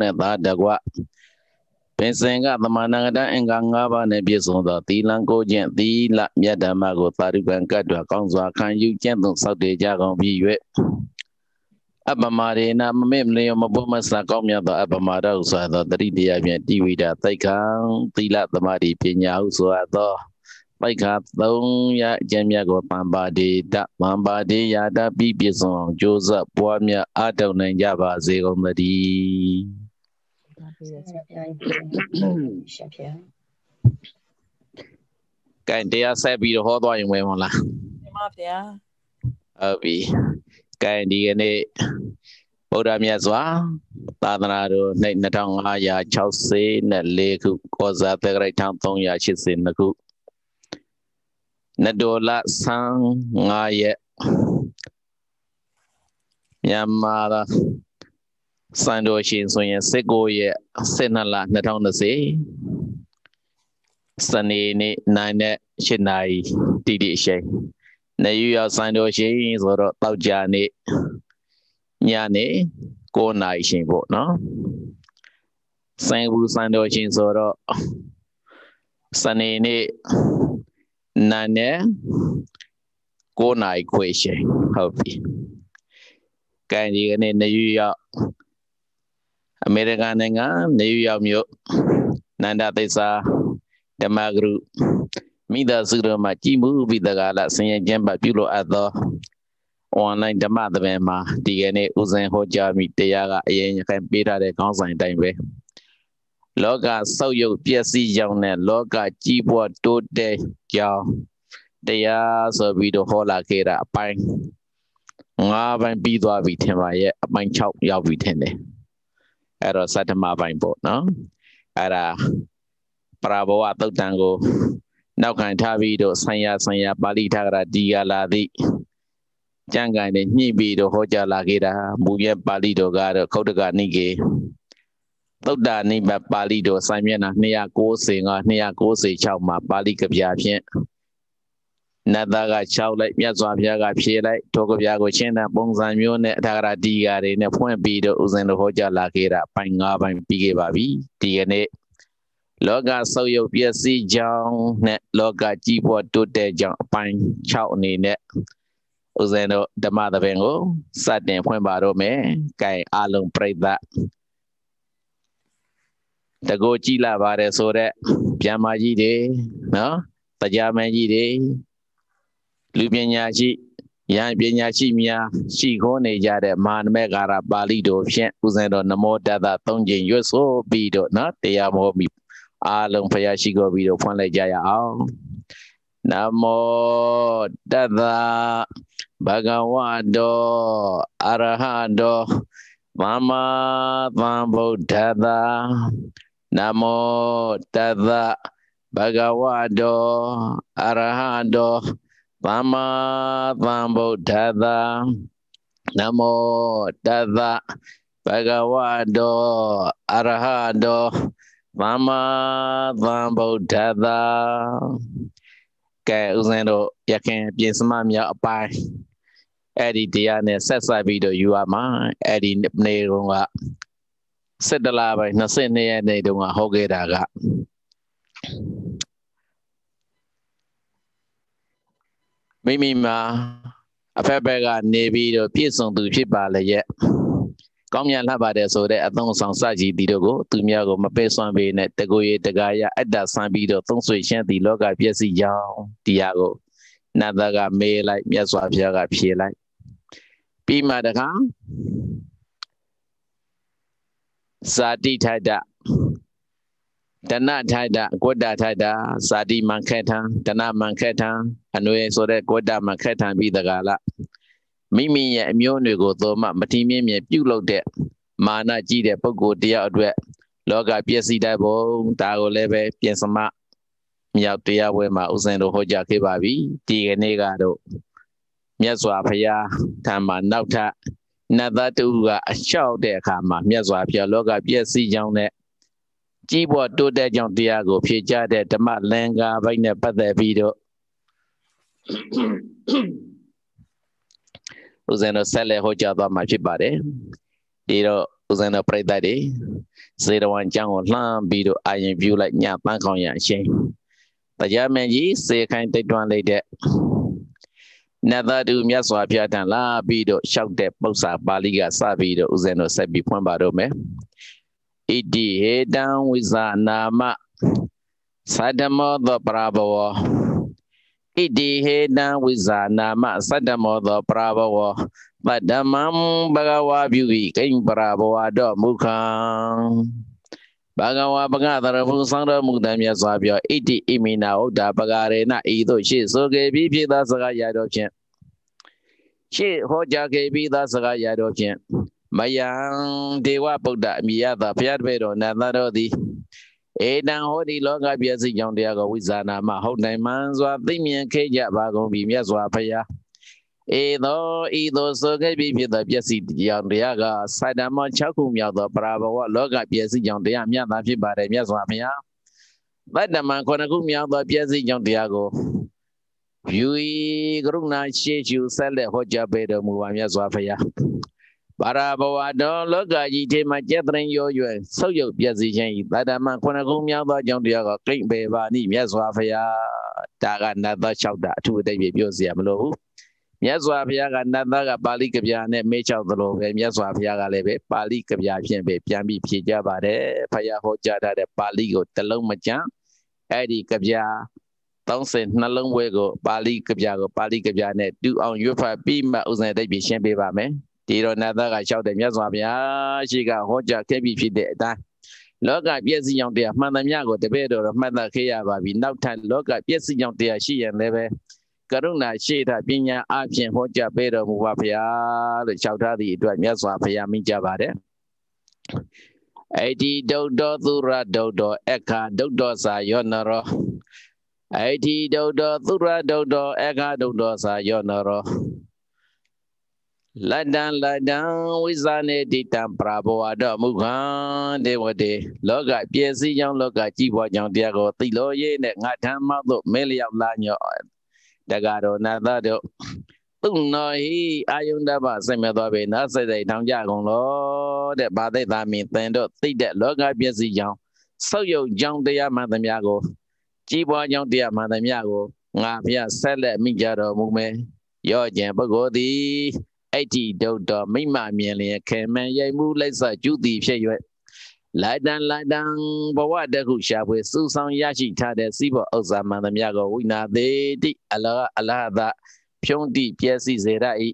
နဲ့သာတကွပင်စင်ကသမဏဂတအင်္ဂါ၅ပါးနဲ့ပြည့်စုံသောသီလံကိုကျင့်သီလမြတ်ဓမ္မကိုသာဓုကံကတ်တော်ကောင်းစွာခံယူကျင့်သုံးဆောက်တည်ကြကုန်ပြီ၍အပမရေနမမေမလျောမပုမဆာကောင်းမြတ်သောအပမရောဆိုသောတတိတရားဖြင့်တိဝိဒသိက္ခာသီလသမာဓိပညာဟုဆိုသောပိုက်ခါ3ရအကျဉ်းမြတ်ကိုပံပါဒေတပံပါဒေယာတပိပစ္စုံကြိုးစားပွားများအထောက်နိုင်ကြပါစေကုန်သတည်းတာပေးရစီရှင်ဖျားကဲတရားဆက်ပြီးတော့ဟောသွားရင်ဝင်မလားမှန်ပါဗျာဟုတ်ပြီကဲဒီကနေ့ဗုဒ္ဓမြတ်စွာသာသနာတော်၌2564ခုကောဇာသက္ကရိုက်1382ခုနဒေါ်လဆန်း9ရက်မြန်မာသားစံတော်ရှင်ဆိုရင်19ရက်12လ2020စနေနေ့နိုင်တဲ့7နာရီတိတိအချိန်နေယူရစံတော်ရှင်ဆိုတော့တောက်ကြနေ့ညနေ9နာရီရှင်ပေါ့နော်စံဘူးစံတော်ရှင်ဆိုတော့စနေနေ့နိုင်တဲ့9နာရီခွေရှင်ဟုတ်ပြီကံဒီကနေ့နေယူရအမေရိကန်နိုင်ငံနေရောက်မြို့နန္ဒသိစ္စာဓမ္မဂရုမိသားစုတို့မှကြည်မှုပြီးတကားလဆင်ရင်ကျင်းပပြုလို့အပ်သော online ဓမ္မသဘင်မှာဒီကနေ့ဦးဇင်ဟောကြားမိတရားကအရင်ရခိုင်ပေးထားတဲ့ခေါင်းဆိုင်တိုင်းပဲလောကဆောက်ယုတ်ပျက်စီးရောင်တဲ့လောကကြီးပွားတိုးတက်ကြောင်းတရားဆိုပြီးတော့ဟောလာခဲ့တာအပိုင်း၅ပိုင်းပြီးသွားပြီထင်ပါရဲ့အပိုင်း6ရောက်ပြီထင်တယ်။အဲ့တော့စတ္တမပိုင်းပေါ့နော်အဲ့ဒါပရဘောဝသုတ်တံကိုနောက်ခံထားပြီးတော့ဆံရဆံရပါဠိထာဂရဒီကလာတိကြံ့ကန်နဲ့ညှိပြီးတော့ဟောကြားလာခဲ့တာမူပြပါဠိတော်ကတော့ခௌတကနိကေသုတ္တနိဗ္ဗပါဠိတော်စာမျက်နှာ290က296မှာပါဠိကဗျာဖြင့်နတ်သားက6လိုက်မြတ်စွာဘုရားကဖြေလိုက်တောကပြားကိုရှင်းတဲ့ပုံစံမျိုးနဲ့အထာဂရတီဃာတွေနဲ့ဖွင့်ပြီးတော့ဦးဇင်းတို့ဟောကြားလာခဲ့တာပိုင်း၅ပိုင်းပြီးခဲ့ပါပြီဒီကနေ့လောကဆုပ်ယုပ်ပျက်စီးကြောင်းနဲ့လောကကြီးပေါ်တိုးတက်ကြောင်းအပိုင်း6အနေနဲ့ဦးဇင်းတို့ဓမ္မသဘင်ကို စတင်ဖွင့်ပါတော့မယ်။ကဲအလုံးပြိဿတကိုကြည်လာပါတယ်ဆိုတော့ဗျာမကြီးတွေနော်တရားမကြီးတွေလူပညာရှိယံပညာရှိများရှိခေါ်နေကြတဲ့မာနမေကာရပါဠိတော်ဖြင့်ဦးဇင်းတော်နမောတတသုံးကြိမ်ရွတ်ဆိုပြီးတော့နော်တရားမောမိအားလုံးဖျားရှိခေါ်ပြီးတော့ဖွင့်လိုက်ကြရအောင်နမောတတဘဂဝတောအရဟတောမမသံဗုဒ္ဓတာနမောတတဘဂဝတောအရဟတောသမ္မာသမ္ဗုဒ္ဓသာနမောတသဘဂဝတောအရဟတောသမ္မာသမ္ဗုဒ္ဓသာကဲဦးဇင်းတို့ယခင်ပြင်စမမြောက်အပိုင်းအဲ့ဒီတရားနဲ့ဆက်ဆက်ပြီးတော့ယူရမှာအဲ့ဒီနေ့တုန်းကစစ်တလာပိုင်း22ရက်နေ့တုန်းကဟောခဲ့တာကမိမိမှာအဖက်ဘက်ကနေပြီးတော့ပြည့်စုံသူဖြစ်ပါလျက်ကောင်းမြတ်လှပါတယ်ဆိုတဲ့အသုံးဆောင်စကြည်တီတို့ကိုသူများကိုမပဲ့ဆွမ်းပေနဲ့တကိုရေတကာရအတ္တဆန်းပြီးတော့သုံးဆွေရှင်းသည့်လောကပျက်စီးကြောင်းတရားကိုနတ်သားကမေးလိုက်မြတ်စွာဘုရားကဖြေလိုက်ပြီးမှတခါဇာတိထတ္တဒနထိုက်တာကွဋ္ဌထိုက်တာဇာတိမံခဲထံဒနမံခဲထံအနွယ်ဆိုတဲ့ကွဋ္ဌမံခဲထံပြီးတကလားမိမိရဲ့အမျိုးအနွယ်ကိုသောမမတိမြင့်မြင့်ပြုလုပ်တဲ့မာနကြီးတဲ့ပုဂ္ဂိုလ်တယောက်အတွက်လောကပျက်စီးတတ်ပုံဒါကိုလည်းပဲပြင်စမမြောက်တရားဝဲမှာဥစဉ်တို့ဟောကြားခဲ့ပါပြီဒီကနေ့ကတော့မြတ်စွာဘုရားဓမ္မနောက်ထနတ်သားတူကအလျှောက်တဲ့အခါမှာမြတ်စွာဘုရားလောကပျက်စီးကြောင်းနဲ့ကြီးပေါ်တိုးတက်ကြောင့်တရားကိုဖြေကြတဲ့ဓမ္မလင်္ကာဘိုက်နဲ့ပတ်သက်ပြီးတော့ဦးဇင်းတို့ဆက်လက်ဟောကြားသွားမှာဖြစ်ပါတယ်ဒီတော့ဦးဇင်းတို့ပြိဿတွေစေတဝန်ကျောင်းကိုလှမ်းပြီးတော့အာရင်ပြုလိုက်ညပန်းခေါင်ရအရှင်တရားမင်းကြီး စေခိုင်းတိတ်တွန်းလိုက်တဲ့နတ်သားသူမြတ်စွာဘုရားတန်လာပြီးတော့လျှောက်တဲ့ပု္ပ္ပာပါဠိကစပြီးတော့ဦးဇင်းတို့ဆက်ပြီးဖွင့်ပါတော့မယ်။ဣတိဟေတံဝိဇာနာမသတ္တမောသောပရာဘဝောဣတိဟေတံဝိဇာနာမသတ္တမောသောပရာဘဝောပတ္တမံဘဂဝါပြုဝိကိဉ္ပရာဘဝတော်မူခံဘဂဝါပကသရဘုသံတော်မူတံမြတ်စွာဘုရားဣတိဣမိနာဟုတ်တာပဂရေနဤသို့ရှေ့ဆိုခဲ့ပြီးဖြစ်သောစကားရတော်ဖြင့်ရှေ့ဟောကြားခဲ့ပြီးသောစကားရတော်ဖြင့်မယံဒေဝဗုဒ္ဓအမိယသာဘုရားတပည့်တော်နန္ဒတော်သည်အေတံဟောဒီလောကပြည့်စုံကြောင်းတရားကိုဝိဇာနာမဟုတ်နိုင်မှန်စွာသိမြင်ခဲ့ကြပါကုန်ပြီမြတ်စွာဘုရားဧသောဤသို့ဆိုခဲ့ပြီဖြစ်သောပြည့်စုံကြောင်းတရားကစိုက်တမော6ခုမြောက်သောပရာဘဝလောကပြည့်စုံကြောင်းတရားမြတ်သာဖြစ်ပါတယ်မြတ်စွာဘုရားဗတ္တမ9ခုမြောက်သောပြည့်စုံကြောင်းတရားကိုယူဤကရုဏာရှိရှိဆက်လက်ဟောကြားပေးတော်မူပါမြတ်စွာဘုရားပါရဘဝတော်လောကကြီးထဲမှာကြက်တရင်ရောရွယ်ဆုပ်ယုပ်ပြည့်စည်ခြင်းဤတာတမန်ခုနှစ်ခုမြောက်သောကြောင့်တရားကကိမ့်ပေပါနိမြတ်စွာဘုရားတာကနတ်သား၆တာအထူးအသိပြပြောစရာမလိုဘူးမြတ်စွာဘုရားကနတ်သားကပါဠိကဗျာနဲ့မေးချောက်သလိုပဲမြတ်စွာဘုရားကလည်းပဲပါဠိကဗျာဖြင့်ပဲပြန်ပြီးဖြေကြပါတယ်ဘုရားဟောကြားထားတဲ့ပါဠိကိုတစ်လုံးမကြမ်းအဲ့ဒီကဗျာ30နှလုံးဝဲကိုပါဠိကဗျာကိုပါဠိကဗျာနဲ့တူအောင်ရွတ်ဖတ်ပြီးမှဥစဉ်သိပ်ပြီးရှင်းပေးပါမယ်တေရနာသကလျှောက်တယ်မြတ်စွာဘုရားရှိကဟောကြားခဲ့ပြီးဖြစ်တဲ့အတိုင်းလောကပျက်စီးကြောင့်တရားမှန်သမျှကိုတပည့်တော်တို့မှတ်သားခဲ့ရပါပြီနောက်ထပ်လောကပျက်စီးကြောင့်တရားရှိရင်လည်းပဲကရုဏာရှိတာပညာအပြင်ဟောကြားပေးတော်မူပါဘုရားလို့လျှောက်ထားသည့်အတွက်မြတ်စွာဘုရားမိကြပါတယ်အတိဒုတ်တော်သူရဒုတ်တော်အခါဒုတ်တော်စာယောနရောအတိဒုတ်တော်သူရဒုတ်တော်အခါဒုတ်တော်စာယောနရောလတ္တံလတ္တံဝိဇာနေတိတံပရာဘောအတော်မူခံဒေဝတေလောကပြည့်စည်ကြောင်းလောကကြည်ပွားကြောင်းတရားကို သိလို့ရေးနဲ့ငါထမ်းမောက်တို့မဲလျောက်လာညော့တက္ကရောနာသတို့သူနောဟိအာယုန်တပစိတ်မဲ့သွားပြီနားစိတ်စိတ်ထောင်ကြကုန်လို့တဲ့ဘာသိတာမင်းသင်တို့သိတဲ့လောကပြည့်စည်ကြောင်းဆောက်ယုံကြောင်းတရားမှန်သမျှကိုကြည်ပွားကြောင်းတရားမှန်သမျှကိုငါဖျက်ဆက်လက်မိကြတော်မူမယ်ရော့ကျင်ပုဂ္ဂိုလ်သည်အဲ့ဒီဒုတ်တော်မိမမြင်လျက်ခေမံရိုက်မှုလိုက်စကျူသည်ဖြစ်၍လိုက်တန်လိုက်တန်ဘဝတခုရှာဖွေစူးဆောင်ရရှိထားတဲ့စီးပေါ်ဥစ္စာမှန်သမျှကိုဝိနာသေးတိအလောအလဟသဖြုံးတိပြည့်စည်စေရ၏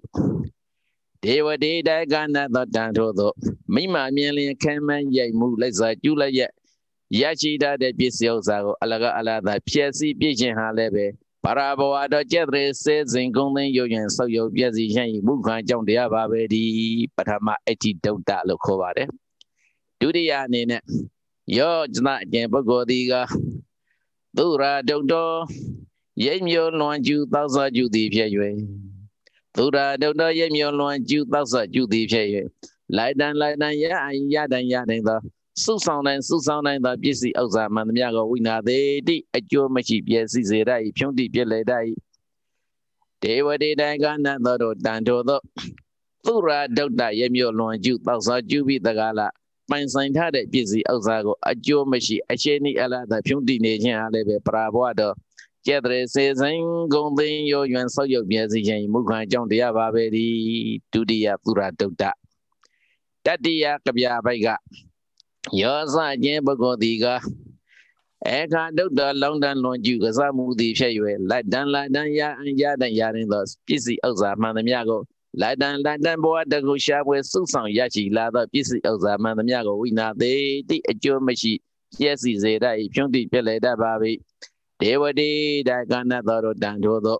ဒေဝတေတကနသောတန်ထို့သို့မိမမြင်လျက်ခေမံရိုက်မှုလိုက်စကျူလျက်ရရှိထားတဲ့ပစ္စည်းဥစ္စာကိုအလကအလဟသဖြည့်စည်ပြည့်ခြင်းဟာလည်းပဲပါရဘဝတော့ကြက်တဲ့စေစဉ်ကုန်းသိန်းရုပ်ရင်ဆောက်ရုပ်ပြည့်စည်ရည်ဘုခံကြောင့်တရားပါပဲဒီပထမအဋ္ဌိဒုတ်တလို့ခေါ်ပါတယ်ဒုတိယအနေနဲ့ယောဇနအကျင့်ပုဂ္ဂိုလ်ဒီကသူရာဒုတ်တော်ရိပ်မျိုးလွန်ကျူသောဆကျူသည်ဖြစ်၍သူရာဒုတ်တော်ရိပ်မျိုးလွန်ကျူသောဆကျူသည်ဖြစ်၍လိုက်တန်လိုက်တန်ရအယတန်ရတန်သောစုဆောင်တိုင်းစုဆောင်တိုင်းသောပစ္စည်းဥစ္စာမှန်သမျှကိုဝိနာသေတိအကျိုးမရှိပျက်စီးစေတတ်၏ဖြုံးတိပြည့်လေတတ်၏ဒေဝတိတိုင်ကနတ်သောတို့တန်ထိုသောသူရာဒုတ်တရမြို့လွန်ကျူတောက်စားကျူပြီးတကားလားပိုင်ဆိုင်ထားတဲ့ပစ္စည်းဥစ္စာကိုအကျိုးမရှိအရှင်းဤအလားသာဖြုံးတည်နေခြင်းအားလည်းပဲပရာဘဝတော်ကျက်တဲ့စေစဉ်ဂုံသိင်းရောယွန်ဆောက်ရုပ်မျက်စိချင်းမူခံအကြောင်းတရားပါပဲဒီဒုတိယသူရာဒုတ်တတတိယကဗျာဘိုက်ကယောစခြင်းပုဂ္ဂိုလ်သည်ကအခါဒုတ်တော်လောင်းတန်းလွန်ကျူကစားမှုသည်ဖြစ်၍လက်တန်လက်တန်ရအန်ရတန်ရရင်သောပစ္စည်းဥစ္စာမှန်သမျှကိုလက်တန်လက်တန်ဘဝတကူရှာပွဲစုဆောင်ရရှိလာသောပစ္စည်းဥစ္စာမှန်သမျှကိုဝိနာသိတိအကျိုးမရှိပြည့်စည်စေတတ်၏ဖြုံးတိပြည့်လည်တတ်ပါ၏ဒေဝတိတကဏ္ဍတော်တန်ထိုသော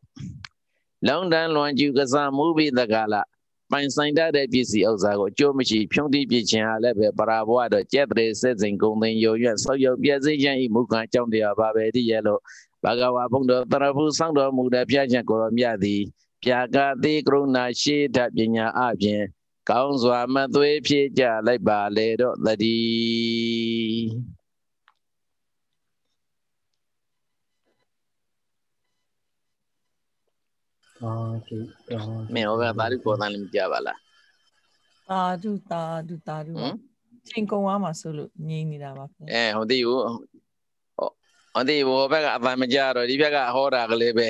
လောင်းတန်းလွန်ကျူကစားမှုပြီးတကလားပိုင်ဆိုင်တတ်တဲ့ပစ္စည်းဥစ္စာကိုအကျိုးမရှိဖြုံးတိပြခြင်းဟာလည်းပဲပရာဘဝတော့ကြက်တရေစက်စဉ်ဂုံသိင်ယုံရွတ်ဆောက်ရောက်ပြည့်စည်ခြင်းဤမူခံအကြောင်းတရားပါပဲတည်းရဲ့လို့ဘဂဝါဘုံတော်တရဖူးဆောင်တော်မူတဲ့ပြခြင်းကိုရောမြတ်သည်ပြာကတိကရုဏာရှိတတ်ပညာအပြင်ကောင်းစွာမသွေးဖြည့်ကြလိုက်ပါလေတော့တည်းမင်းဟောကသာဓုခေါ်တယ်လည်းမကြပါလားသာဓုသာဓုသာဓုချိန်ကုန်သွားမှာဆိုလို့ငြိမ့်နေတာပါခင်အဲဟိုတိကိုဟိုတိဘောဘက်ကအပန်မကြတော့ဒီဘက်ကဟောတာကလေးပဲ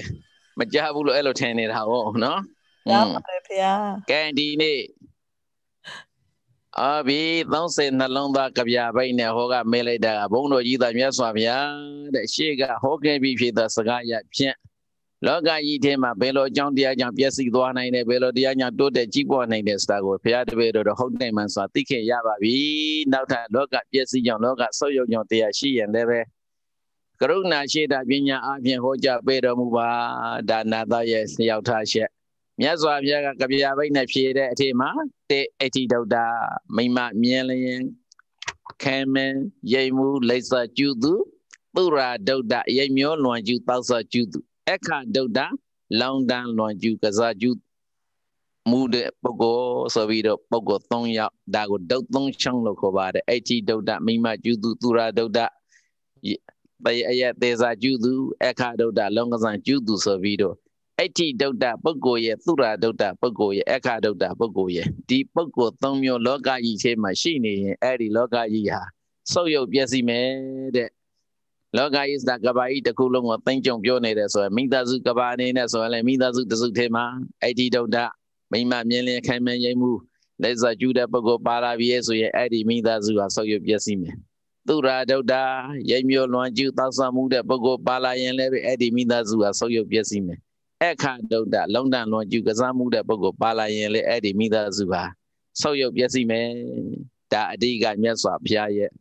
မကြဘူးလို့အဲ့လိုထင်နေတာဟုတ်နော်ဟုတ်ပါတယ်ဖေ။ကဲဒီနေ့အာဘီ30နှလုံးသားကြပြပိုက်နဲ့ဟောကမဲလိုက်တာကဘုန်းတော်ကြီးသားမြတ်စွာဘုရားတဲ့ရှေ့ကဟောခဲ့ပြီးဖြစ်သောစကားရဖြင့်လောကကြီးထဲမှာဘယ်လိုအကြောင်းတရားကြောင့်ပျက်စီးသွားနိုင်တယ်ဘယ်လိုတရားကြောင့်တိုးတက်ကြီးပွားနိုင်တယ်ဆိုတာကိုဘုရားတပည့်တော်တို့ဟုတ်တယ်မှန်စွာသိခဲ့ရပါပြီနောက်ထပ်လောကပျက်စီးကြောင့်လောကဆုတ်ယုတ်ကြောင့်တရားရှိရင်လည်းပဲကရုဏာရှိတာပညာအပြင်ဟောကြားပေးတော်မူပါဒါနာသားရဲ့လျှောက်ထားချက်မြတ်စွာဘုရားကကဗျာပိတ်နဲ့ဖြေတဲ့အထေမှာတေအဋ္ဌိဒုဒ္ဒမိမမြင်လျင်ခဲမင်းရိမ်မှုလိမ့်စာကျူသူသူရာဒုဒ္ဒရိမ်မျောလွန်ကျူတောက်စာကျူသူအခဒုတ်တာလောင်တန်းလွန်ကျူကစားကျူမူတဲ့ပုဂ္ဂိုလ်ဆိုပြီးတော့ပုဂ္ဂိုလ်၃ယောက်ဒါကိုဒုတ်၃ချောင်းလို့ခေါ်ပါတယ်အဲ့ဒီဒုတ်တာမိမကျူသူသူရာဒုတ်တာပယအယသေးစာကျူသူအခဒုတ်တာလောင်ကစားကျူသူဆိုပြီးတော့အဲ့ဒီဒုတ်တာပုဂ္ဂိုလ်ရဲ့သူရာဒုတ်တာပုဂ္ဂိုလ်ရဲ့အခဒုတ်တာပုဂ္ဂိုလ်ရဲ့ဒီပုဂ္ဂိုလ်၃မျိုးလောကကြီးထဲမှာရှိနေရင်အဲ့ဒီလောကကြီးဟာဆုပ်ယုပ်ပျက်စီးမယ်တဲ့လောကယစ္စကဘာဤတစ်ခုလုံးကိုသိမ့်ကြုံပြောနေတယ်ဆိုရင်မိသားစုကဘာအနေနဲ့ဆိုရင်လည်းမိသားစုတစုထဲမှာအဲ့ဒီဒုဒ္ဒမိမမြင်လျင်ခိုင်မြဲရိမ်မှု လက်စားကျူးတဲ့ပုဂ္ဂိုလ်ပါလာပြီဆိုရင်အဲ့ဒီမိသားစုဟာဆောက်ရွက်ပျက်စီးမယ်သူရာဒုဒ္ဒရိမ်မျိုးလွန်ကျူးသောက်ဆမှုတဲ့ပုဂ္ဂိုလ်ပါလာရင်လည်းပဲအဲ့ဒီမိသားစုဟာဆောက်ရွက်ပျက်စီးမယ်အခါဒုဒ္ဒလုံတန်လွန်ကျူးကစားမှုတဲ့ပုဂ္ဂိုလ်ပါလာရင်လည်းအဲ့ဒီမိသားစုဟာဆောက်ရွက်ပျက်စီးမယ်ဒါအတိကမြတ်စွာဘုရားရဲ့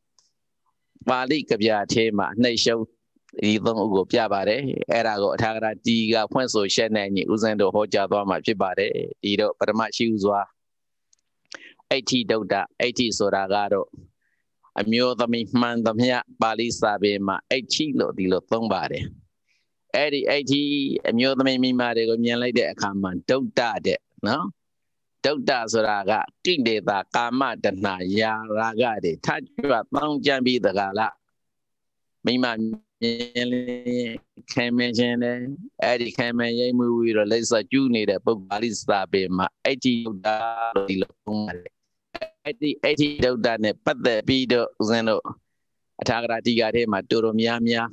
ပါဠိကဗျာထဲမှာနှိပ်ရှုပ်ဒီသုံးဥကိုပြပါတယ်အဲ့ဒါကိုအထာဂရတီကဖွင့်ဆိုရှက်နေညီဦးဇင်းတို့ဟောကြားသွားမှာဖြစ်ပါတယ်ဒီတော့ပရမရှိဥစွာအဋ္ဌိဒုဒ္ဒအဋ္ဌိဆိုတာကတော့အမျိုးသမီးမှန်သမျှပါဠိစာပေမှာအဋ္ဌိလို့ဒီလိုသုံးပါတယ်အဲ့ဒီအဋ္ဌိအမျိုးသမီးမိမာတွေကိုမြင်လိုက်တဲ့အခါမှာဒုဒ္ဒတဲ့နော်ဒုတ်တာဆိုတာကကိလေသာကာမတဏယာရာဂတွေထကြွတောင်းကြံပြီးတကလားမိမမြင်လင်းခံမခြင်းလဲအဲ့ဒီခံမရိပ်မှုပြီးတော့လိမ့်စကျူးနေတဲ့ပုဂ္ဂလိစာပေမှာအဲ့ဒီဒုတ်တာလို့ဒီလိုပုံပါတယ်အဲ့ဒီအဲ့ဒီဒုတ်တာနဲ့ပတ်သက်ပြီးတော့ဦးဇင်းတို့အထာဂရတိကာထဲမှာတူတော်များများ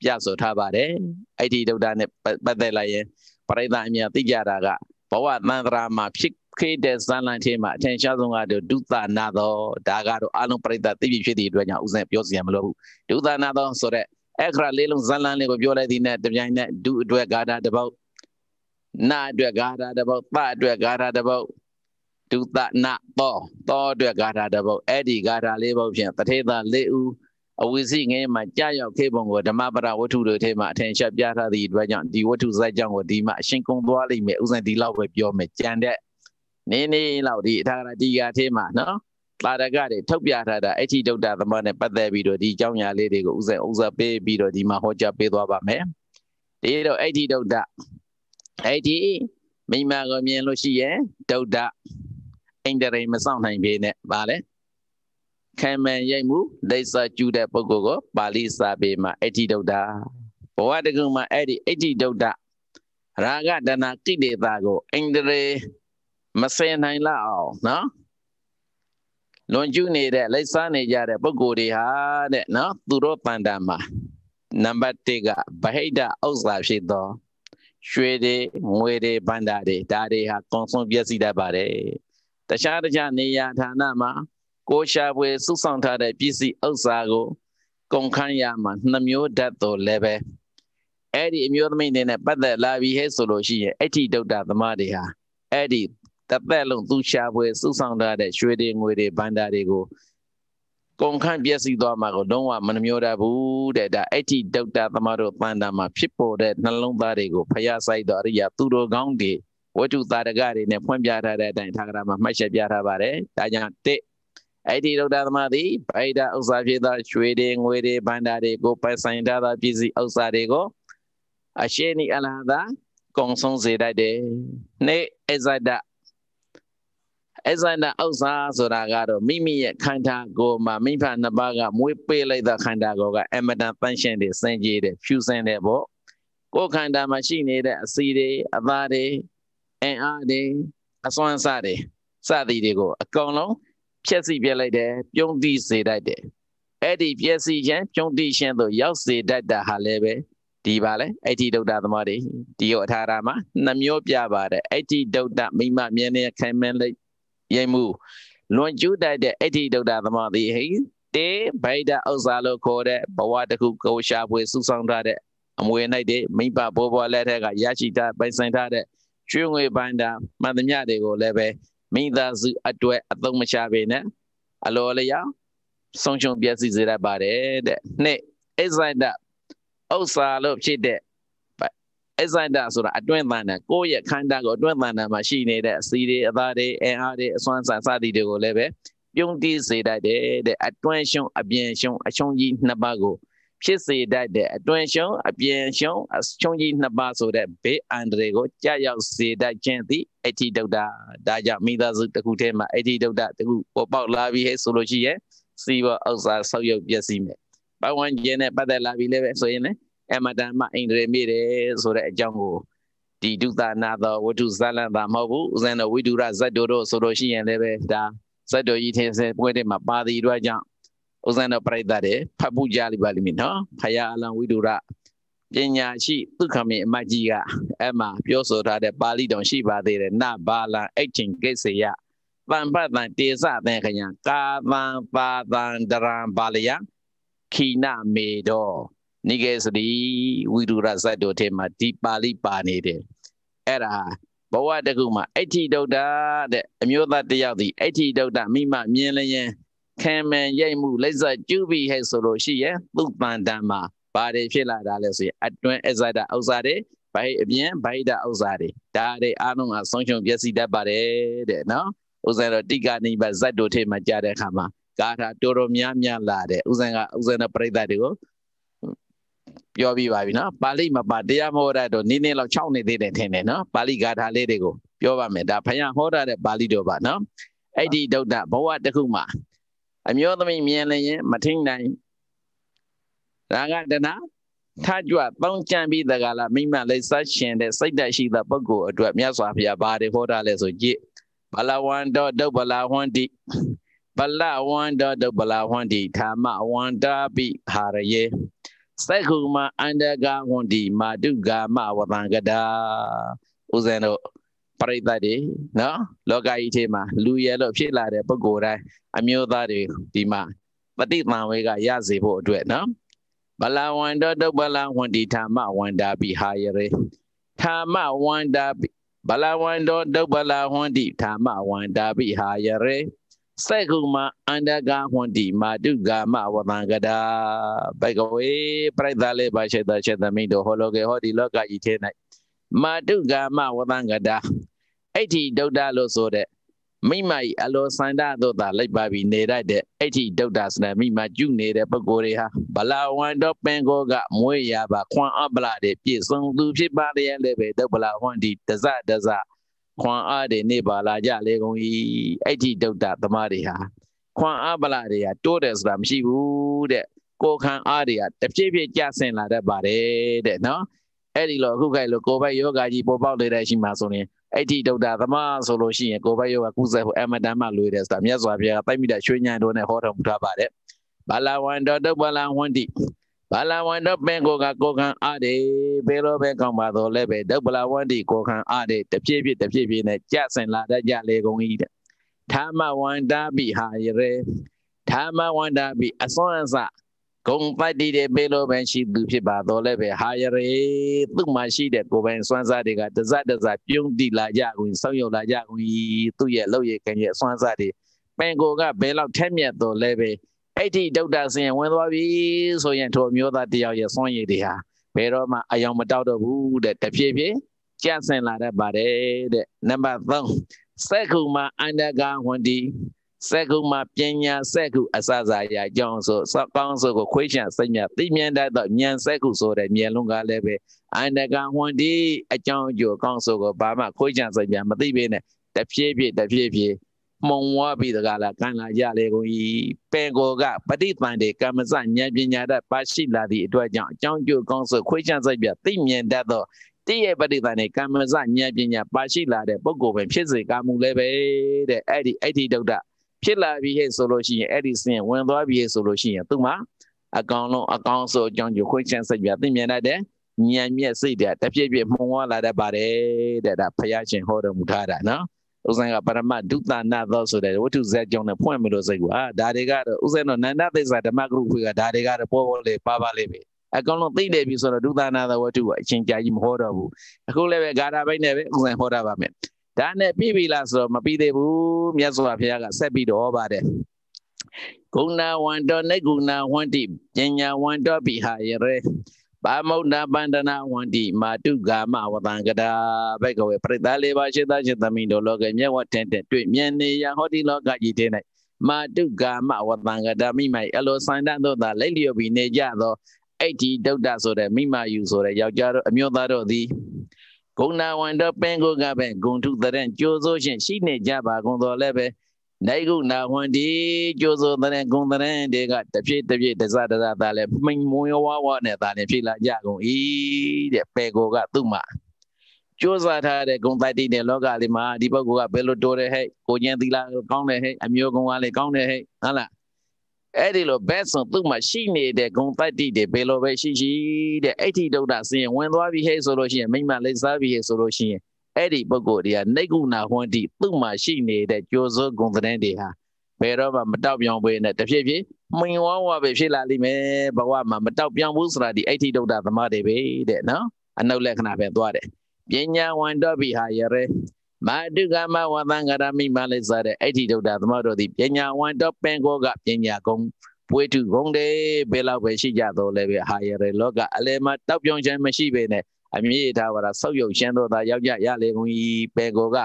ပြဆိုထားပါတယ်အဲ့ဒီဒုတ်တာနဲ့ပတ်သက်လိုက်ရင်ပရိသတ်အများသိကြတာကဘဝတန္တရာမှာဖြစ်ခေတ်တဲ့ဇာလန်ချင်းမှာအထင်ရှားဆုံးကတော့ဒုသနာသောဒါကတော့အလုံးပြိတ္တသိပြီဖြစ်တဲ့အတွက်ကြောင့်ဦးဇင်းပြောစီရမလို့ဘူးဒုသနာသောဆိုတဲ့အခရာလေးလုံးဇာလန်လေးကိုပြောလိုက်သည်နဲ့တပြိုင်နက်ဒုအတွက်ဂါထာတစ်ပုဒ်နာအတွက်ဂါထာတစ်ပုဒ်ပအတွက်ဂါထာတစ်ပုဒ်ဒုသနာသောသောအတွက်ဂါထာတစ်ပုဒ်အဲ့ဒီဂါထာလေးပုဒ်ဖြင့်တထေသ၄ဦးအဝိစီငဲမှာကြာရောက်ခေပုံကိုဓမ္မပရဝတ္ထုတွေထဲမှာအထင်ရှားပြထားသည့်အတွက်ကြောင့်ဒီဝတ္ထုဇာတ်ကြောင့်ကိုဒီမှာအရှင်ကုံသွားလိမ့်မယ်ဥစဉ်ဒီလောက်ပဲပြောမယ်ကြံတဲ့နင်းနေလောက်ဒီအထာရတိကအထင်းမှာနော်တာရကတွေထုတ်ပြထားတာအဋ္ဌိဒုဒ္ဒသမနဲ့ပတ်သက်ပြီးတော့ဒီအကြောင်းအရာလေးတွေကိုဥစဉ်ဥစားပေးပြီးတော့ဒီမှာဟောကြားပေးသွားပါမယ်ဒီတော့အဋ္ဌိဒုဒ္ဒအဋ္ဌိမိမာကိုမြင်လို့ရှိရင်ဒုဒ္ဒအိန္ဒြေမဆောင်နိုင်ပေနဲ့ဗာလဲခံမှန်ရိုက်မှုဒိဋ္ဌာကျူတဲ့ပုဂ္ဂိုလ်ကိုပါဠိစာပေမှာအဋ္ဌိဒုဒ္ဒဘဝတကုမှာအဲ့ဒီအဋ္ဌိဒုဒ္ဒရာဂတဏကိတေတာကိုအိန္ဒြေမစင်နိုင်လောက်အောင်နော်လွန်ကျူးနေတဲ့လိုက်စားနေကြတဲ့ပုဂ္ဂိုလ်တွေဟာတဲ့နော်သူတို့တန်တန်မှာနံပါတ်1ကဗဟိတဥစ္စာဖြစ်သောရွှေတွေငွေတွေဗန္တာတွေဒါတွေဟာကွန်ဆွန်ပျက်စီးတတ်ပါတယ်တခြားတခြားနေရာဌာနမှာကိုရှာပွေစုဆောင်ထားတဲ့ပစ္စည်းဥစ္စာကိုကုန်ခန်းရမှာနှမျိုးဓာတ်တော်လည်းပဲအဲ့ဒီအမျိုးသမီးတွေနဲ့ပတ်သက်လာပြီးဟဲ့ဆိုလို့ရှိရင်အဋ္ဌိဒုဒ္ဒသမားတွေဟာအဲ့ဒီတသက်လုံးသူရှာဖွေစုဆောင်ထားတဲ့ရွှေတွေငွေတွေဘန္တာတွေကိုကုန်ခန့်ပြည့်စည်သွားမှာကိုလုံးဝမနှမျောတတ်ဘူးတဲ့ဒါအဲ့ဒီဒုတ်တာသမားတို့ပန္တာမှာဖြစ်ပေါ်တဲ့နှလုံးသားတွေကိုဖျားဆိုင်တော်အရိယာသူတော်ကောင်းတွေဝတ္ထုတာရကတွေနဲ့ဖွင့်ပြထားတဲ့အတိုင်းထာဂရမှာမှတ်ချက်ပြထားပါတယ်။ဒါကြောင့်တစ်အဲ့ဒီဒုတ်တာသမားသည်ဗိဒဥစ္စာဖြစ်သောရွှေတွေငွေတွေဘန္တာတွေကိုပိုင်ဆိုင်ထားသောပစ္စည်းဥစ္စာတွေကိုအရှင်းဤအလဟသာကုံဆုံးစေတတ်တယ်။နေ့အဇဒအဇန္ဒဥစ္စာဆိုတာကတော့မိမိရဲ့ခန္ဓာကိုယ်မှာမိဖနှစ်ပါးကမွေးပေးလိုက်တဲ့ခန္ဓာကိုယ်ကအမတန်ပန်းရှင်တွေစင်ကြီးတယ်ဖြူစင်တယ်ပေါ့ကိုယ်ခန္ဓာမှာရှိနေတဲ့အစီတွေအသားတွေအင်အားတွေအစွမ်းစတွေစသည်တွေကို အကုန်လုံးဖြည့်ဆည်းပြလိုက်တယ်ပြုံးတိစေတတ်တယ်အဲ့ဒီပြည့်စည်ခြင်းပြုံးတိခြင်းတို့ရောက်စေတတ်တာဟာလည်းပဲဒီပါလေအဋ္ဌိဒုဒ္ဒသမารိဒီရောအထာရမှာနှမျိုးပြပါတယ်အဋ္ဌိဒုဒ္ဒမိမမြင်နေခိုင်မင်းလိုက်ရိပ်မှုလွန်ကျူးတတ်တဲ့အဋ္ဌိဒုဒ္ဒသမတိဟိတေဗိဒဥစ္စာလို့ခေါ်တဲ့ဘဝတစ်ခုကိုရှာဖွေစုဆောင်ထားတဲ့အမွေ၌တဲ့မိဘဘိုးဘွားလက်ထက်ကရရှိတာပိုင်ဆိုင်ထားတဲ့ကျွေးငွေပိုင်းတာမှန်သမျှတွေကိုလည်းပဲမိသားစုအတွက်အသုံးမချပေနဲ့အလိုလျောက်ဆုံးရှုံးပျက်စီးစေတတ်ပါတယ်တဲ့နှစ်အိဇိုက်တဥစ္စာလို့ဖြစ်တဲ့အစ္ဆန္ဒဆိုတာအတွင်းသဏ္ဍာန်ကိုယ့်ရဲ့ခန္ဓာကိုအတွင်းသဏ္ဍာန်မှာရှိနေတဲ့အစီတွေအသားတွေအင်အားတွေအစွမ်းစံစသည်တွေကိုလည်းပဲပြုံးတိစေတတ်တယ်တဲ့အတွင်းရှုံးအပြင်ရှုံးအချုံးကြီးနှစ်ပါးကို ဖြစ်စေတတ်တဲ့အတွင်းရှုံးအပြင်ရှုံးအချုံးကြီးနှစ်ပါးဆိုတဲ့ဘေးအန္တရာယ်ကိုကြာရောက်စေတတ်ခြင်းသည်အဋ္ဌိဒုဒ္ဒဒါကြောင့်မိသားစုတစ်ခုထဲမှာအဋ္ဌိဒုဒ္ဒတစ်ခုပေါ်ပေါက်လာပြီးဟဲ့ဆိုလို့ရှိရဲ့စီးပွားဥစ္စာဆောက်ရုပ်ပျက်စီးမယ်ပတ်ဝန်းကျင်နဲ့ပတ်သက်လာပြီးလည်းပဲဆိုရင်လည်းအမတန်မှအိန္ဒြေမြင့်တယ်ဆိုတဲ့အကြောင်းကိုဒီဒုသနာသောဝတ္ထုဇလန်သာမဟုတ်ဘူးဥစဉ်တော်ဝိဓုရဇတ်တို့တို့ဆိုလို့ရှိရင်လည်းပဲဒါဇတ်တို့ကြီးထင်စေပွဲတွေမှာပါသည်တို့ကြောင့်ဥစဉ်တော်ပြိတ္တတွေဖတ်ပူကြလိမ့်ပါလိမ့်မယ်နော်ဖယားအလံဝိဓုရပညာရှိဒုက္ခမေအမကြီးကအဲ့မှာပြောဆိုထားတဲ့ပါဠိတော်ရှိပါသေးတယ်နဘာလံအိတ်ချင်းကိစေယပံပတံတေဇသင်ခယံကာသံပါသံဒရံပါလယခိနမေတော်နိကေသတိဝိရုရဇတ်တို့ထဲမှာဒီပါဠိပါနေတယ်အဲ့ဒါဘဝတကုမှာအဋ္ဌိဒုဒ္ဒတဲ့အမျိုးသားတယောက်ဒီအဋ္ဌိဒုဒ္ဒမိမမြင်လျင်ခံမန်ရိတ်မှုလိစ္ဆာကျူးပြီးဟဲ့ဆိုလို့ရှိရင်သူပန္တံမှာဘာတွေဖြစ်လာတာလဲဆိုရင်အတွင်းအဇဒဥစ္စာတွေဘိုင်အပြင်ဘိုင်ဒဥစ္စာတွေဒါတွေအလုံးအဆုံးရှုံပြည့်စည်တတ်ပါတယ်တဲ့နော်ဥစဉ်တော့တိကနိဗ္ဗာန်ဇတ်တို့ထဲမှာကြားတဲ့အခါမှာဂါထာတော်တော်များများလာတယ်ဥစဉ်ကဥစဉ်တော့ပြိဿတွေကိုပြောပြီးပါပြီနော်ပါဠိမပါတရားမဟောတာတော့နည်းနည်းလောက်ခြောက်နေသေးတယ်ထင်တယ်နော်ပါဠိဂါထာလေးတွေကိုပြောပါမယ်ဒါဘုရားဟောတာတဲ့ပါဠိတော်ပါနော်အဲ့ဒီဒုဒ္ဒဘဝတစ်ခုမှာအမျိုးသမီးမြင်လျင်မထိန်နိုင်ရာဂတနာထကြွတောင်းကြံပြီးတကလာမိမလေးစရှင်တဲ့စိတ်ဓာတ်ရှိတဲ့ပုဂ္ဂိုလ်အတွက်မြတ်စွာဘုရားဘာတွေဟောတာလဲဆိုကြည့်ဘလဝန္တောဒုဗလာဟွန်တိဘလဝန္တောဒုဗလာဟွန်တိဓမ္မဝန္တာပိဟာရယေစက္ခုမအန္တကဝန္တိမာတုကာမဝတံကတာဦးဇင်းတို့ပရိသတ်တွေနော်လောကကြီးထဲမှာလူရလို့ဖြစ်လာတဲ့ပုဂ္ဂိုလ်တိုင်းအမျိုးသားတွေဒီမှာပฏิတန်ဝေကရစေဖို့အတွက်နော်ဘလဝန္တတုဘလဝန္တိဓမ္မဝန္တာပိဟာယရေဓမ္မဝန္တာပိဘလဝန္တတုဘလဝန္တိဓမ္မဝန္တာပိဟာယရေစိုက်ကုမအန္တကာဟွန်တီမာတုကာမဝတံကတာဘိုက်ကဝေပြိုက်သားလေးပါရှိတာရှိသမိတို့ဟောလောကေဟောဒီလောကကြီးထဲ၌မာတုကာမဝတံကတာအဋ္ဌိဒုဒ္ဒလို့ဆိုတဲ့မိမကြီးအလိုဆန္ဒတို့သာလိုက်ပါပြီးနေတတ်တဲ့အဋ္ဌိဒုဒ္ဒစနမိမကျุနေတဲ့ပုဂ္ဂိုလ်တွေဟာဗလာဝန္တောပင်ကိုကမွေရပါခွန်အပလာတွေပြည့်စုံသူဖြစ်ပါလျက်လည်းပဲဒုဗလာဝန္တီတဇတဇခွန်အားတွေနေပါလာကြလေကုန်၏အဲ့ဒီဒုဒ္ဒသမားတွေဟာခွန်အားပလာတွေကတိုးတယ်ဆိုတာမရှိဘူးတဲ့ကိုခံအားတွေကတဖြည်းဖြည်းကျဆင်းလာတတ်ပါတယ်တဲ့နော်အဲ့ဒီလိုအခုခိုက်လို့ကိုဘက်ယောဂကြီးပေါ်ပေါက်နေတဲ့ရှိမှဆိုရင်အဲ့ဒီဒုဒ္ဒသမားဆိုလို့ရှိရင်ကိုဘက်ယောဂကုသဖို့အမတန်မှလွယ်တယ်ဆိုတာမြတ်စွာဘုရားကတိုက်မိတဲ့ရွှေညံတော်နဲ့ဟောတော်မူထားပါတယ်ဘာလာဝန္တောတုပ္ပလဝန္တိဘာလဝန္တပင်ကိုကကိုခံအားတယ်ဘယ်လိုပဲကောင်းပါတော့လည်းပဲဒုဗလာဝန္တိကိုခံအားတယ်တဖြည်းဖြည်းတဖြည်းဖြည်းနဲ့ကြဆင်လာတတ်ကြလေကုန်၏တဲ့ဓမ္မဝန္တာပိဟာယရေဓမ္မဝန္တာပိအစွမ်းအစဂုံပတ်တည်တယ်ဘယ်လိုပဲရှိသူဖြစ်ပါတော့လည်းပဲဟာယရေသူ့မှာရှိတဲ့ကိုယ်ပိုင်စွမ်းစားတွေကတစတစပြုံးတည်လာကြကုန်ဆောင်းရောက်လာကြကုန်သူ့ရဲ့လောက်ရဲ့ကံရဲ့အစွမ်းစားတွေပင်ကိုကဘယ်လောက်ထက်မြက်တော့လည်းပဲအဲ့ဒီဒုတ်တာဆင်းရဲဝင်သွားပြီဆိုရင်ထိုအမျိုးသားတယောက်ရဲ့စွန့်ရည်တွေဟာဘယ်တော့မှအယောင်မတောက်တော့ဘူးတဲ့တဖြည်းဖြည်းကြန့်စင်လာတတ်ပါတယ်တဲ့နံပါတ်3စက္ခုမှာအန္တကဝန်တီစက္ခုမှာပညာစက္ခုအစစာရာအကြောင်းဆိုစကောင်းဆိုကိုခွေးချံစိတ်မြသိမြင်တတ်သောဉာဏ်စက္ခုဆိုတဲ့ဉာဏ်လုံးကလည်းပဲအန္တကဝန်တီအကြောင်းအကျိုးကောင်းဆိုကိုဘာမှခွေးချံစိတ်မြမသိပေနဲ့တဖြည်းဖြည်းတဖြည်းဖြည်းမှုံဝါပြီးတကားလားကံလာကြလေကိုဤပင်ကိုကပฏิတန်တေကမ္မစဉာဏ်ပညာတတ်ပါရှိလာသည့်အတွက်ကြောင့်အကြောင်းကျိုးကောင်းစွာခွေးချစိုက်ပြသိမြင်တတ်သောတည့်ရဲ့ပฏิတန်တေကမ္မစဉာဏ်ပညာပါရှိလာတဲ့ပုဂ္ဂိုလ်ပဲဖြစ်စေကာမူလည်းပဲတဲ့အဲ့ဒီအဲ့ဒီဒုဒ္ဒဖြစ်လာပြီးဟဲ့ဆိုလို့ရှိရင်အဲ့ဒီစင်ဝင်သွားပြီးဟဲ့ဆိုလို့ရှိရင်သူမှာအကောင်လုံးအကောင်ဆိုအကြောင်းကျိုးခွေးချစိုက်ပြသိမြင်တတ်တဲ့ဉာဏ်မြတ်စိတ်တဖြည်းဖြည်းမှုံဝါလာတတ်ပါတယ်တဲ့ဒါဘုရားရှင်ဟောတော်မူထားတာနော်ဥစဉ်ကပရမဒုသနာသောဆိုတဲ့ဝတ္ထုဇက်ကြောင့်နဲ့ဖွင့်ပြီးလို့စိတ်ကအာဒါတွေကတော့ဥစဉ်တော့နန္ဒသိစ္စာဓမ္မဂရုခွေကဒါတွေကတော့ပေါ်ပေါ်လေးပါပါလေးပဲအကောင်လုံးသိတယ်ပြီဆိုတော့ဒုသနာသောဝတ္ထုကိုအရှင်ကြာကြီးမဟောတော့ဘူးအခုလည်းပဲဂါထာပိုင်းနဲ့ပဲဥစဉ်ဟောတာပါမယ်ဒါနဲ့ပြီပြီလားဆိုတော့မပြီးသေးဘူးမြတ်စွာဘုရားကဆက်ပြီးတော့ဟောပါတယ်ဂုဏဝန္တောနေဂုဏဝန္တိပညာဝန္တောပိဟာယရေပါမုဒ္ဒပန္ဒနာဝန္တိမာတုကာမဝတံကတာဘိကဝေပရိသလေးပါရှိသရှိသမိတို့လောကမြတ်ဝတ်တန်တတွေ့မြင်နေရဟောဒီလောကကြီးတဲ့၌မာတုကာမဝတံကတာမိမိုင်အလိုဆိုင်တတ်သောသာလက်လျော်ပြီးနေကြသောအဲ့ဒီဒုဒ္ဒဆိုတဲ့မိမာယူဆိုတဲ့ယောက်ျားတို့အမျိုးသားတို့သည်ဂုဏဝန္တပင်ကိုကပဲဂုံထုတရံကြိုးစိုးရှင်ရှိနေကြပါကုန်တော်လည်းပဲနိုင်ကုနာဟွန်ဒီကျိုးစိုးတဲ့ဂုံတဲ့တွေကတပြည့်တပြည့်တစတစသားလဲမိန်မွန်ရောဝါဝါနဲ့သားနဲ့ဖြည့်လာကြကုန်ဤတဲ့ပေကိုကသူ့မှာကြိုးစားထားတဲ့ဂုံတိုက်တိတဲ့လောကလေးမှာဒီပုဂ္ဂိုလ်ကဘယ်လိုတိုးတယ်ဟဲ့ကိုကျင်းသီလကောင်းတယ်ဟဲ့အမျိုးကုံကလည်းကောင်းတယ်ဟဲ့ဟုတ်လားအဲ့ဒီလိုဘက်ဆုံးသူ့မှာရှိနေတဲ့ဂုံတိုက်တိတွေဘယ်လိုပဲရှိရှိတဲ့အဋ္ဌိဒုဒ္ဒဆင်းဝင်သွားပြီဟဲ့ဆိုလို့ရှိရင်မိမလေးစားပြီဟဲ့ဆိုလို့ရှိရင်အဲ့ဒီပုဂ္ဂိုလ်တွေကနှိတ်ကုဏဟွန်းတိသူ့မှာရှိနေတဲ့ကြိုးစိုးဂုဏ်သတင်းတွေဟာဘယ်တော့မှမတောက်ပြောင်းပေးနဲ့တဖြည်းဖြည်းမင်ဝါဝပဲဖြစ်လာလိမ့်မယ်ဘဝမှာမတောက်ပြောင်းဘူးဆိုတာဒီအဋ္ဌိဒုဒ္ဒသမားတွေပဲတဲ့နော်အနုလက္ခဏာပဲသွားတယ်ပညာဝန်တော့ပြီဟာရယ်မာတုကမဝသံဃရမိမလေးစားတဲ့အဋ္ဌိဒုဒ္ဒသမားတို့သည်ပညာဝန်တော့ပင်ကိုကပညာကုံပွေးထုကုန်တယ်ဘယ်လောက်ပဲရှိကြတော့လဲပဲဟာရယ်လောကအလဲမှာတောက်ပြောင်းခြင်းမရှိပဲနဲ့အမြင့်ထားပါတာဆောက်ယုတ်ရှင်းသောသာယောက်ျားရလေကုန်၏ပေကိုက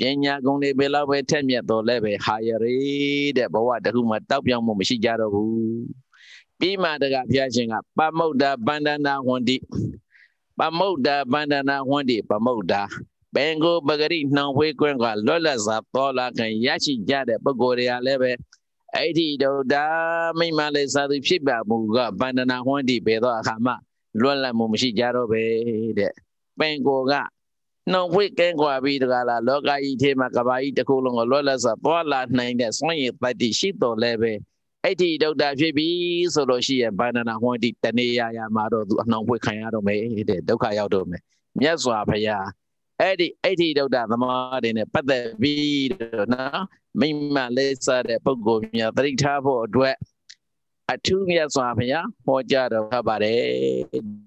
ပညာကုံတွေဘယ်လောက်ပဲထက်မြက်တော်လဲပဲဟာရရေတဲ့ဘဝတစ်ခုမှတောက်ပြောင်းမှုမရှိကြတော့ဘူးပြီးမှတကဘုရားရှင်ကပမုဒ္ဒပန္ဒနာဝန္တိပမုဒ္ဒပန္ဒနာဝန္တိပမုဒ္ဒပင်ကိုပဂရိနှောင်ဝေးကွင်းကလွတ်လပ်စွာတော်လာခံရရှိကြတဲ့ပုဂ္ဂိုလ်တွေကလည်းပဲအဲ့ဒီဒုဒ္ဒမိမလေးစာသူဖြစ်ပါမှုကပန္ဒနာဝန္တိဘယ်တော့အခါမှလွတ်လပ်မှုမရှိကြတော့ပဲတဲ့ပင်ကိုကနှုံဖွေးကင်းကွာပြီးတကလားလောကကြီးထဲမှာကဘာကြီးတစ်ခုလုံးကိုလွတ်လပ်စွာပွားလာနိုင်တဲ့စွန့်ရည်တတိရှိတော်လည်းပဲအဲ့ဒီဒုက္ခဖြစ်ပြီဆိုလို့ရှိရင်ဘာန္ဒနာဟွန်တိတနေရရမှာတော့သူအနှောင်ဖွေးခံရတော့မယ်တဲ့ဒုက္ခရောက်တော့မယ်မြတ်စွာဘုရားအဲ့ဒီအဲ့ဒီဒုက္ခသမားတွေနဲ့ပတ်သက်ပြီးတော့နော်မိမလေးစားတဲ့ပုဂ္ဂိုလ်များတရိထားဖို့အတွက်အထူးမြတ်စွာဘုရားဟောကြားတော်ပါတယ်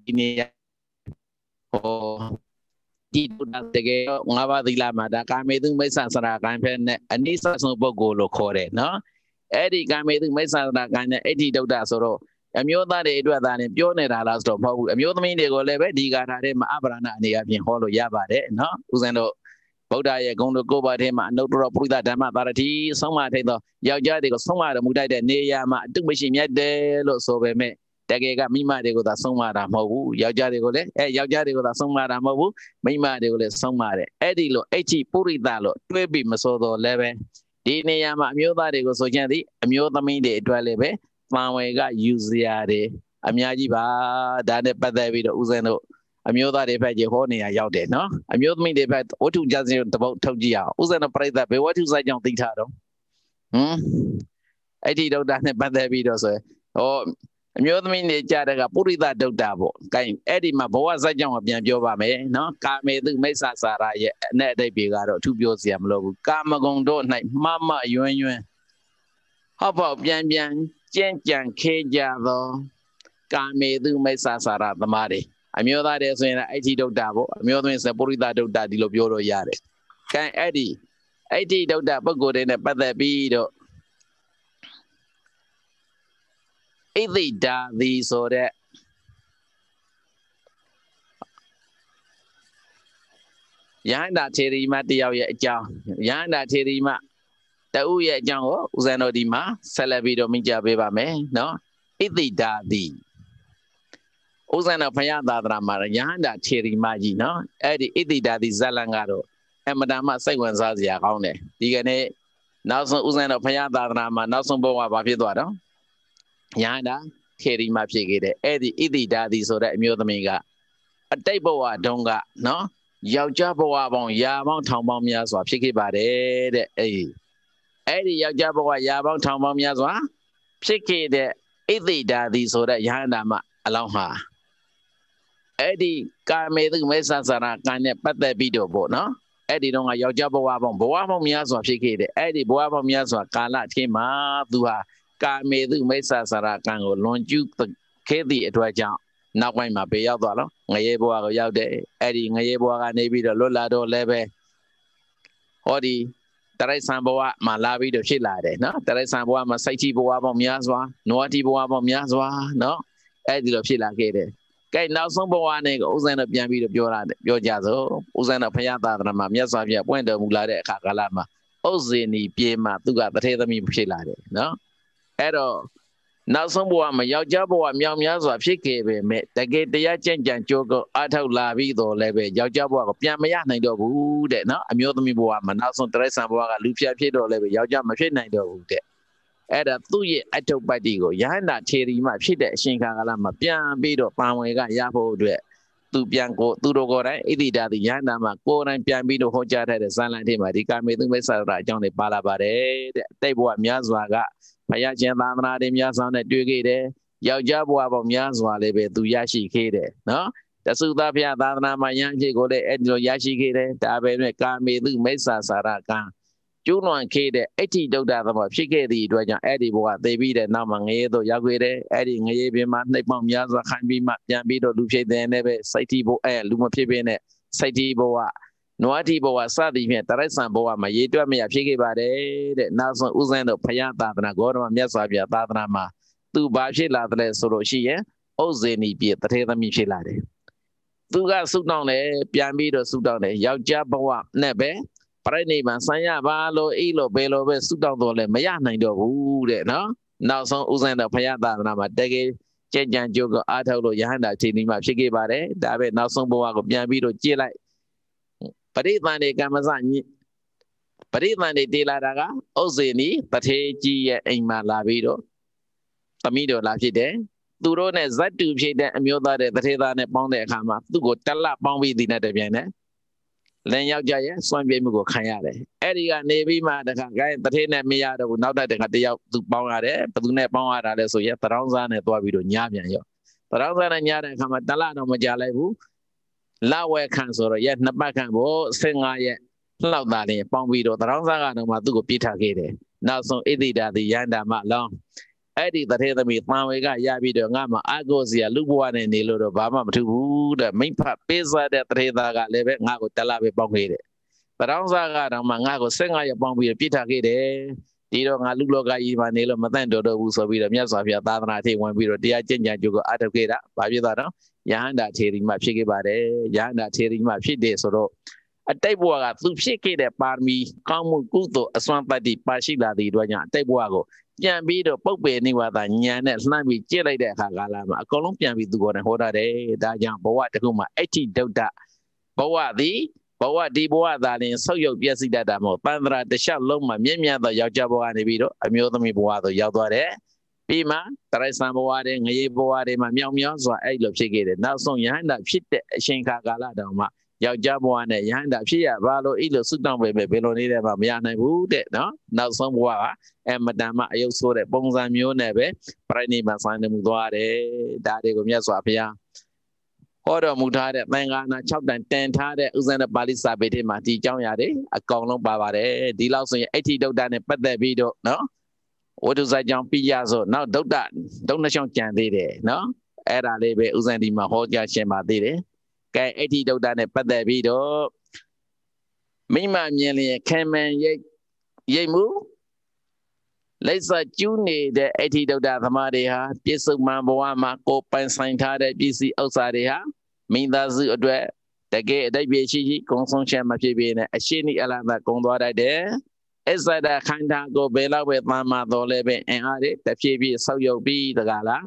ဒီနေ့ဟောဒီတုဏတကယ်ငါးပါးသီလမှာဒါကာမေသူမိစ္ဆာစရာကံဖက်နဲ့အနိစ္စဆုံးပုဂ္ဂိုလ်လို့ခေါ်တယ်နော်အဲ့ဒီကာမေသူမိစ္ဆာစရာကံနဲ့အဋ္ဌိဒုဒ္ဒဆိုတော့အမျိုးသားတွေအတွက်သားနဲ့ပြောနေတာလားဆိုတော့မဟုတ်ဘူးအမျိုးသမီးတွေကိုလည်းပဲဒီကာထာထဲမှာအပ္ပရဏအနေအချင်းဟောလို့ရပါတယ်နော်ဦးဇင်းတို့ဗုဒ္ဓရဲ့ဂုဏ်တို့ကိုယ်ပါထဲမှာအနုတ္တရပုရိသဓမ္မပါရတိဆုံးမထိုက်သောယောက်ျားတွေကိုဆုံးမတော်မူတတ်တဲ့နေရာမှာအတုမရှိမြတ်တယ်လို့ဆိုပေမဲ့တကယ်ကမိမတွေကိုသာဆုံးမတာမဟုတ်ဘူးယောက်ျားတွေကိုလည်းအဲယောက်ျားတွေကိုသာဆုံးမတာမဟုတ်ဘူးမိမတွေကိုလည်းဆုံးမတယ်အဲ့ဒီလိုအဲ့ချိပုရိသလို့တွဲပြီးမဆိုတော့လည်းပဲဒီနေရာမှာအမျိုးသားတွေကိုဆိုချင်သည်အမျိုးသမီးတွေအတွက်လည်းပဲပန်ဝေကယူစရာတွေအများကြီးပါဒါနဲ့ပတ်သက်ပြီးတော့ဦးဇင်းတို့အမျိုးသားတွေဘက်ကြီးဟောနေရရောက်တယ်နော်အမျိုးသမီးတွေဘက်ဝတ္ထုကြစင်တပုတ်ထုတ်ကြည့်ရအောင်ဥစ္စာနဲ့ပြိဿဘေဝတ္ထုဆိုင်ကြောင့်သိထားတော့ဟမ်အဲ့ဒီဒုက္တာနဲ့ပတ်သက်ပြီးတော့ဆိုဟောအမျိုးသမီးနေကြတဲ့ကပုရိသဒုက္တာပေါ့အဲအဲ့ဒီမှာဘဝဆိုင်ကြောင့်ပြန်ပြောပါမယ်နော်ကာမေသူမိစ္ဆာစာရရဲ့အနဲ့အတိတ်တွေကတော့အထူးပြောစရာမလိုဘူးကာမဂုဏ်တို့၌မှမယွန်းယွန်းဟောက်ပေါက်ပြန်ပြန်ကြင်ကြံခဲကြသောကာမေသူမိစ္ဆာစာရသမားတွေအမျိုးသားတဲ့ဆိုရင်အဲ့ဒီဒုတ်တာပေါ့အမျိုးသမီးဆိုပုရိသဒုတ်တာဒီလိုပြောတော့ရတယ်။ကဲအဲ့ဒီအဲ့ဒီဒုတ်တာပုဂ္ဂိုလ်တွေနဲ့ပတ်သက်ပြီးတော့ဣသိတာသည်ဆိုတဲ့ယဟန္တာထေရီမတယောက်ရဲ့အကြောင်းယဟန္တာထေရီမတဦးရဲ့အကြောင်းကိုဦးဇန်တော်ဒီမှာဆက်လက်ပြီးတော့မိကြပေးပါမယ်နော်ဣသိတာသည်ဥစ္စာနာဖယသာသနာမှာယဟန္တာထေရီမကြီးနော်အဲ့ဒီဣတိတာတိဇလန်ကတော့အမတမစိတ်ဝင်စားစရာကောင်းတယ်ဒီကနေ့နောက်ဆုံးဥစ္စာနာဖယသာသနာမှာနောက်ဆုံးဘဝဘာဖြစ်သွားတော့ယဟန္တာထေရီမဖြစ်ခဲ့တယ်အဲ့ဒီဣတိတာတိဆိုတဲ့အမျိုးသမီးကအတိတ်ဘဝတုန်းကနော်ယောက်ျားဘဝပေါင်းရာပေါင်းထောင်ပေါင်းများစွာဖြစ်ခဲ့ပါတယ်တဲ့အဲ့ဒီအဲ့ဒီယောက်ျားဘဝရာပေါင်းထောင်ပေါင်းများစွာဖြစ်ခဲ့တဲ့ဣတိတာတိဆိုတဲ့ယဟန္တာမအလောင်းဟာအဲ့ဒီကာမေသူမေဆဆရာကံနဲ့ပတ်သက်ပြီးတော့ပေါ့နော်အဲ့ဒီတော့ကယောက်ျားဘဝပေါင်းဘဝပေါင်းများစွာဖြစ်ခဲ့တယ်အဲ့ဒီဘဝပေါင်းများစွာကာလချင်းမှာသူဟာကာမေသူမိစ္ဆာစာရကံကိုလွန်ကျူးခဲ့သည့်အတွက်ကြောင့်နောက်ပိုင်းမှာဘေရောက်သွားတော့ငရေဘဝကိုရောက်တဲ့အဲ့ဒီငရေဘဝကနေပြီးတော့လွတ်လာတော့လည်းပဲဟောဒီတရိษံဘဝမှာလာပြီးတော့ဖြစ်လာတယ်နော်တရိษံဘဝမှာစိုက်ကြည့်ဘဝပေါင်းများစွာနွားတိဘဝပေါင်းများစွာနော်အဲ့ဒီလိုဖြစ်လာခဲ့တယ်ကဲနောက်ဆုံးဘဝနဲ့ကိုဦးဇင်းတော့ပြန်ပြီးတော့ပြောတာပြောကြစို့ဦးဇင်းတော့ဘုရားသာသနာမှာမြတ်စွာဘုရားပွင့်တော်မူလာတဲ့အခါကာလမှာဥဇင်းဤပြေမှာသူကတထေသမီးဖြစ်လာတယ်နော်အဲ့တော့နောက်ဆုံးဘဝမှာယောက်ျားဘဝမြောင်များစွာဖြစ်ခဲ့ပေမဲ့တကယ်တရားကြံ့ကြံ့ကြိုးကိုအထောက်လာပြီးတော့လည်းပဲယောက်ျားဘဝကိုပြန်မရနိုင်တော့ဘူးတဲ့နော်အမျိုးသမီးဘဝမှာနောက်ဆုံးတရိစ္ဆာန်ဘဝကလူဖြတ်ဖြစ်တော့လည်းပဲယောက်ျားမဖြစ်နိုင်တော့ဘူးတဲ့အဲ့ဒါသူ့ရဲ့အတုပ္ပတ္တိကိုယဟန္တာထေရီမှဖြစ်တဲ့အရှင်ခါကလာမှာပြန်ပြီးတော့ပံဝင်ကရဖို့အတွက်သူပြန်ကိုသူတို့ကိုယ်တိုင်ဣတိဒါတိယန္တာမှာကိုယ်တိုင်ပြန်ပြီးတော့ဟောကြားတဲ့ဇာလန်တိမှာဒီကာမေသူမိစ္ဆာရအကြောင်းတွေပါလာပါတယ်တဲ့တိတ်ဘဝများစွာကဘုရားရှင်သာမဏေတွေများစွာနဲ့တွေ့ခဲ့တယ်ယောက်ျားဘဝပေါ့များစွာလည်းပဲသူရရှိခဲ့တယ်နော်တသုသားဘုရားသာသနာမှာယံဖြစ်ကိုလည်းအဲ့ဒီလိုရရှိခဲ့တယ်ဒါပဲနဲ့ကာမေသူမိစ္ဆာစာရကံကျူးလွန်ခဲ့တဲ့အဋ္ဌိဒုဒ္ဒသမဖြစ်ခဲ့သည့်အတွက်ကြောင့်အဲ့ဒီဘဝသေပြီးတဲ့နောက်မှာငရေတို့ရောက်ခဲ့တယ်အဲ့ဒီငရေပင်မှာနှိပ်ပေါင်းများစွာခံပြီးမှပြန်ပြီးတော့လူဖြစ်တဲ့နဲ့ပဲစိုက်တီဘဝအဲလူမဖြစ်ပင်နဲ့စိုက်တီဘဝနဝတိဘဝစသည်ဖြင့်တရိုက်ဆန်ဘဝမှာရေတွက်မရဖြစ်ခဲ့ပါတယ်တဲ့နောက်ဆုံးဥစဉ်တို့ဘုရားသာသနာဂေါတမမြတ်စွာဘုရားသာသနာမှာသူဘာဖြစ်လာတယ်ဆိုလို့ရှိရင်ဥဇေနီပြည့်တထေသမီးဖြစ်လာတယ်သူကဆုတောင်းတယ်ပြန်ပြီးတော့ဆုတောင်းတယ်ယောက်ျားဘဝနဲ့ပဲပြိနိဗ္ဗာန်ဆံရပါလို့အဲ့လိုဘယ်လိုပဲဆုတောင်းတော်လဲမရနိုင်တော့ဘူးတဲ့နော်နောက်ဆုံးဥစဉ်တော်ဘုရားသာသနာမှာတကယ်ကြံ့ကြံ့ကြိုးကိုအားထုတ်လို့ယဟန္တာချိန်ဒီမှာဖြစ်ခဲ့ပါတယ်ဒါပဲနောက်ဆုံးဘဝကိုပြန်ပြီးတော့ကြည့်လိုက်ပရိသန္တေကမ္မစပရိသန္တေတေလာတာကဥဇင်ဒီတထေကြီးရဲ့အိမ်မှာလာပြီးတော့သမီးတော်လာဖြစ်တယ်သူတို့နဲ့ဇတ်တူဖြစ်တဲ့အမျိုးသားတဲ့တထေသားနဲ့ပေါင်းတဲ့အခါမှာသူ့ကိုတလပေါင်းပြီးဒီနဲ့တပြိုင်နက်လင်ယောက်ျားရဲ့စွန့်ပြေးမှုကိုခံရတယ်အဲ့ဒီကနေပြီးမှတခါကိုင်းတထေးနဲ့မရတော့ဘူးနောက်တစ်ခါတယောက်သူပေါင်းရတယ်ဘသူနဲ့ပေါင်းရတာလဲဆိုရင်တရောင်းစားနဲ့တွားပြီးတော့ညပြန်ရော့တရောင်းစားနဲ့ညတဲ့အခါမှာတလတော့မကြလိုက်ဘူးလဝဲခံဆိုတော့ရက်နှစ်ပတ်ခံဖို့15ရက်လောက်သားလေးပေါင်းပြီးတော့တရောင်းစားကတော့မှသူ့ကိုပြေးထားခဲ့တယ်နောက်ဆုံးဣတိတာတိယန္တာမလောင်းအဲ့ဒီတထေသမီးတန်ဝေကရပြီးတော့ငါမှာအကိုစီကလူဘဝနဲ့နေလို့တော့ဘာမှမထူးဘူးတဲ့မိဖပေးစားတဲ့တထေသားကလည်းပဲငါကိုတလာပဲပေါက်ခဲ့တယ်ပရောင်းစားကတော့မှငါကို15ရက်ပေါက်ပြီးပြစ်ထားခဲ့တယ်ဒီတော့ငါလူလောကကြီးမှာနေလို့မတန့်တော်တော့ဘူးဆိုပြီးတော့မြတ်စွာဘုရားသာသနာထိဝင်ပြီးတော့တရားကျင့်ကြံကြိုးကိုအထုတ်ခဲ့တာဘာဖြစ်သွားတော့ယဟန္တာထေရီမှဖြစ်ခဲ့ပါတယ်ယဟန္တာထေရီမှဖြစ်တယ်ဆိုတော့အတိတ်ဘဝကသူဖြစ်ခဲ့တဲ့ပါရမီကောင်းမှုကုသိုလ်အစွမ်းပတ်တိပါရှိလာသည့်အတွက်ကြောင့်အတိတ်ဘဝကိုပြန်ပြီးတော့ပုတ်ပယ်နေဝတာညံနဲ့လှမ်းပြီးကြည့်လိုက်တဲ့အခါကာလမှာအကုန်လုံးပြန်ပြီးသူကိုယ်နဲ့ဟောတာတယ်ဒါကြောင့်ဘဝတစ်ခုမှာအဋ္ဌိဒုဒ္ဒဘဝသည်ဘဝဒီဘဝသာလင်ဆုတ်ယုတ်ပြည့်စည်တတ်တာမဟုတ်ပန္တရာတခြားလုံးမှာမြင့်မြတ်သောယောက်ျားဘဝနေပြီးတော့အမျိုးသမီးဘဝသို့ရောက်သွားတယ်ပြီးမှတရိုက်ဆန်ဘဝတွေငရေဘဝတွေမှာမြောင်မြောင်စွာအဲ့လိုဖြစ်ခဲ့တယ်နောက်ဆုံးယဟန္တာဖြစ်တဲ့အချိန်ခါကာလတောင်မှယောက်ျားဘဝနဲ့ရဟန္တာဖြစ်ရပါလို့အဲ့လိုဆုတောင်းပေးမယ်ဘယ်လိုနေလဲမှမရနိုင်ဘူးတဲ့နော်နောက်ဆုံးဘဝကအမတန်မှအယုတ်ဆိုးတဲ့ပုံစံမျိုးနဲ့ပဲပြိဋိနိဗ္ဗာန်ဆိုင်နေမှုသွားတယ်ဒါတွေကိုမြတ်စွာဘုရားဟောတော်မူထားတဲ့သင်္ဃာနာ6တန်တန်ထားတဲ့ဥဇဏပါဠိစာပေထဲမှာဒီအကြောင်းအရာတွေအကောင်လုံးပါပါတယ်ဒီလောက်ဆိုရင်အဋ္ဌိဒုဒ္ဒနဲ့ပတ်သက်ပြီးတော့နော်ဝတ္ထုဇာကြောင့်ပြရဆိုနောက်ဒုဒ္ဒဒုနှချောင်းကြံသေးတယ်နော်အဲ့ဒါလေးပဲဥဇဏဒီမှာဟောကြားရှင်းပါသေးတယ်ကဲအဋ္ဌိဒုဒ္ဒနဲ့ပတ်သက်ပြီးတော့မိမမြင်လျင်ခံမှန်ရိတ်ရိတ်မှုလိစ္ဆာကျူးနေတဲ့အဋ္ဌိဒုဒ္ဒသမားတွေဟာပြစ္ဆုတ်မှန်ဘဝမှာကိုပိုင်ဆိုင်ထားတဲ့ပစ္စည်းဥစ္စာတွေဟာမိသားစုအတွက်တကယ်အတိတ်ပြရှိရှိကုံဆုံးချက်မဖြစ်ပေနဲ့အရှိနိအလန္တကုံသွားတတ်တယ်အစ္ဆဒခန္ဓာကိုဘယ်လောက်ပဲသမ်းမာတော်လဲပဲအင်အားတွေတဖြည်းဖြည်းဆောက်ယုတ်ပြီးတကလား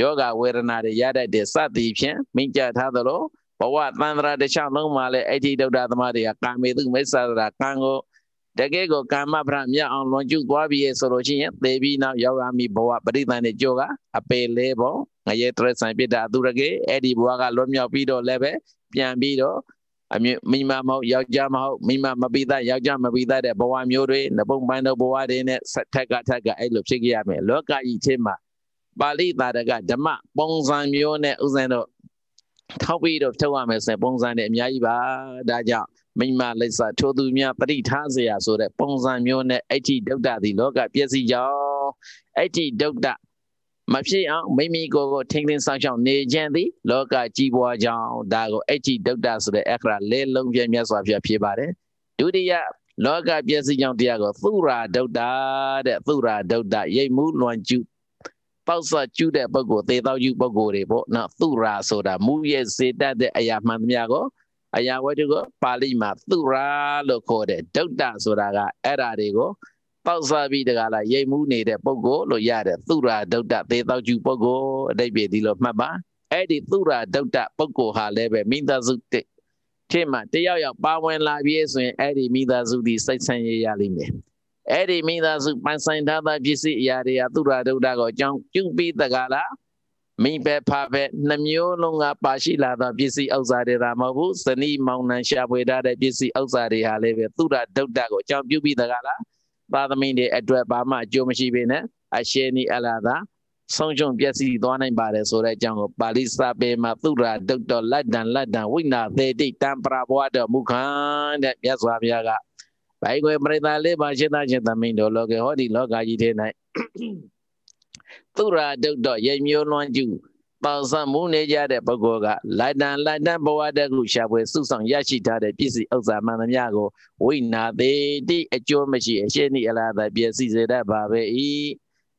ယောဂဝေဒနာတွေရတတ်တဲ့စသည်ဖြင့်မိကြထားသလိုဘဝတန္တရာတစ်ချောင်းလုံးမှာလည်းအဋ္ဌိဒုဒ္ဒသမားတွေကကာမေတုမိစ္ဆာသရာကံကိုတကယ်ကိုကာမဗြဟ္မြအောင်လွန်ကျူးသွားပြီဆိုလို့ရှိရင်သေပြီးနောက်ရောက်ရမည်ဘဝပရိသန်နဲ့ကြောကအပေလဲပေါ့ငရဲတရဆန်ပြစ်တာသူရကေအဲ့ဒီဘဝကလွတ်မြောက်ပြီးတော့လည်းပဲပြန်ပြီးတော့အမြမိမမဟုတ်ယောက်ျားမဟုတ်မိမမပိသယောက်ျားမပိသတဲ့ဘဝမျိုးတွေနပုံပန်းတို့ဘဝတွေနဲ့ဆက်ထက်ကထက်ကအဲ့လိုဖြစ်ကြရမယ်လောကကြီးချင်းမှာပါဠိသာတကဓမ္မပုံစံမျိုးနဲ့ဥစဉ်တော့ထောက်ပြီးတော့ထုတ်ရမယ်ဆိုတဲ့ပုံစံနဲ့အများကြီးပါဒါကြောင့်မိမလိစ္ဆာထိုသူများပရိထားเสียဆိုတဲ့ပုံစံမျိုးနဲ့အဋ္ဌိဒုက္ခသည်လောကပျက်စီးကြောင်းအဋ္ဌိဒုက္ခမဖြစ်အောင် မိမိကိုယ်ကိုထိမ့်သိမ်းဆောင်ရှောက်နေခြင်းသည် လောကကြီးပွားကြောင်းဒါကိုအဋ္ဌိဒုက္ခဆိုတဲ့အခရာလေးလုံးပြည့်မြတ်စွာဘုရားဖြစ်ပါတယ်ဒုတိယလောကပျက်စီးကြောင်းတရားကိုသုရာဒုက္ခတဲ့သုရာဒုက္ခရိပ်မှုလွန်ကျူးပေါက်ဆော့ကျူးတဲ့ပုဂ္ဂိုလ်သေသောကျူးပုဂ္ဂိုလ်တွေပေါ့နော်သူရာဆိုတာမူရဲ့စေတတ်တဲ့အရာမှန်သမျှကိုအရာဝတ္ထုကိုပါဠိမှာ သူရာလို့ခေါ်တယ်ဒုတ်တဆိုတာကအဲ့ဓာတွေကိုပေါက်စားပြီးတကလားရိတ်မှုနေတဲ့ပုဂ္ဂိုလ်လို့ရတယ်သူရာဒုတ်တသေသောကျူပုဂ္ဂိုလ်အတိတ်ပြည်ဒီလိုမှတ်ပါအဲ့ဒီသူရာဒုတ်တပုဂ္ဂိုလ်ဟာလည်းပဲမိသားစုတစ်ထဲမှာတယောက်ယောက်ပါဝင်လာပြီးဆိုရင်အဲ့ဒီမိသားစုဒီစိတ်ဆန်းရေးရလိမ့်မယ်အဲ့ဒီမိသားစုပိုင်ဆိုင်ထားသောပစ္စည်းအရာတွေကသုရဒုဒ္ဒကိုအကြောင်းပြုပြီးတကားလားမိဘဖဘနှမျိုးလုံးကပါရှိလာသောပစ္စည်းဥစ္စာတွေသာမဟုတ်ဘူးဇနီးမောင်နှံရှာဖွေထားတဲ့ပစ္စည်းဥစ္စာတွေဟာလည်းပဲသုရဒုဒ္ဒကိုအကြောင်းပြုပြီးတကားလားသာသမီတွေအတွက်ဘာမှအကျိုးမရှိပေနဲ့အရှင်ဤအလာသာဆုံးချုံပျက်စီးသွားနိုင်ပါတယ်ဆိုတဲ့အကြောင်းကိုပါဠိစာပေမှာသုရဒုတ်တော်လက်တံလက်တံဝိနာသေတိတံပရာဘဝတော်မူခံတဲ့မြတ်စွာဘုရားကဘိုင်ကိုပရိသတ်လေးပါရှင်းသားရှင်းသမင်းတို့လောကေဟောဒီလောကကြီးထဲ၌သူရာဒုတ်တော့ရိပ်မျိုးလွန်ကျူပေါင်းစပ်မှုနေကြတဲ့ပုဂ္ဂိုလ်ကလိုက်တန်လိုက်တန်ဘဝတခုရှာဖွေစုဆောင်ရရှိထားတဲ့ပစ္စည်းဥစ္စာမှန်သမျှကိုဝိနာတိတိအကျိုးမရှိအရှင်းဤအလားသာပျက်စီးစေတတ်ပါပဲဤ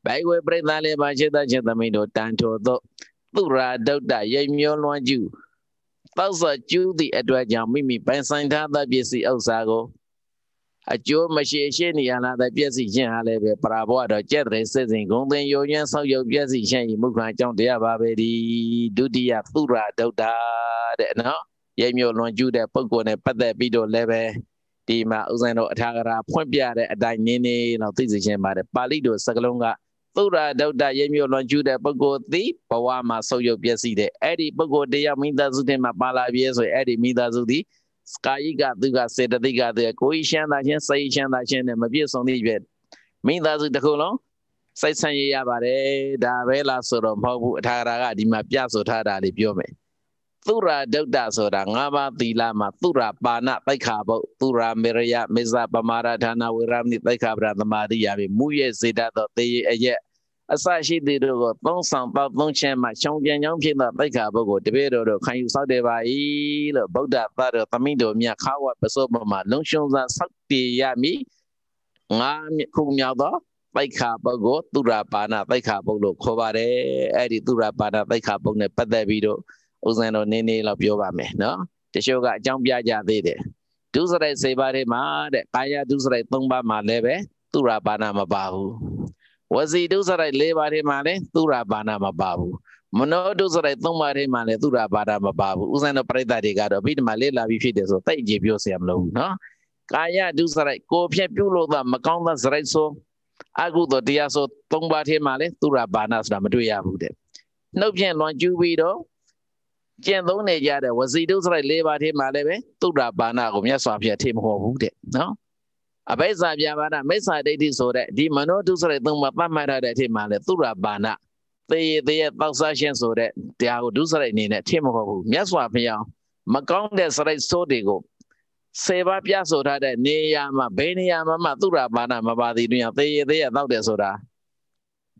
ဘိုင်ကိုပရိသတ်လေးပါရှင်းသားရှင်းသမင်းတို့တန်ထိုသောသူရာဒုတ်တရိပ်မျိုးလွန်ကျူပေါင်းစပ်ကျူသည့်အတွက်ကြောင့်မိမိပိုင်ဆိုင်ထားသောပစ္စည်းဥစ္စာကိုအကျိုးမရှိရှိနေရလားတဲ့ပြည့်စည်ခြင်းဟာလည်းပဲပရာဘောတော့ကြက်တဲ့စိတ်စဉ်ဂုံသင်ယုံရင်ဆောက်ယုတ်ပြည့်စည်ခြင်းဤမူခံအကြောင်းတရားပါပဲဒီဒုတိယသုရဒုဒ္ဒါတဲ့နော်ရဲမျိုးလွန်ကျူးတဲ့ပုံကိုယ်နဲ့ပတ်သက်ပြီးတော့လည်းပဲဒီမှာဥစဉ်တို့အထာဂရာဖွင့်ပြတဲ့အတိုင်းနင်းနေတော့သိစေခြင်းပါတယ်ပါဠိတို့စကလုံးကသုရဒုဒ္ဒရဲမျိုးလွန်ကျူးတဲ့ပုဂ္ဂိုလ်သည်ဘဝမှာဆုပ်ယုပ်ပျက်စီးတဲ့အဲ့ဒီပုဂ္ဂိုလ်တရားမိသားစုထဲမှာပါလာပြည့်ဆိုရင်အဲ့ဒီမိသားစုသည်ကာယိကသူကစေတသိက်ကသူကိုယ်ရှမ်းသာခြင်းစိတ်ရှမ်းသာခြင်းနဲ့မပြည့်စုံသည့်ပြည့်မိသားစုတစ်ခုလုံးစိတ်ဆန့်ရရပါတယ်ဒါပဲလားဆိုတော့မဟုတ်ဘူးအထာဂရာကဒီမှာပြဆိုထားတာလေးပြောမယ်သုရာဒုတ်တဆိုတာ၅ပါးသီလမှာသုရာပါဏသိက္ခာပုတ်သုရာမေရယမေဇပမာရဌာနဝေရမဏိသိက္ခာပရသမာတိရပြီမူရဲ့စေတသောတေရအရက်အစရှိသူတို့ကိုသုံးဆောင်ပေါသုံးချက်မှရှောင်ပြန်ကြောင်းဖြစ်သောသိက္ခာပုဂ္ဂိုလ်တပည့်တော်တို့ခံယူဆောက်တယ်ပါ၏လို့ဗုဒ္ဓသာတော်သမိတော်မြတ်ခါဝပစောပမှာလုံရှုံစွာဆောက်တည်ရမည်ငါခုမြောက်သောသိက္ခာပုဂ္ဂိုလ်သူရပါဏသိက္ခာပုဂ္ဂိုလ်လို့ခေါ်ပါတယ်အဲ့ဒီသူရပါဏသိက္ခာပုဂ္ဂိုလ်နဲ့ပတ်သက်ပြီးတော့ဥစဉ်တော်နည်းနည်းလောက်ပြောပါမယ်နော်တချို့ကအကြောင်းပြကြသေးတယ်ဒုစရိုက်စေပါးတွေမှာတဲ့ကာယဒုစရိုက်၃ပါးမှာလည်းပဲသူရပါဏမပါဘူးဝစီဒုစရိုက်၄ပါးထဲမှာလည်းသုရဘာနာမပါဘူးမနောဒုစရိုက်၃ပါးထဲမှာလည်းသုရဘာနာမပါဘူးဥစဉ်တော့ပြိတ္တတွေကတော့အဘိဓမ္မာလေးလာပြီးဖြစ်တယ်ဆိုတိတ်ကြည်ပြောစရာမလိုဘူးနော်ကာယဒုစရိုက်ကိုဖြက်ပြုလို့သာမကောင်းသောစရိုက်ဆိုအကုသိုလ်တရားဆို၃ပါးထဲမှာလည်းသုရဘာနာဆိုတာမတွေ့ရဘူးတဲ့နှုတ်ဖြင့်လွန်ကျူးပြီးတော့ကျင့်သုံးနေကြတဲ့ဝစီဒုစရိုက်၄ပါးထဲမှာလည်းပဲသုရဘာနာကိုမြတ်စွာဘုရားထေမဟောဘူးတဲ့နော်အဘိဇာပြဘာဒမိစ္ဆာဒိဋ္ဌိဆိုတဲ့ဒီမနောတုစရိုက်သုံးပါးပတ်မှတ်ရတဲ့အထိမှလည်းသုရပါဏသေရသေရပေါက်စားခြင်းဆိုတဲ့တရားကိုဒုစရိုက်အနေနဲ့ထင်မဟုတ်ဘူးမြတ်စွာဘုရားမကောင်းတဲ့စရိုက်စိုးတွေကိုစေပါပြဆိုထားတဲ့နေရာမှာဘယ်နေရာမှာမှသုရပါဏမပါသည်တွင်သေရသေရတောက်တယ်ဆိုတာ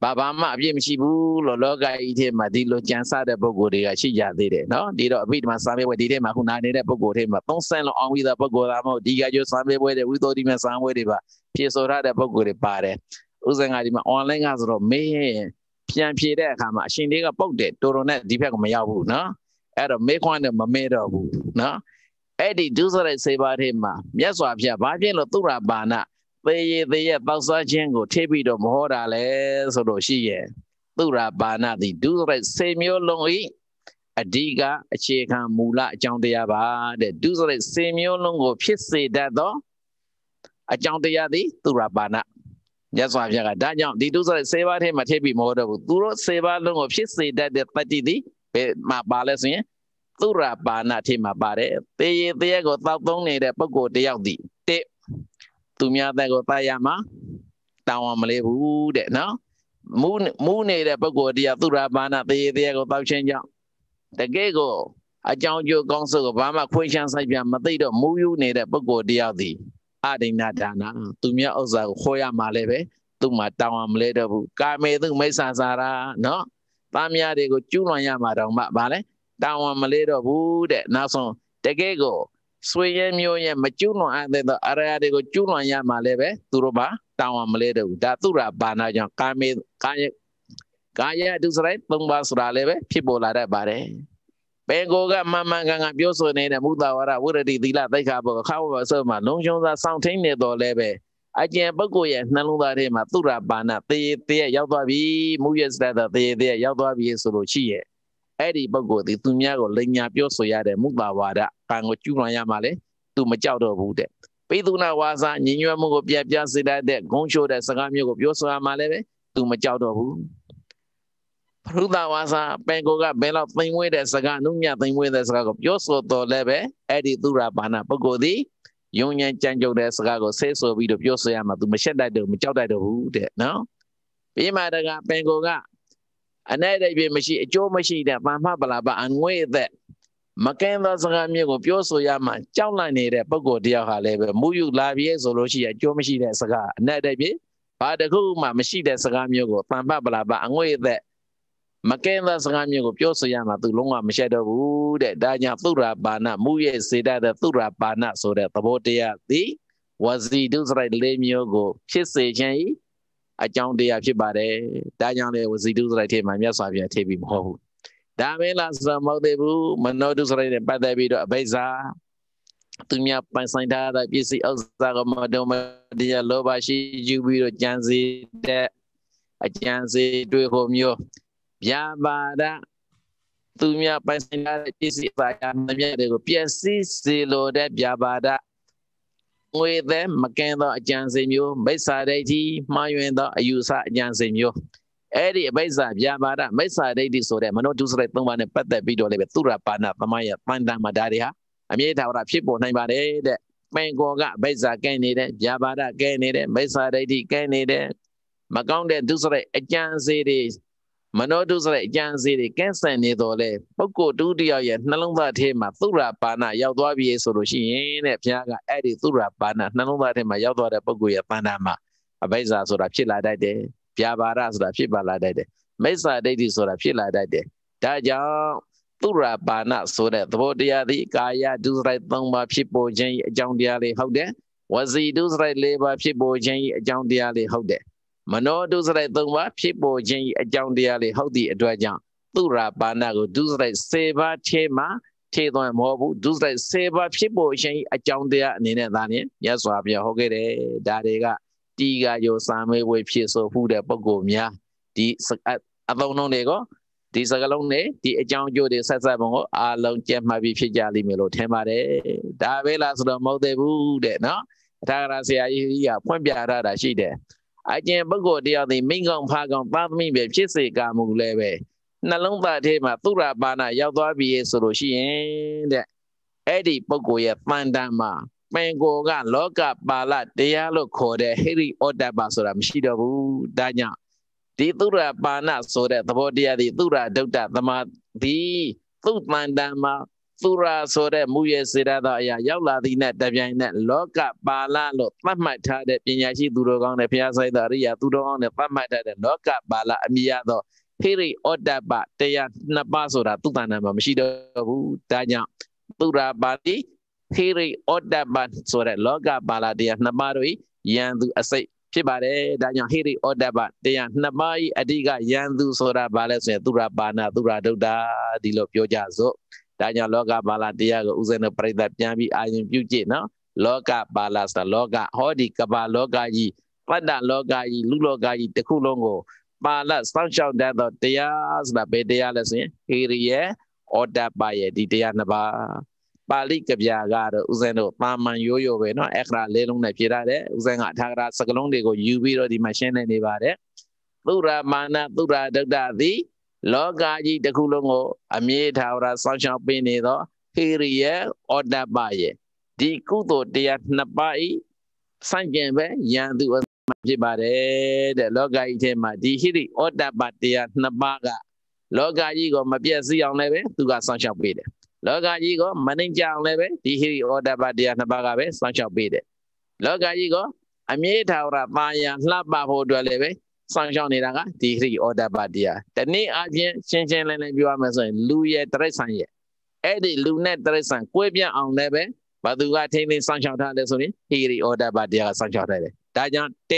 ဘာဘာမှအပြစ်မရှိဘူးလို့လောကကြီးထဲမှာဒီလိုကြံစတဲ့ပုံကိုယ်တွေကရှိကြသေးတယ်နော်ဒီတော့အဘိဓမ္မာစာမေးပွဲဒီထဲမှာခုနာနေတဲ့ပုံကိုယ်ထဲမှာသုံးဆန်းလုံးအောင်ဝိသာပုံကိုယ်သာမဟုတ်ဒီကကျိုးစာမေးပွဲတွေဝိသောတိမစာပွဲတွေပါဖြေဆိုရတဲ့ပုံကိုယ်တွေပါတယ်ဥစဉ်ကဒီမှာ online ကဆိုတော့မေးရင်ပြန်ဖြေတဲ့အခါမှာအရှင်တွေကပုတ်တယ်တော်တော်နဲ့ဒီဘက်ကမရောက်ဘူးနော်အဲ့တော့မေးခွန်းနဲ့မမေးတော့ဘူးနော်အဲ့ဒီဒုစရိုက်စေပါထဲမှာမြတ်စွာဘုရားဘာဖြစ်လို့သုရပါဏသေရသေရပေါက်စားခြင်းကိုထိပ်ပြီးတော့မဟောတာလဲဆိုလို့ရှိရဲ့သူရာပါဏတိဒုစရိုက်စေမျိုးလုံးဤအဓိကအခြေခံမူလအကြောင်းတရားပါတဲ့ဒုစရိုက်စေမျိုးလုံးကို ဖြစ်စေတတ်သောအကြောင်းတရားသည်သူရာပါဏမြတ်စွာဘုရားကဒါကြောင့်ဒီဒုစရိုက်စေပါထဲမှာထိပ်ပြီးမဟောတော့ဘူးသူတို့စေပါလုံးကိုဖြစ်စေတတ်တဲ့ပတ္တိသည်ဘယ်မှာပါလဲဆိုရင်သူရာပါဏထဲမှာပါတယ်သေရသေရကိုတောက်သုံးနေတဲ့ပုဂ္ဂိုလ်တယောက်သည်တဲ့သူများတဲ့ကိုပတ်ရမှာတောင်းအောင်မလေးဘူးတဲ့နော်မူးမူးနေတဲ့ပုဂ္ဂိုလ်တရားသူရာဘာနာတေးတရားကိုတောက်ချင်းကြောင့်တကယ်ကိုအကြောင်းကျိုးကောင်းဆိုကိုဘာမှခွင့်ချမ်းဆိုင်ပြမသိတော့မူးယူနေတဲ့ပုဂ္ဂိုလ်တရားသည်အဒိဏဒါနာသူများဥစ္စာကိုခေါ်ရမှာလည်းပဲသူ့မှာတောင်းအောင်မလဲတော့ဘူးကာမေသူမိစ္ဆာစာရာနော်သားများတွေကိုကျူးလွန်ရမှာတော့မှဗာလဲတောင်းအောင်မလဲတော့ဘူးတဲ့နောက်ဆုံးတကယ်ကိုဆွေရဲမျိုးရဲ့မကျူးလွန်အပ်သောအရာတွေကိုကျူးလွန်ရမှာလည်းပဲသူတို့မှာတောင်းအောင်မလဲတော့ဘူးဒါသူရဘာနာကြောင့်ကာမေကာယကာယဒုစရိုက်၃ပါးဆိုတာလည်းပဲဖြစ်ပေါ်လာတတ်ပါတယ်ဘယ်ကိုကမမှန်ကန်ကန်ပြောဆိုနေတဲ့မုသာဝရဝရတိသီလသိက္ခာပုဂ္ဂခါဝဘဆောမှာလုံချုံသာစောင့်ထိန်နေတော်လဲပဲအကျင့်ပုဂ္ဂိုလ်ရဲ့နှလုံးသားထဲမှာသူရပါဏတေရတေရရောက်သွားပြီမုရစတတတေရတေရရောက်သွားပြီဆိုလို့ရှိရဲ့အဲ့ဒီပုဂ္ဂိုလ်ဒီသူများကိုလိမ်ညာပြောဆိုရတဲ့မုသာဝါဒကံကိုကျူးလွန်ရမှာလေသူမကြောက်တော့ဘူးတဲ့ပိသုနာဝါစာညီညွတ်မှုကိုပြပြစေတတ်တဲ့ဂုံးရှို့တဲ့စကားမျိုးကိုပြောဆိုရမှာလည်းပဲသူမကြောက်တော့ဘူးပရုသဝါစာပင်ကိုကဘယ်လောက်သိမ်မွေးတဲ့စကားနုညသိမ်မွေးတဲ့စကားကိုပြောဆိုတော်လည်းပဲအဲ့ဒီသူရဘာနာပုဂ္ဂိုလ်ဒီယုံဉာဏ်ကြံကြုတ်တဲ့စကားကိုဆဲဆိုပြီးတော့ပြောဆိုရမှာသူမရှက်တတ်တော့မကြောက်တတ်တော့ဘူးတဲ့နော်ပြီးမှတကပင်ကိုကအနိုင်အပြည့်မရှိအကျိုးမရှိတဲ့ပါမပလာပအငွေအသက်မကင်းသောစကားမျိုးကိုပြောဆိုရမှကြောက်လန့်နေတဲ့ပုဂ္ဂိုလ်တယောက်ဟာလည်းပဲမူယူလာပြည့်ဆိုလို့ရှိရင်အကျိုးမရှိတဲ့စကားအနိုင်အပြည့်ဘာတခုမှမရှိတဲ့စကားမျိုးကိုတန်ပပလာပအငွေအသက်မကင်းသောစကားမျိုးကိုပြောဆိုရမှသူလုံးဝမရှိတော့ဘူးတဲ့ဒါကြောင့်သုရပါဏမူရဲ့စေတတဲ့သုရပါဏဆိုတဲ့သဘောတရားသည်ဝစီဒုစရိုက်လေးမျိုးကိုဖြစ်စေခြင်း၏အကြောင်းတရားဖြစ်ပါတယ်ဒါကြောင့်လေဝစီတုဆိုတဲ့ထဲမှာမြတ်စွာဘုရားထည့်ပြီးမဟုတ်ဘူးဒါမင်းလားဆိုတော့မဟုတ်သေးဘူးမနောတုဆိုတဲ့ပတ်သက်ပြီးတော့အဘိဇာသူများပိုင်ဆိုင်ထားတဲ့ပစ္စည်းဥစ္စာကမတော်မတရားလောဘရှိယူပြီးတော့ကြံစည်တဲ့အကြံစီတွေးဟိုမျိုးဗျာပါဒသူများပိုင်ဆိုင်တဲ့ပစ္စည်းအစာများတွေကိုပျက်စီးစေလိုတဲ့ဗျာပါဒငွေသည်မကင်းသောအကြံစီမျိုးမိစ္ဆာဒိဋ္ဌိမှားယွင်းသောအယူဆအကြံစီမျိုးအဲ့ဒီအဘိဇာဗျာပါဒမိစ္ဆာဒိဋ္ဌိဆိုတဲ့မနောဒုစရိုက်၃ပါးနဲ့ပတ်သက်ပြီးတော့လည်းပဲသုရပါဏသမယပန္တမဒါတွေဟာအမြဲတမ်းဟောဖြစ်ပေါ်နိုင်ပါတယ်တဲ့ပင်ကောကဘိဇာကဲနေတဲ့ဗျာပါဒကဲနေတဲ့မိစ္ဆာဒိဋ္ဌိကဲနေတဲ့မကောင်းတဲ့ဒုစရိုက်အကြံစီတွေမနောတုဆိုတဲ့အကျံစီတွေကန့်ဆန်နေတော်လဲပုဂ္ဂိုလ်ဒုတိယရဲ့နှလုံးသားထဲမှာသုရပါဏရောက်သွားပြီဆိုလို့ရှိရင်တဲ့ဘုရားကအဲ့ဒီသုရပါဏနှလုံးသားထဲမှာရောက်သွားတဲ့ပုဂ္ဂိုလ်ရဲ့ပန္နာမှာအဘိဇ္ဇာဆိုတာဖြစ်လာတတ်တယ်ဗျာပါဒဆိုတာဖြစ်ပါလာတတ်တယ်မိစ္ဆာဒိဋ္ဌိဆိုတာဖြစ်လာတတ်တယ်ဒါကြောင့်သုရပါဏဆိုတဲ့သဘောတရားသည်ကာယဒုစရိုက်၃ပါးဖြစ်ပေါ်ခြင်းအကြောင်းတရားလေးဟုတ်တယ်ဝစီဒုစရိုက်၄ပါးဖြစ်ပေါ်ခြင်းအကြောင်းတရားလေးဟုတ်တယ်မနောဒုစရိုက်၃ပါးဖြစ်ပေါ်ခြင်းအကြောင်းတရားလေးဟုတ်သည့်အတွက်ကြောင့်သူရာပါဏကိုဒုစရိုက်၁ပါးထဲမှာထည့်သွင်းမဟုတ်ဘူးဒုစရိုက်၁ပါးဖြစ်ပေါ်ခြင်းအကြောင်းတရားအနေနဲ့သာလျှင်မြတ်စွာဘုရားဟောခဲ့တယ်ဒါတွေကတီကာယောစာမေဝေဖြစ်ဆိုမှုတဲ့ပုဂ္ဂိုလ်များဒီအသုံးလုံးတွေကိုဒီစကလုံးနဲ့ဒီအကြောင်းအကျိုးတွေဆက်ဆက်ပုံကိုအာလုံးကျက်မှတ်ပြီးဖြစ်ကြလိမ့်မယ်လို့ထင်ပါတယ်ဒါပဲလားဆိုတော့မဟုတ်သေးဘူးတဲ့နော်အထာဂရဆရာကြီးကဖွင့်ပြထားတာရှိတယ်အကျင့်ပုဂ္ဂိုလ်တယောက်သည်မိကောင်ဖာကောင်သာသမီပဲဖြစ်စေကာမူလည်းပဲနှလုံးသားထဲမှာသုရပါဏရောက်သွားပြီဆိုလို့ရှိရင်တဲ့အဲ့ဒီပုဂ္ဂိုလ်ရဲ့ပန္တန်မှာပင်ကိုကလောကပါဠတရားလို့ခေါ်တဲ့ဟိရိဩတ္တပဆိုတာမရှိတော့ဘူးဒါကြောင့်ဒီသုရပါဏဆိုတဲ့သဘောတရားဒီသုရဒုတ်တသမာဒီသုတ္တန်တမှာသူရာဆိုတဲ့မူရစေရသောအရာရောက်လာသည်နဲ့တပြိုင်နက်လောကပါဠလို့သတ်မှတ်ထားတဲ့ပညာရှိသူတော်ကောင်းတွေဘုရားဆိုင်တော်အရိယာသူတော်ကောင်းတွေသတ်မှတ်ထားတဲ့လောကပါဠအမိရသောဖိရိဩတ္တပတရားနှစ်ပါးဆိုတာသူတဏ္ဍာမှာမရှိတော့ဘူးဒါကြောင့်သူရာပါတိဖိရိဩတ္တပဆိုတဲ့လောကပါဠတရားနှစ်ပါးတို့ယံသူအစိတ်ဖြစ်ပါတယ်ဒါကြောင့်ဟိရိဩတ္တပတရားနှစ်ပါးဤအဓိကယံသူဆိုတာဘာလဲဆိုရင်သူရာပါဏသူရာဒုဒ္ဒါဒီလိုပြောကြစို့ဒါကြောင့်လောကပါဠိတရားကိုဥစဉ်နဲ့ပြိဿပြန်ပြီးအာရင်ပြုကြည့်နော်လောကပါဠိဆိုလောကဟောဒီကပါလောကကြီးပတ္တလောကကြီးလူလောကကြီးတစ်ခုလုံးကိုပါဠိစောင့်ရှောက်တတ်သောတရားဆိုတာဘယ်တရားလဲဆိုရင်ဟိရိယဩတ္တပယဒီတရားနှစ်ပါးပါဠိကဗျာကတော့ဥစဉ်တို့ပါမန်ရိုးရိုးပဲเนาะအခရာလေးလုံးနဲ့ဖြေရတယ်ဥစဉ်ကအထာကရာစကလုံးတွေကိုယူပြီးတော့ဒီမှာရှင်းနေနေပါတယ်သုရမာနသုရဒုဒ္ဒသည်လောကကြီးတစ်ခုလုံးကို အမြဲထာဝရစောင့်ရှောက်ပေးနေသောဟိရိယဩတ္တပယေဒီကုသိုလ်တရားနှစ်ပါးဤစန့်ကျင်ပဲယံသူအမှဖြစ်ပါတယ်တဲ့လောကကြီးထဲမှာဒီဟိရိဩတ္တပတရားနှစ်ပါးကလောကကြီးကိုမပြည့်စည်အောင်လည်းပဲသူကစောင့်ရှောက်ပေးတယ်လောကကြီးကိုမနှိမ်ကြအောင်လည်းပဲဒီဟိရိဩတ္တပတရားနှစ်ပါးကပဲစောင့်ရှောက်ပေးတယ်လောကကြီးကိုအမြဲထာဝရပါရလှပဖို့အတွက်လည်းပဲဆောင်ရှောက်နေတာကဒီဂရီအော်ဒါပါတရားတနည်းအားဖြင့်ရှင်းရှင်းလင်းလင်းပြောရမယ်ဆိုရင်လူရဲ့တရိษံရဲ့အဲ့ဒီလူနဲ့တရိษံကွဲပြန့်အောင်လည်းပဲဘသူကထိမ့်သိမ်းဆောင်ရှောက်ထားလဲဆိုရင်ဟီရီအော်ဒါပါတရားကဆောင်ရှောက်ထားတယ်ဒါကြောင့်တ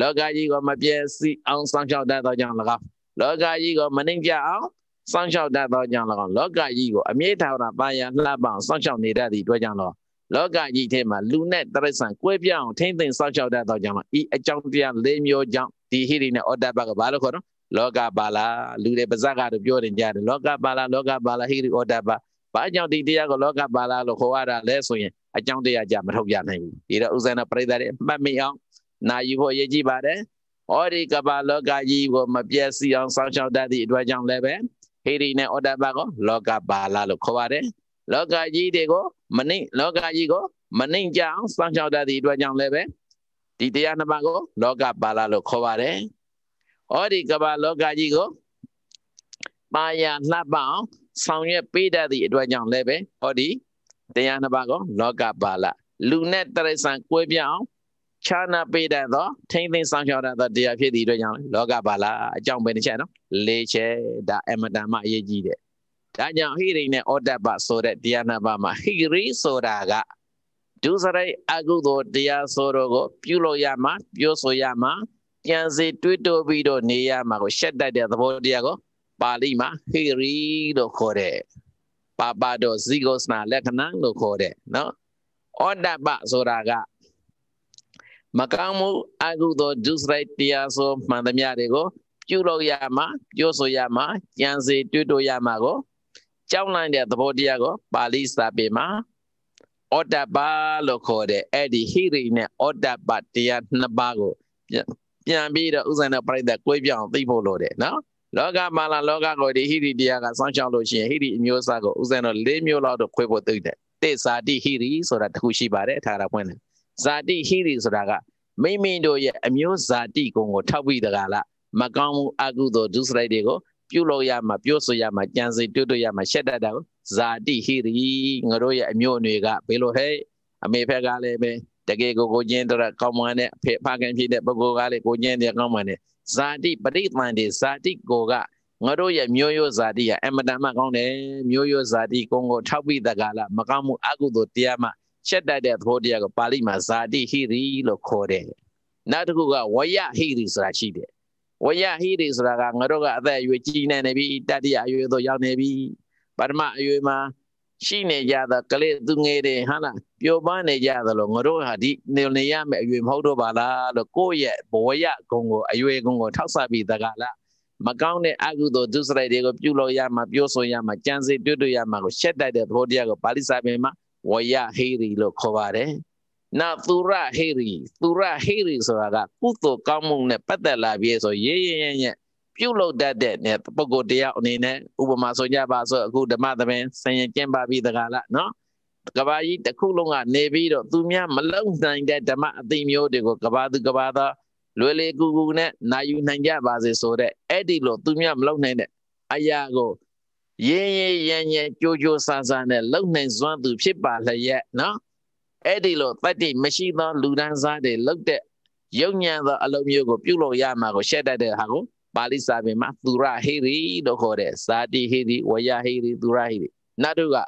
လောကကြီးကိုမပြည့်စည်အောင်ဆောင်ရှောက်တတ်သောကြောင့်၎င်းလောကကြီးကိုမနှိမ်ပြအောင်ဆောင်ရှောက်တတ်သောကြောင့်၎င်းလောကကြီးကိုအမြဲတမ်းပါရလှပအောင်ဆောင်ရှောက်နေတတ်သည့်အတွက်ကြောင့်တော့လောကကြီးထဲမှာလူနဲ့တရိษံကွဲပြန့်အောင်ထိမ့်သိမ်းဆောင်ရှောက်တတ်သောကြောင့်ဤအကြောင်းတရား၄မျိုးကြောင့်ဒီဟိရိနဲ့အော်တပကဘာလို့ခေါ်တော့လောကပါလာလူတွေပါဇက်ကတို့ပြောနေကြတယ်လောကပါလာလောကပါလာဟိရိအော်တပဘာကြောင့်ဒီတရားကိုလောကပါလာလို့ခေါ်ရတာလဲဆိုရင်အကြောင်းတရားကြမထုတ်ရနိုင်ဘူးဒီတော့ဥစ္စာနဲ့ပြိဿတွေအမှတ်မိအောင်နာယူဖို့ရည်ကြည်ပါတယ်ဩဒီကပါလောကကြီးကိုမပြည့်စည်အောင်စောင့်ရှောက်တတ်သည့်အတွက်ကြောင့်လည်းပဲဟိရိနဲ့အော်တပကိုလောကပါလာလို့ခေါ်ပါတယ်လောကကြီးတွေကိုမနှိမ်လောကကြီးကိုမနှိမ်ကြအောင်စောင့်ရှောက်တတ်သည့်အတွက်ကြောင့်လည်းပဲဒီတရားနှစ်ပါးကိုလောကပါဠိလို့ခေါ်ပါတယ်။ဩဒီကမ္ဘာလောကကြီးကိုပါရလှပအောင် ဆောင်ရွက်ပေးတတ်သည့်အတွက်ကြောင့်လည်းပဲဟောဒီတရားနှစ်ပါးကိုလောကပါဠိလူနဲ့တရိစ္ဆာန်ကွဲပြားအောင်ခြားနာပေးတတ်သောထိမ့်သိမ်းဆောင်ရှောက်တတ်သောတရားဖြစ်သည့်အတွက်ကြောင့်လောကပါဠိအကြောင်းပဲတစ်ချက်နော်လေးချက်ဒါအမတန်မှအရေးကြီးတယ်။ဒါကြောင့်ဟိရိနဲ့ဩတ္တပဆိုတဲ့တရားနှစ်ပါးမှာဟိရိဆိုတာကဒုစရိုက်အကုသိုလ်တရားဆိုတော့ကိုပြုလို့ရမှာပြောဆိုရမှာပြန်စီတွေးတိုးပြီးတော့နေရမှာကိုရှက်တတ်တဲ့သဘောတရားကိုပါဠိမှာဟိရိလို့ခေါ်တဲ့ပါပတော့ဇိဂုစနာလက္ခဏာလို့ခေါ်တဲ့နော်ဩတ္တပဆိုတာကမကောင်းမှုအကုသိုလ်ဒုစရိုက်တရားဆိုမှန်သမျှတွေကိုပြုလို့ရမှာပြောဆိုရမှာကြံစီတွေးတိုးရမှာကိုကြောက်လန့်တဲ့သဘောတရားကိုပါဠိစာပေမှာဩတ္တပလို့ခေါ်တဲ့အဲ့ဒီဟိရိနဲ့ဩတ္တပတရားနှစ်ပါးကိုပြန်ပြီးတော့ဥစ္စာနဲ့ပြိတ္တကိုယ်ပြောင်းသိဖို့လိုတယ်နော်လောကမှာလားလောကကိုဒီဟိရိတရားကစောင့်ရှောက်လို့ရှိရင်ဟိရိအမျိုးအစားကိုဥစ္စာတော့၄မျိုးလောက်တော့ခွဲဖို့သိတယ်တေဇာတိဟိရိဆိုတာတစ်ခုရှိပါတယ်ထားတာဖွင့်တယ်ဇာတိဟိရိဆိုတာကမိမိတို့ရဲ့အမျိုးဇာတိကုံကိုထောက်ပြီးတကလားမကောင်းမှုအကုသိုလ်ဒုစရိုက်တွေကိုပြုလုပ်ရမှာပြောဆိုရမှာကြံစည်တွေးတွေးရမှာရှက်တတ်တာကိုဇာတိဟိရီငါတို့ရဲ့အမျိုးအနွယ်ကဘယ်လိုဟဲ့အမေဖက်ကလည်းပဲတကယ်ကိုကိုကျင်းတော့ကောင်းမွန်တဲ့ဖေဖခင်ဖြစ်တဲ့ပုဂ္ဂိုလ်ကလည်းကိုကျင်းတဲ့ကောင်းမွန်တဲ့ဇာတိပရိသန္တိဇာတိကိုကငါတို့ရဲ့မျိုးရိုးဇာတိကအမတန်မှကောင်းတယ်မျိုးရိုးဇာတိကုန်းကိုထောက်ပြီးတကလာမကောင်းမှုအကုသိုလ်တရားမှချက်တတ်တဲ့သဘောတရားကိုပါဠိမှာဇာတိဟိရီလို့ခေါ်တယ်နောက်တစ်ခုကဝယဟိရီဆိုတာရှိတယ်ဝယဟိတွေဆိုတာကငါတို့ကအသက်အရွယ်ကြီးနေနေပြီတတိယအရွယ်တို့ရောက်နေပြီပထမအရွယ်မှာရှိနေကြသောကလေးသူငယ်တွေဟာလားပျော်ပန်းနေကြသလိုငါတို့ဟာဒီနေနေရမယ့်အရွယ်မဟုတ်တော့ပါလားလို့ကိုယ့်ရဲ့ဘဝရဂုံကိုအရွယ်ဂုံကိုထောက်ဆပြီးတကလားမကောင်းတဲ့အကုသိုလ်ဒုစရိုက်တွေကိုပြုလို့ရမှာပြောဆိုရမှာကြံစည်တွေ့တွေ့ရမှာကိုရှက်တတ်တဲ့သဘောတရားကိုပါဠိစာပေမှာဝယဟိရိလို့ခေါ်ပါတယ်နာသူရဟေရီသူရဟေရီဆိုတာကကုသိုလ်ကောင်းမှုနဲ့ပတ်သက်လာပြီဆိုရေးရရင်ရဲ့ပြုတ်လုတတ်တဲ့ပုဂ္ဂိုလ်တယောက်အနေနဲ့ဥပမာဆိုကြပါဆိုအခုဓမ္မသမင်ဆင်ရင်ကျင့်ပါပြီတကားလားနော်ကဘာကြီးတစ်ခုလုံးကနေပြီးတော့သူများမလုံနိုင်တဲ့ဓမ္မအသိမျိုးတွေကိုကဘာသူကဘာသာလွယ်လေကူကူနဲ့နိုင်ယူနိုင်ကြပါစေဆိုတဲ့အဲ့ဒီလိုသူများမလုံနိုင်တဲ့အရာကိုရင်းရင်းရင်းရင်းကြိုးကြိုးဆန်းဆန်းနဲ့လုံနိုင်စွမ်းသူ ဖြစ်ပါလျက်နော်အဲ့ဒီလိုတတ္တိမရှိသော လူဒန်းစားတွေလောက်တဲ့ယုံညံသောအလုံးမျိုးကိုပြုလို့ရမှာကိုရှက်တတ်တဲ့ဟာကိုပါဠိစာပေမှာသူရဟိရိလို့ခေါ်တဲ့ဇာတိဟိရိဝယဟိရိသူရဟိရိနောက်တစ်ခုက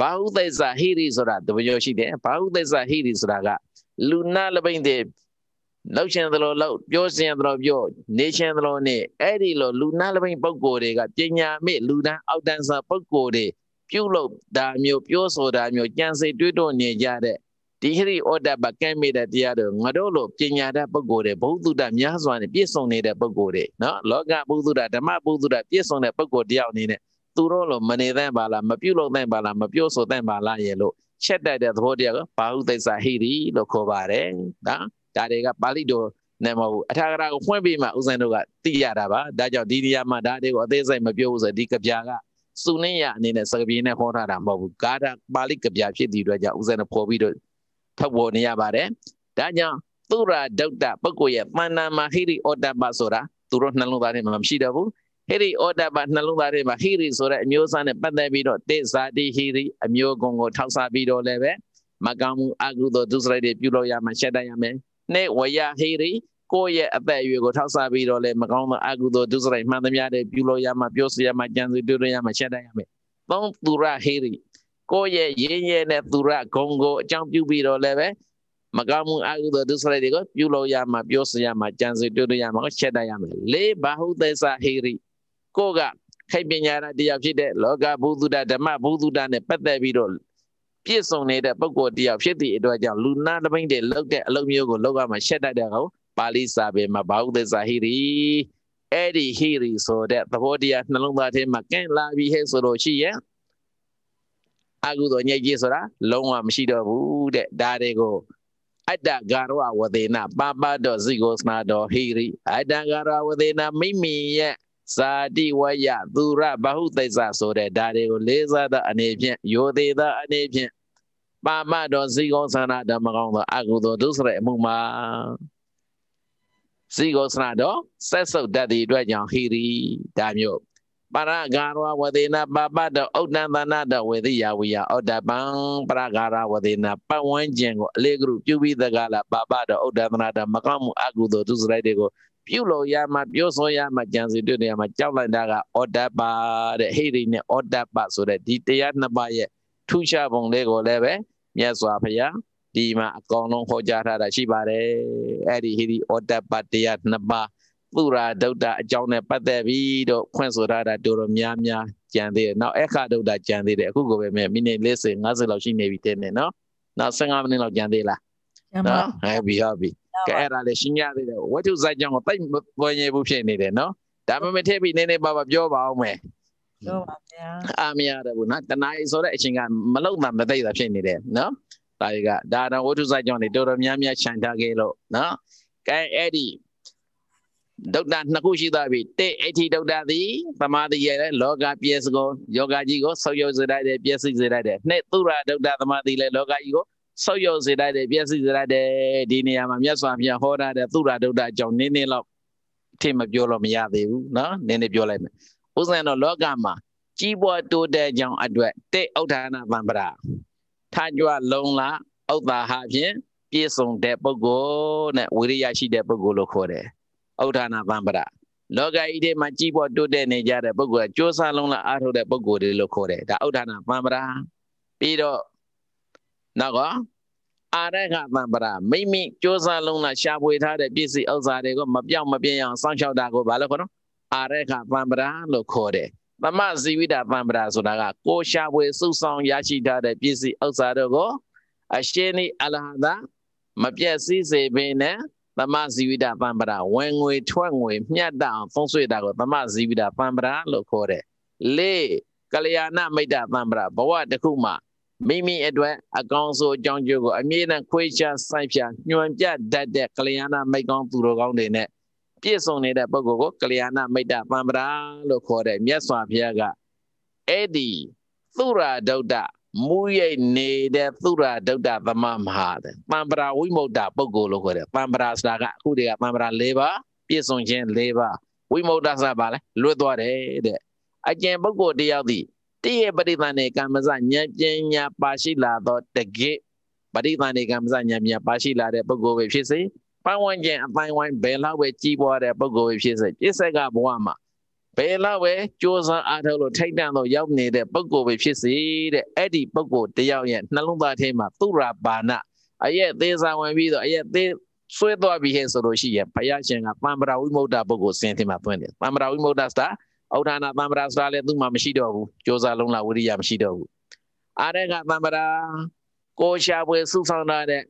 ဘာဟုသေစာဟိရိဆိုတာတပျောရှိတယ်ဘာဟုသေစာဟိရိဆိုတာကလူနာလပိန့်တဲ့လောက်ရှင်သလိုလောက်ပြောစင်သလိုပြောနေရှင်သလိုနေအဲ့ဒီလိုလူနာလပိန့်ပုံကိုယ်တွေကပညာမေလူတန်းအောက်တန်းစာပုံကိုယ်တွေပြုလုပ်တာမျိုးပြောဆိုတာမျိုးကြံစိတ်တွေးတောနေကြတဲ့ဒီဟိရိဩဒဘကံမိတဲ့တရားတို့ငါတို့လိုပညာတတ်ပုဂ္ဂိုလ်တွေဘုသူတ္တများစွာနဲ့ပြည့်စုံနေတဲ့ပုဂ္ဂိုလ်တွေနော်လောကဘုသူတ္တဓမ္မဘုသူတ္တပြည့်စုံတဲ့ပုဂ္ဂိုလ်တယောက်အနေနဲ့သူတို့လိုမနေသင့်ပါလားမပြုတ်လုပ်သင့်ပါလားမပြောဆိုသင့်ပါလားရေလို့ချက်တိုက်တဲ့သဘောတရားကဘာဟုသိစ္စာဟိရိလို့ခေါ်ပါတယ်ဒါဒါတွေကပါဠိတော်နဲ့မဟုတ်ဘူးအထာဂရကိုဖွင့်ပြီးမှဦးဇင်းတို့ကသိရတာပါဒါကြောင့်ဒီနေရာမှာဒါတွေကိုအသေးစိတ်မပြောဘူးဆိုဒီကဗျာကစုနိယအနေနဲ့စကပြေနဲ့ဟောထားတာမဟုတ်ဘူးဂါထာပါဠိကဗျာဖြစ်တည်အတွက်ကြောင့်ဦးဇင်းတို့ဖော်ပြီးတော့ထုတ်ဖို့နေရပါတယ်ဒါကြောင့်သူရာဒုတ်တပုဂ္ဂိုလ်ရဲ့ပန္နာမဟိရိဩတ္တပဆိုတာသူတို့နှလုံးသားထဲမှာမရှိတော့ဘူးဟိရိဩတ္တပနှလုံးသားထဲမှာဟိရိဆိုတဲ့အမျိုးအစားနဲ့ပတ်သက်ပြီးတော့တေဇာတိဟိရိအမျိုးကုံကိုထောက်ဆပြီးတော့လည်းပဲမကောင်းမှုအကုသိုလ်ဒုစရိုက်တွေပြုလုပ်ရမှရှက်တတ်ရမယ်နှိဝယဟိရိကိုယ့်ရဲ့အသက်အရွယ်ကိုထောက်ဆပြီးတော့လည်းမကောင်းသောအကုသိုလ်ဒုစရိုက်မှန်သမျှတွေပြုလုပ်ရမှပြောစရာမှကြံစည်တွေးရမှရှက်တတ်ရမယ်သုံးသူရဟိရိကိုယ့်ရဲ့ရင်းရဲတဲ့သူရဂုံကိုအကြောင်းပြုပြီးတော့လည်းပဲမကောင်းမှုအကုသိုလ်ဒုစရိုက်တွေကိုပြုလို့ရမှာပြောစရာမှာကြံစည်တွေ့လို့ရမှာချက်တတ်ရမယ်လေးဘာဟုသေစာဟိရိကိုကခိုက်ပညာရတရားဖြစ်တဲ့လောကဘုသူတဓမ္မဘုသူတနဲ့ပတ်သက်ပြီးတော့ပြည့်စုံနေတဲ့ပုဂ္ဂိုလ်တရားဖြစ်သည့်အတွက်ကြောင့်လူနာတပိန့်တွေလောက်တဲ့အလုပ်မျိုးကိုလောကမှာရှက်တတ်တဲ့ကောင်ပါဠိစာပေမှာဘာဟုသေစာဟိရိအဲ့ဒီဟိရိဆိုတဲ့သဘောတရားနှလုံးသားထဲမှာကန့်လာပြီးဟဲ့ဆိုလို့ရှိရဲ့အကုသိုလ်ညစ်ကြေးဆိုတာလုံးဝမရှိတော့ဘူးတဲ့ဒါတွေကိုအတ္တဂရဝဝဒေနပပတော်စိကိုစနာတော်ဟိရိအတ္တဂရဝဒေနမိမိရဲ့ဇာတိဝယသူရဘဟုသိစ္စာဆိုတဲ့ဒါတွေကိုလေးစားသောအနေဖြင့်ယောသေးသောအနေဖြင့်ပါမတော်စိကောသနာဓမ္မကောင်းသောအကုသိုလ်ဒုစရိုက်အမှုမှာစိကောသနာတော်ဆက်ဆုပ်တတ်သည့်အတွက်ကြောင့်ဟိရိဒါမျိုးပရဂါရဝဒေနပပတဥဒ္ဒန္တနာတဝေတိယဝိယဩတပံပရဂါရဝဒေနပတ်ဝန်းကျင်ကိုအလေးကရုပြုပြီးသကလာပပတဥဒ္ဒန္တနာတမကောက်မှုအကုသိုလ်ဒုစရိုက်တွေကိုပြုလို့ရမှပြောဆိုရမှကြံစီတွေ့နေရမှကြောက်လိုက်တာကဩတပတဲ့ဟိရိနဲ့ဩတပဆိုတဲ့ဒီတရားနှစ်ပါးရဲ့ထူးခြားပုံလေးကိုလည်းပဲမြတ်စွာဘုရားဒီမှာအကောင်လုံးဟောကြားထားတာရှိပါတယ်အဲ့ဒီဟိရိဩတပတရားနှစ်ပါးပုရာဒုဒ္ဒအကြောင်းနဲ့ပတ်သက်ပြီးတော့ဖွင့်ဆိုထားတာတော်တော်များများကြံသေးတယ်။နောက်အခဒုဒ္ဒကြံသေးတယ်။အခုကိုပဲမြမိနစ်40 50လောက်ရှိနေပြီတဲ့နဲ့နော်။နောက်15မိနစ်လောက်ကြံသေးလား။နော်။ဟဲ့ပြီဟုတ်ပြီ။ကဲအဲ့ဒါလည်းရှင်းရသေးတယ်။ဝတ္ထုဇာတ်ကြောင့်တိတ်ပွင့်ရဘူးဖြစ်နေတယ်နော်။ဒါပေမဲ့ထည့်ပြီးနည်းနည်းပါပါပြောပါအောင်မယ်။ပြောပါဗျာ။အာမရတယ်ဘူးနော်။တဏှာဆိုတဲ့အချိန်ကမလုံတာမသိတာဖြစ်နေတယ်နော်။ဒါတွေကဒါတော့ဝတ္ထုဇာတ်ကြောင့်တော်တော်များများခြံထားခဲ့လို့နော်။ကဲအဲ့ဒီဒုက္ခနှစ်ခုရှိသွားပြီတဲ့အဋ္ဌိဒုက္ခသည်သမာဓိရဲ့လောကပြည့်စုံယောဂကြီးကိုဆောက်ရုပ်စေတတ်တယ်ပြည့်စုံစေတတ်တယ်နှစ်သုရဒုက္ခသမာဓိလည်းလောကကြီးကိုဆောက်ရုပ်စေတတ်တယ်ပြည့်စုံစေတတ်တယ်ဒီနေရာမှာမြတ်စွာဘုရားဟောထားတဲ့သုရဒုက္ခအကြောင်းနည်းနည်းတော့ထင်မပြောလို့မရသေးဘူးเนาะနည်းနည်းပြောလိုက်မယ်ဥစဉ်တော့လောကမှာကြီးပွားတိုးတက်ကြောင်းအတွက်တဲ့ဥထာဏဗံပရာထကြွလုံလားဥပ္ပါဟဖြင့်ပြည့်စုံတဲ့ပုဂ္ဂိုလ်နဲ့ဝိရိယရှိတဲ့ပုဂ္ဂိုလ်လို့ခေါ်တယ်ဥထာဏပံပရလောကီထဲမှာကြီးပေါ်တိုးတက်နေကြတဲ့ပုဂ္ဂိုလ်ကကြိုးစားလုံးလားအားထုတ်တဲ့ပုဂ္ဂိုလ်တွေလို့ခေါ်တယ်ဒါဥထာဏပံပရပြီးတော့နောက်ကအာရဟပံပရမိမိကြိုးစားလုံးလားရှားပွေထားတဲ့ပစ္စည်းဥစ္စာတွေကိုမပြောင်းမပြင်းအောင်စောင့်ရှောက်တာကိုဘာလို့ခေါ်တော့အာရခပံပရာလို့ခေါ်တယ်။သမဇီဝိတာပံပရာဆိုတာကကိုရှာပွေစုဆောင်ရရှိထားတဲ့ပစ္စည်းဥစ္စာတို့ကိုအရှင်ဒီအလဟဒမပြည့်စည်စေဘဲနဲ့သမဇီဝိတပံပရာဝင်ငွေထွက်ငွေမြတ်တအောင်သုံးဆွေတာကိုသမဇီဝိတပံပရာလို့ခေါ်တယ်လေးကလျာဏမိတ်တပံပရာဘဝတစ်ခုမှာမိမိအတွက်အကောင်းဆုံးအကြောင်းကျိုးကိုအမြဲတမ်းခွေးချစိုက်ဖြာညွန်ပြတတ်တဲ့ကလျာဏမိတ်ကောင်းသူတော်ကောင်းတွေနဲ့ပြည့်စုံနေတဲ့ပုဂ္ဂိုလ်ကိုကလျာဏမိတ်တပံပရာလို့ခေါ်တယ်မြတ်စွာဘုရားကအဲ့ဒီသုရဒုတ်မူရိပ်နေတဲ့သုရဒုတ်တသမမဟာတဲ့ပံပရာဝိမု ക്ത ပုဂ္ဂိုလ်လို့ခေါ်တယ်ပံပရာဆိုတာကအခုတည်းကပံပရာ၄ပါးပြည့်စုံခြင်း၄ပါးဝိမု ക്ത ဆိုတာပါလဲလွတ်သွားတယ်တဲ့အကျင့်ပုဂ္ဂိုလ်တယောက်သည်တည့်ရဲ့ပရိသန္ဓေကမ္မစဉာဏ်ပညာပါရှိလာသောတကိပရိသန္ဓေကမ္မစဉာဏ်ပညာပါရှိလာတဲ့ပုဂ္ဂိုလ်ပဲဖြစ်စေပန်းဝန်းကျင်အပိုင်းဝိုင်းဘယ်လောက်ပဲကြီးပွားတဲ့ပုဂ္ဂိုလ်ပဲဖြစ်စေပြစ္ဆက်ကဘဝမှာဘယ်လောက်ပဲစူးစမ်းအားထုတ်လို့ထိုက်တန်တော့ရောက်နေတဲ့ပုံကိုယ်ပဲဖြစ်စေတဲ့အဲ့ဒီပုံကိုယ်တယောက်ရဲ့နှလုံးသားထဲမှာသူရပါဏအရဲ့သေးစာဝင်ပြီးတော့အရဲ့သေးဆွဲသွားပြီးဟဲ့ဆိုလို့ရှိရင်ဘုရားရှင်ကပံပရာဝိမု ക്ത ပုဂ္ဂိုလ်စင်တင်မှာသွင်းတယ်ပံပရာဝိမု ക്ത စတာဩဒါနာပံပရာစတာလည်းသူ့မှာမရှိတော့ဘူးကြိုးစားလုံးလာဝိရိယမရှိတော့ဘူးအာရကပံပရာကိုရှာပွဲစုဆောင်ထားတဲ့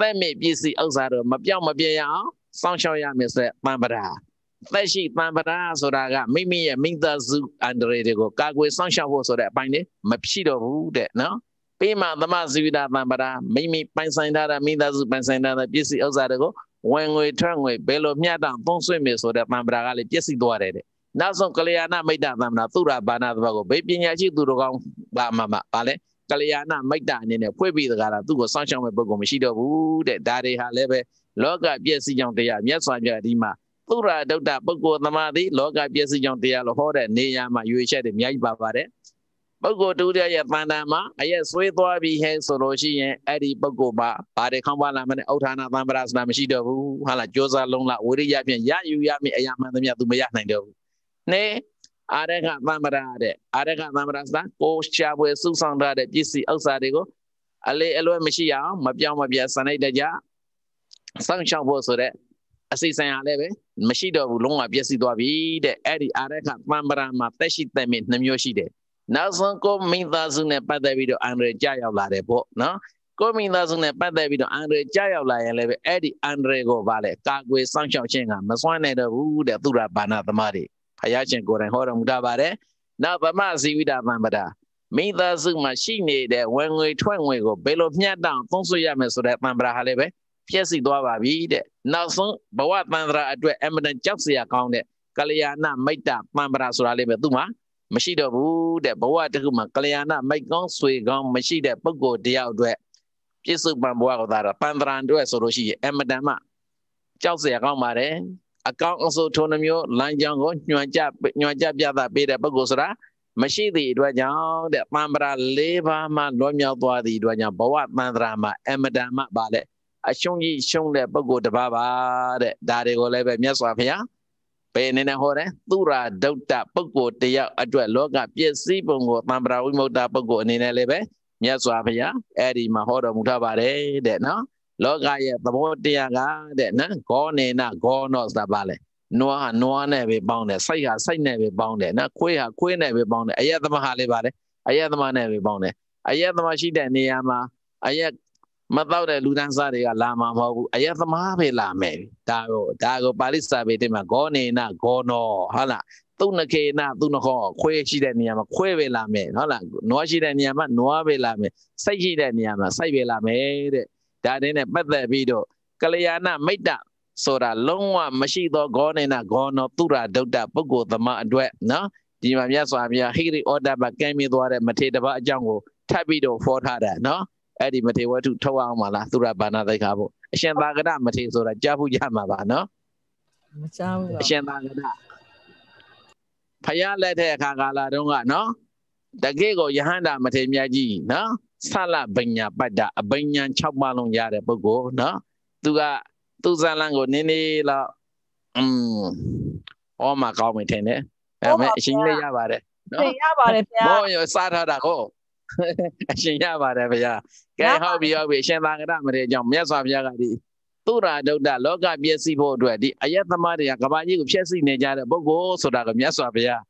သက်မေပစ္စည်းဥစ္စာတော့မပြောင်းမပြဲရအောင်စောင့်ရှောက်ရမယ်ဆိုတဲ့ပံပရာသက်ရှိတံပဒါဆိုတာကမိမိရဲ့မိသားစုအန္တရာယ်တွေကိုကာကွယ်စောင့်ရှောက်ဖို့ဆိုတဲ့အပိုင်းလေးမဖြစ်တော့ဘူးတဲ့နော်ပြီးမှသမဇီဝိတာတံပဒါမိမိပိုင်ဆိုင်ထားတဲ့မိသားစုပိုင်ဆိုင်ထားတဲ့ပစ္စည်းဥစ္စာတွေကိုဝင်ငွေထွက်ငွေဘယ်လိုမျှတသုံးဆွေမြေဆိုတဲ့တံပဒါကလည်းပြည့်စုံသွားတယ်တဲ့နောက်ဆုံးကလျာဏမိတ်တံပဒါသုရဘာနာတဘကိုဘေးပညာရှိသူတို့ကောင်းပါမှမှပါလေကလျာဏမိတ်တအနေနဲ့ဖွဲ့ပြီးတကားတာသူ့ကိုစောင့်ရှောက်မဲ့ပုဂ္ဂိုလ်မရှိတော့ဘူးတဲ့ဒါတွေဟာလည်းပဲလောကပျက်စီးကြောင့်တရားမြတ်စွာဘုရားဒီမှာသုရဒုတ်တပုဂ္ဂိုလ်သမားသည်လောကပျက်စီးကြောင့်တရားလို့ဟောတဲ့နေရာမှာရွေချက်တွေအများကြီးပါပါတယ်ပုဂ္ဂိုလ်တူတရရဲ့တန်တန်မှာအရက်ဆွေးသွားပြီးဟဲဆိုလို့ရှိရင်အဲ့ဒီပုဂ္ဂိုလ်မှာဘာတွေခေါင်းပါလာမလဲဥဋ္ဌာဏသံပရာစနာမရှိတော့ဘူးဟာလားကြိုးစားလုံးလဝိရိယဖြင့်ရယူရမည့်အရာမှန်သမျှသူမရနိုင်တော့ဘူးနေအာရကသံပရာတဲ့အာရကသံပရာစနာကိုချာပွဲစုဆောင်ထားတဲ့ပစ္စည်းဥစ္စာတွေကိုအလေအလွဲမရှိအောင်မပြောင်းမပြတ်စနိုက်တကြစောင့်ရှောက်ဖို့ဆိုတဲ့အစိတ်ဆိုင်ရာလည်းပဲမရှိတော့ဘူးလုံးဝပျက်စီးသွားပြီတဲ့အဲ့ဒီအာရခပံပရာမှာတက်ရှိတက်မြင့်နှမျိုးရှိတယ်နောက်ဆုံးကိုမိသားစုနဲ့ပတ်သက်ပြီးတော့အန္တရာယ်ကြရောက်လာတယ်ပေါ့နော်ကိုမိသားစုနဲ့ပတ်သက်ပြီးတော့အန္တရာယ်ကြရောက်လာရင်လည်းပဲအဲ့ဒီအန္တရာယ်ကိုဗာလဲကာကွယ်စောင့်ရှောက်ခြင်းကမစွမ်းနိုင်တော့ဘူးတဲ့သူရဘာနာသမားတွေဖယားရှင်ကိုယ်တိုင်ဟောတော်မူတာပါတယ်နောက်ဗမဇီဝိတာပံပရာမိသားစုမှာရှိနေတဲ့ဝင်ငွေထွက်ငွေကိုဘယ်လိုမျှတောင်းသုံးစွရမယ်ဆိုတဲ့ပံပရာဟာလည်းပဲဖြစ်စီသွားပါပြီတဲ့နောက်ဆုံးဘဝတန္တရာအတွက်အမတန်ကြောက်စရာကောင်းတဲ့ကလျာဏမိတ်တပံပရာဆိုတာလေးပဲသူ့မှာမရှိတော့ဘူးတဲ့ဘဝတစ်ခုမှာကလျာဏမိတ်ကောင်းဆွေကောင်းမရှိတဲ့ပုဂ္ဂိုလ်တယောက်အတွက်ပြစ္ဆုတ်ပံဘဝကိုသာပံပရာအတွက်ဆိုလို့ရှိရင်အမတန်မှကြောက်စရာကောင်းပါတယ်အကောင်းအဆိုးထုံနှမျိုးလမ်းကြောင်းကိုညွှန်ကြညွှန်ကြပြသပေးတဲ့ပုဂ္ဂိုလ်ဆိုတာမရှိသည့်အတွက်ကြောင့်တဲ့ပံပရာ၄ပါးမှလွတ်မြောက်သွားသည့်အတွက်ကြောင့်ဘဝပံပရာမှာအမတန်မှပါလေအရှုံးကြီးရှုံးတဲ့ပုဂ္ဂိုလ်တစ်ပါးပါတဲ့ဒါတွေကိုလည်းပဲမြတ်စွာဘုရားဘယ်အနေနဲ့ဟောတယ်သူရာဒုတ်တပုဂ္ဂိုလ်တယောက်အတွက်လောကပစ္စည်းပုံကိုတံပရာဝိမု ക്ത ပုဂ္ဂိုလ်အနေနဲ့လည်းပဲမြတ်စွာဘုရားအဲ့ဒီမှာဟောတော်မူထားပါတယ်တဲ့နော်လောကရဲ့သဘောတရားကတဲ့နော်ဂောနေနဂောနောဆိုတာပါလေနွားဟာနွားနဲ့ပဲပေါင်းတယ်စိုက်ဟာစိုက်နဲ့ပဲပေါင်းတယ်နော်ခွေးဟာခွေးနဲ့ပဲပေါင်းတယ်အယက်သမဟာလေးပါလေအယက်သမနဲ့ပဲပေါင်းတယ်အယက်သမရှိတဲ့နေရာမှာအယက်မတော့တဲ့လူတန်းစားတွေကလာမှာမဟုတ်ဘူးအယသမားပဲလာမယ်ဒါကိုဒါကိုပါဠိစာပေထဲမှာဂောနေနဂောနောဟုတ်လားသူနခေနသူနခောခွဲရှိတဲ့နေရာမှာခွဲပဲလာမယ်ဟုတ်လားနွားရှိတဲ့နေရာမှာနွားပဲလာမယ်စိတ်ရှိတဲ့နေရာမှာစိတ်ပဲလာမယ်တဲ့ဒါတင်းနဲ့ပတ်သက်ပြီးတော့ကလျာဏမိတ်တဆိုတာလုံးဝမရှိသောဂောနေနဂောနောသူရဒုတ်တပုဂ္ဂိုလ်သမအတွက်နော်ဒီမှာမြတ်စွာဘုရားဟိရိဩတ္တပကံမြင်သွားတဲ့မထေတပအကြောင်းကိုထပ်ပြီးတော့ဖော်ထားတာနော်အဲ့ဒီမထေဝတ္ထုထုတ်အောင်ပါလားသုရဘာနာသိက္ခာပုအရှင်သာကရမထေဆိုတာကြားဖို့ရမှာပါနော်မကြားဘူးအရှင်သာကရဖယားလက်ထက်အခါကာလတုန်းကနော်တကိကိုယဟန္တာမထေမြတ်ကြီးနော်ဆလဗညာပတ္တအပညာ6ပါးလုံးရတဲ့ပုဂ္ဂိုလ်နော်သူကသူ့ဇာလန်ကိုနင်းနေလောက်อืมဩမကောင်းမယ်ထင်တယ်ဒါပေမဲ့အရှင်လေးရပါတယ်နော်ရပါတယ်ဗျာဘောရစားထားတာကိုအရှင်ရပါတယ်ဗျာကဲဟုတ်ပြီဟုတ်ပြီအရှင်သာဂရမထေရကြောင့်မြတ်စွာဘုရားကဒီသူရာဒုဒ္ဒလောကပျက်စီးဖို့အတွက်ဒီအယက်သမားတွေကကဘာကြီးကိုဖျက်ဆီးနေကြတဲ့ပုဂ္ဂိုလ်ဆိုတာကမြတ်စွာဘုရား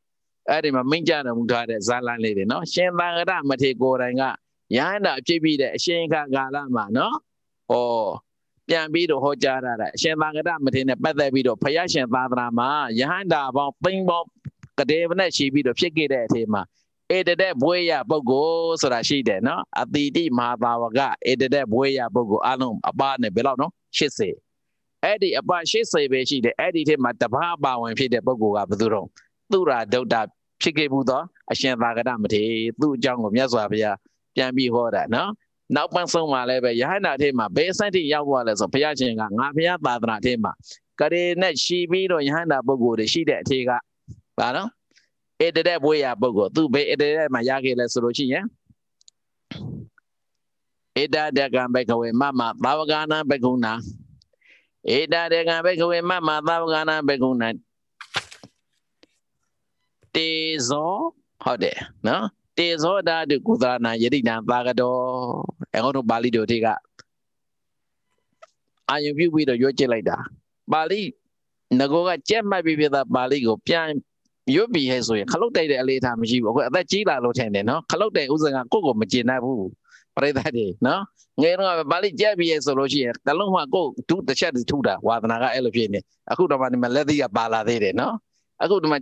အဲ့ဒီမှာမိန့်ကြတော်မူထားတဲ့ဇာလန်လေးတွေနော်ရှင်သာဂရမထေရကိုယ်တိုင်ကရဟန္တာဖြစ်ပြီးတဲ့အရှင်ခကာလမှာနော်ဩပြန်ပြီးတော့ဟောကြားရတာအရှင်သာဂရမထေရနဲ့ပတ်သက်ပြီးတော့ဘုရားရှင်သာသနာမှာရဟန္တာပေါင်းသိန်းပေါင်းကတဲ့နဲ့ရှိပြီးတော့ဖြစ်ခဲ့တဲ့အထေမှာဧတတဲ့ဘွေရပုဂ္ဂိုလ်ဆိုတာရှိတယ်နော်အတိတိမဟာသာဝကဧတတဲ့ဘွေရပုဂ္ဂိုလ်အလုံးအပနဲ့ဘယ်လောက်နော်80အဲ့ဒီအပ80ပဲရှိတယ်အဲ့ဒီထဲမှာတဘာပါဝင်ဖြစ်တဲ့ပုဂ္ဂိုလ်ကဘယ်သူတော့သူရာဒုတ်တာဖြစ်ခဲ့ဘူးသော အရှင်သာဂတမထေရသူ့အကြောင်းကိုမြတ်စွာဘုရားပြန်ပြီးဟောတာနော်နောက်ပန်းဆုံးမှာလည်းပဲယဟန္တာထဲမှာဘယ်အဆင့်ထိရောက်သွားလဲဆိုဘုရားရှင်ကငါဘုရားသာသနာထဲမှာကရေနဲ့ရှိပြီးတော့ယဟန္တာပုဂ္ဂိုလ်တွေရှိတဲ့အထေကဘာနော်ဧတတဲ့ဘွေရာပုဂ္ဂိုလ်သူဘယ်ဧတတဲ့မှာရခဲ့လဲဆိုလို့ရှိရင်ဧတတကံဘဂဝေမမသာဝကနာဘဂုဏဧတတကံဘဂဝေမမသာဝကနာဘဂုဏတေဇောဟုတ်တယ်နော်တေဇောဓာတုကုသနာယတိနံပါကတော်အကုန်လုံးပါဠိတို့တွေကအာယုပြုပြီးတော့ရွတ်ကြည့်လိုက်တာပါဠိငကောကကြက်မှတ်ပြီးပြတာပါဠိကိုပြန်ရွတ်ပြီဟဲ့ဆိုရင်ခလုတ်တိုက်တဲ့အလေးထားမရှိဘူးအခုအသက်ကြီးလာလို့ထင်တယ်နော်ခလုတ်တဲ့ဥစဉ်ကကိုယ့်ကိုမကျင်တတ်ဘူးပြိဿတွေနော်ငယ်တော့ဘာလိကြက်ပြီးရဆိုလို့ရှိရင်တလုံးမှကိုယ်ဒုတစ်ချက်တူထူတာဝါသနာကအဲ့လိုဖြစ်နေအခုတော့မှဒီမှာလက်သီးကပါလာသေးတယ်နော်အခုဒီမှာ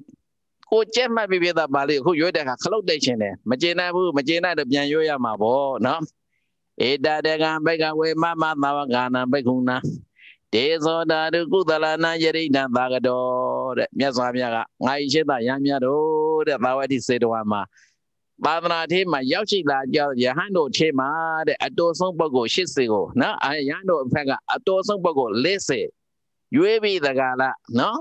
ကိုကြက်မှတ်ပြီးပြတာပါလိအခုရွေးတဲ့အခါခလုတ်တိတ်ရှင်တယ်မကျေနပ်ဘူးမကျေနပ်တော့ပြန်ရွေးရမှာပေါ့နော်ဧတတကဘိကဝေမမသာဝကာနဘိက္ခုနာတေဇောဓာတုကုသလနာယရိဏသာကတော်တဲ့မြတ်စွာဘုရားကငါရှိတာရံမြတ်တို့တဲ့သာဝတိစေတဝါမှာပါဒနာထေးမှာရောက်ရှိလာကြရဟန်းတို့ထေးမှာတဲ့အတောဆုံးပုဂ္ဂိုလ်80ကိုနော်အရဟန်းတို့အဖက်ကအတောဆုံးပုဂ္ဂိုလ်40ရွေးပြီးတကလားနော်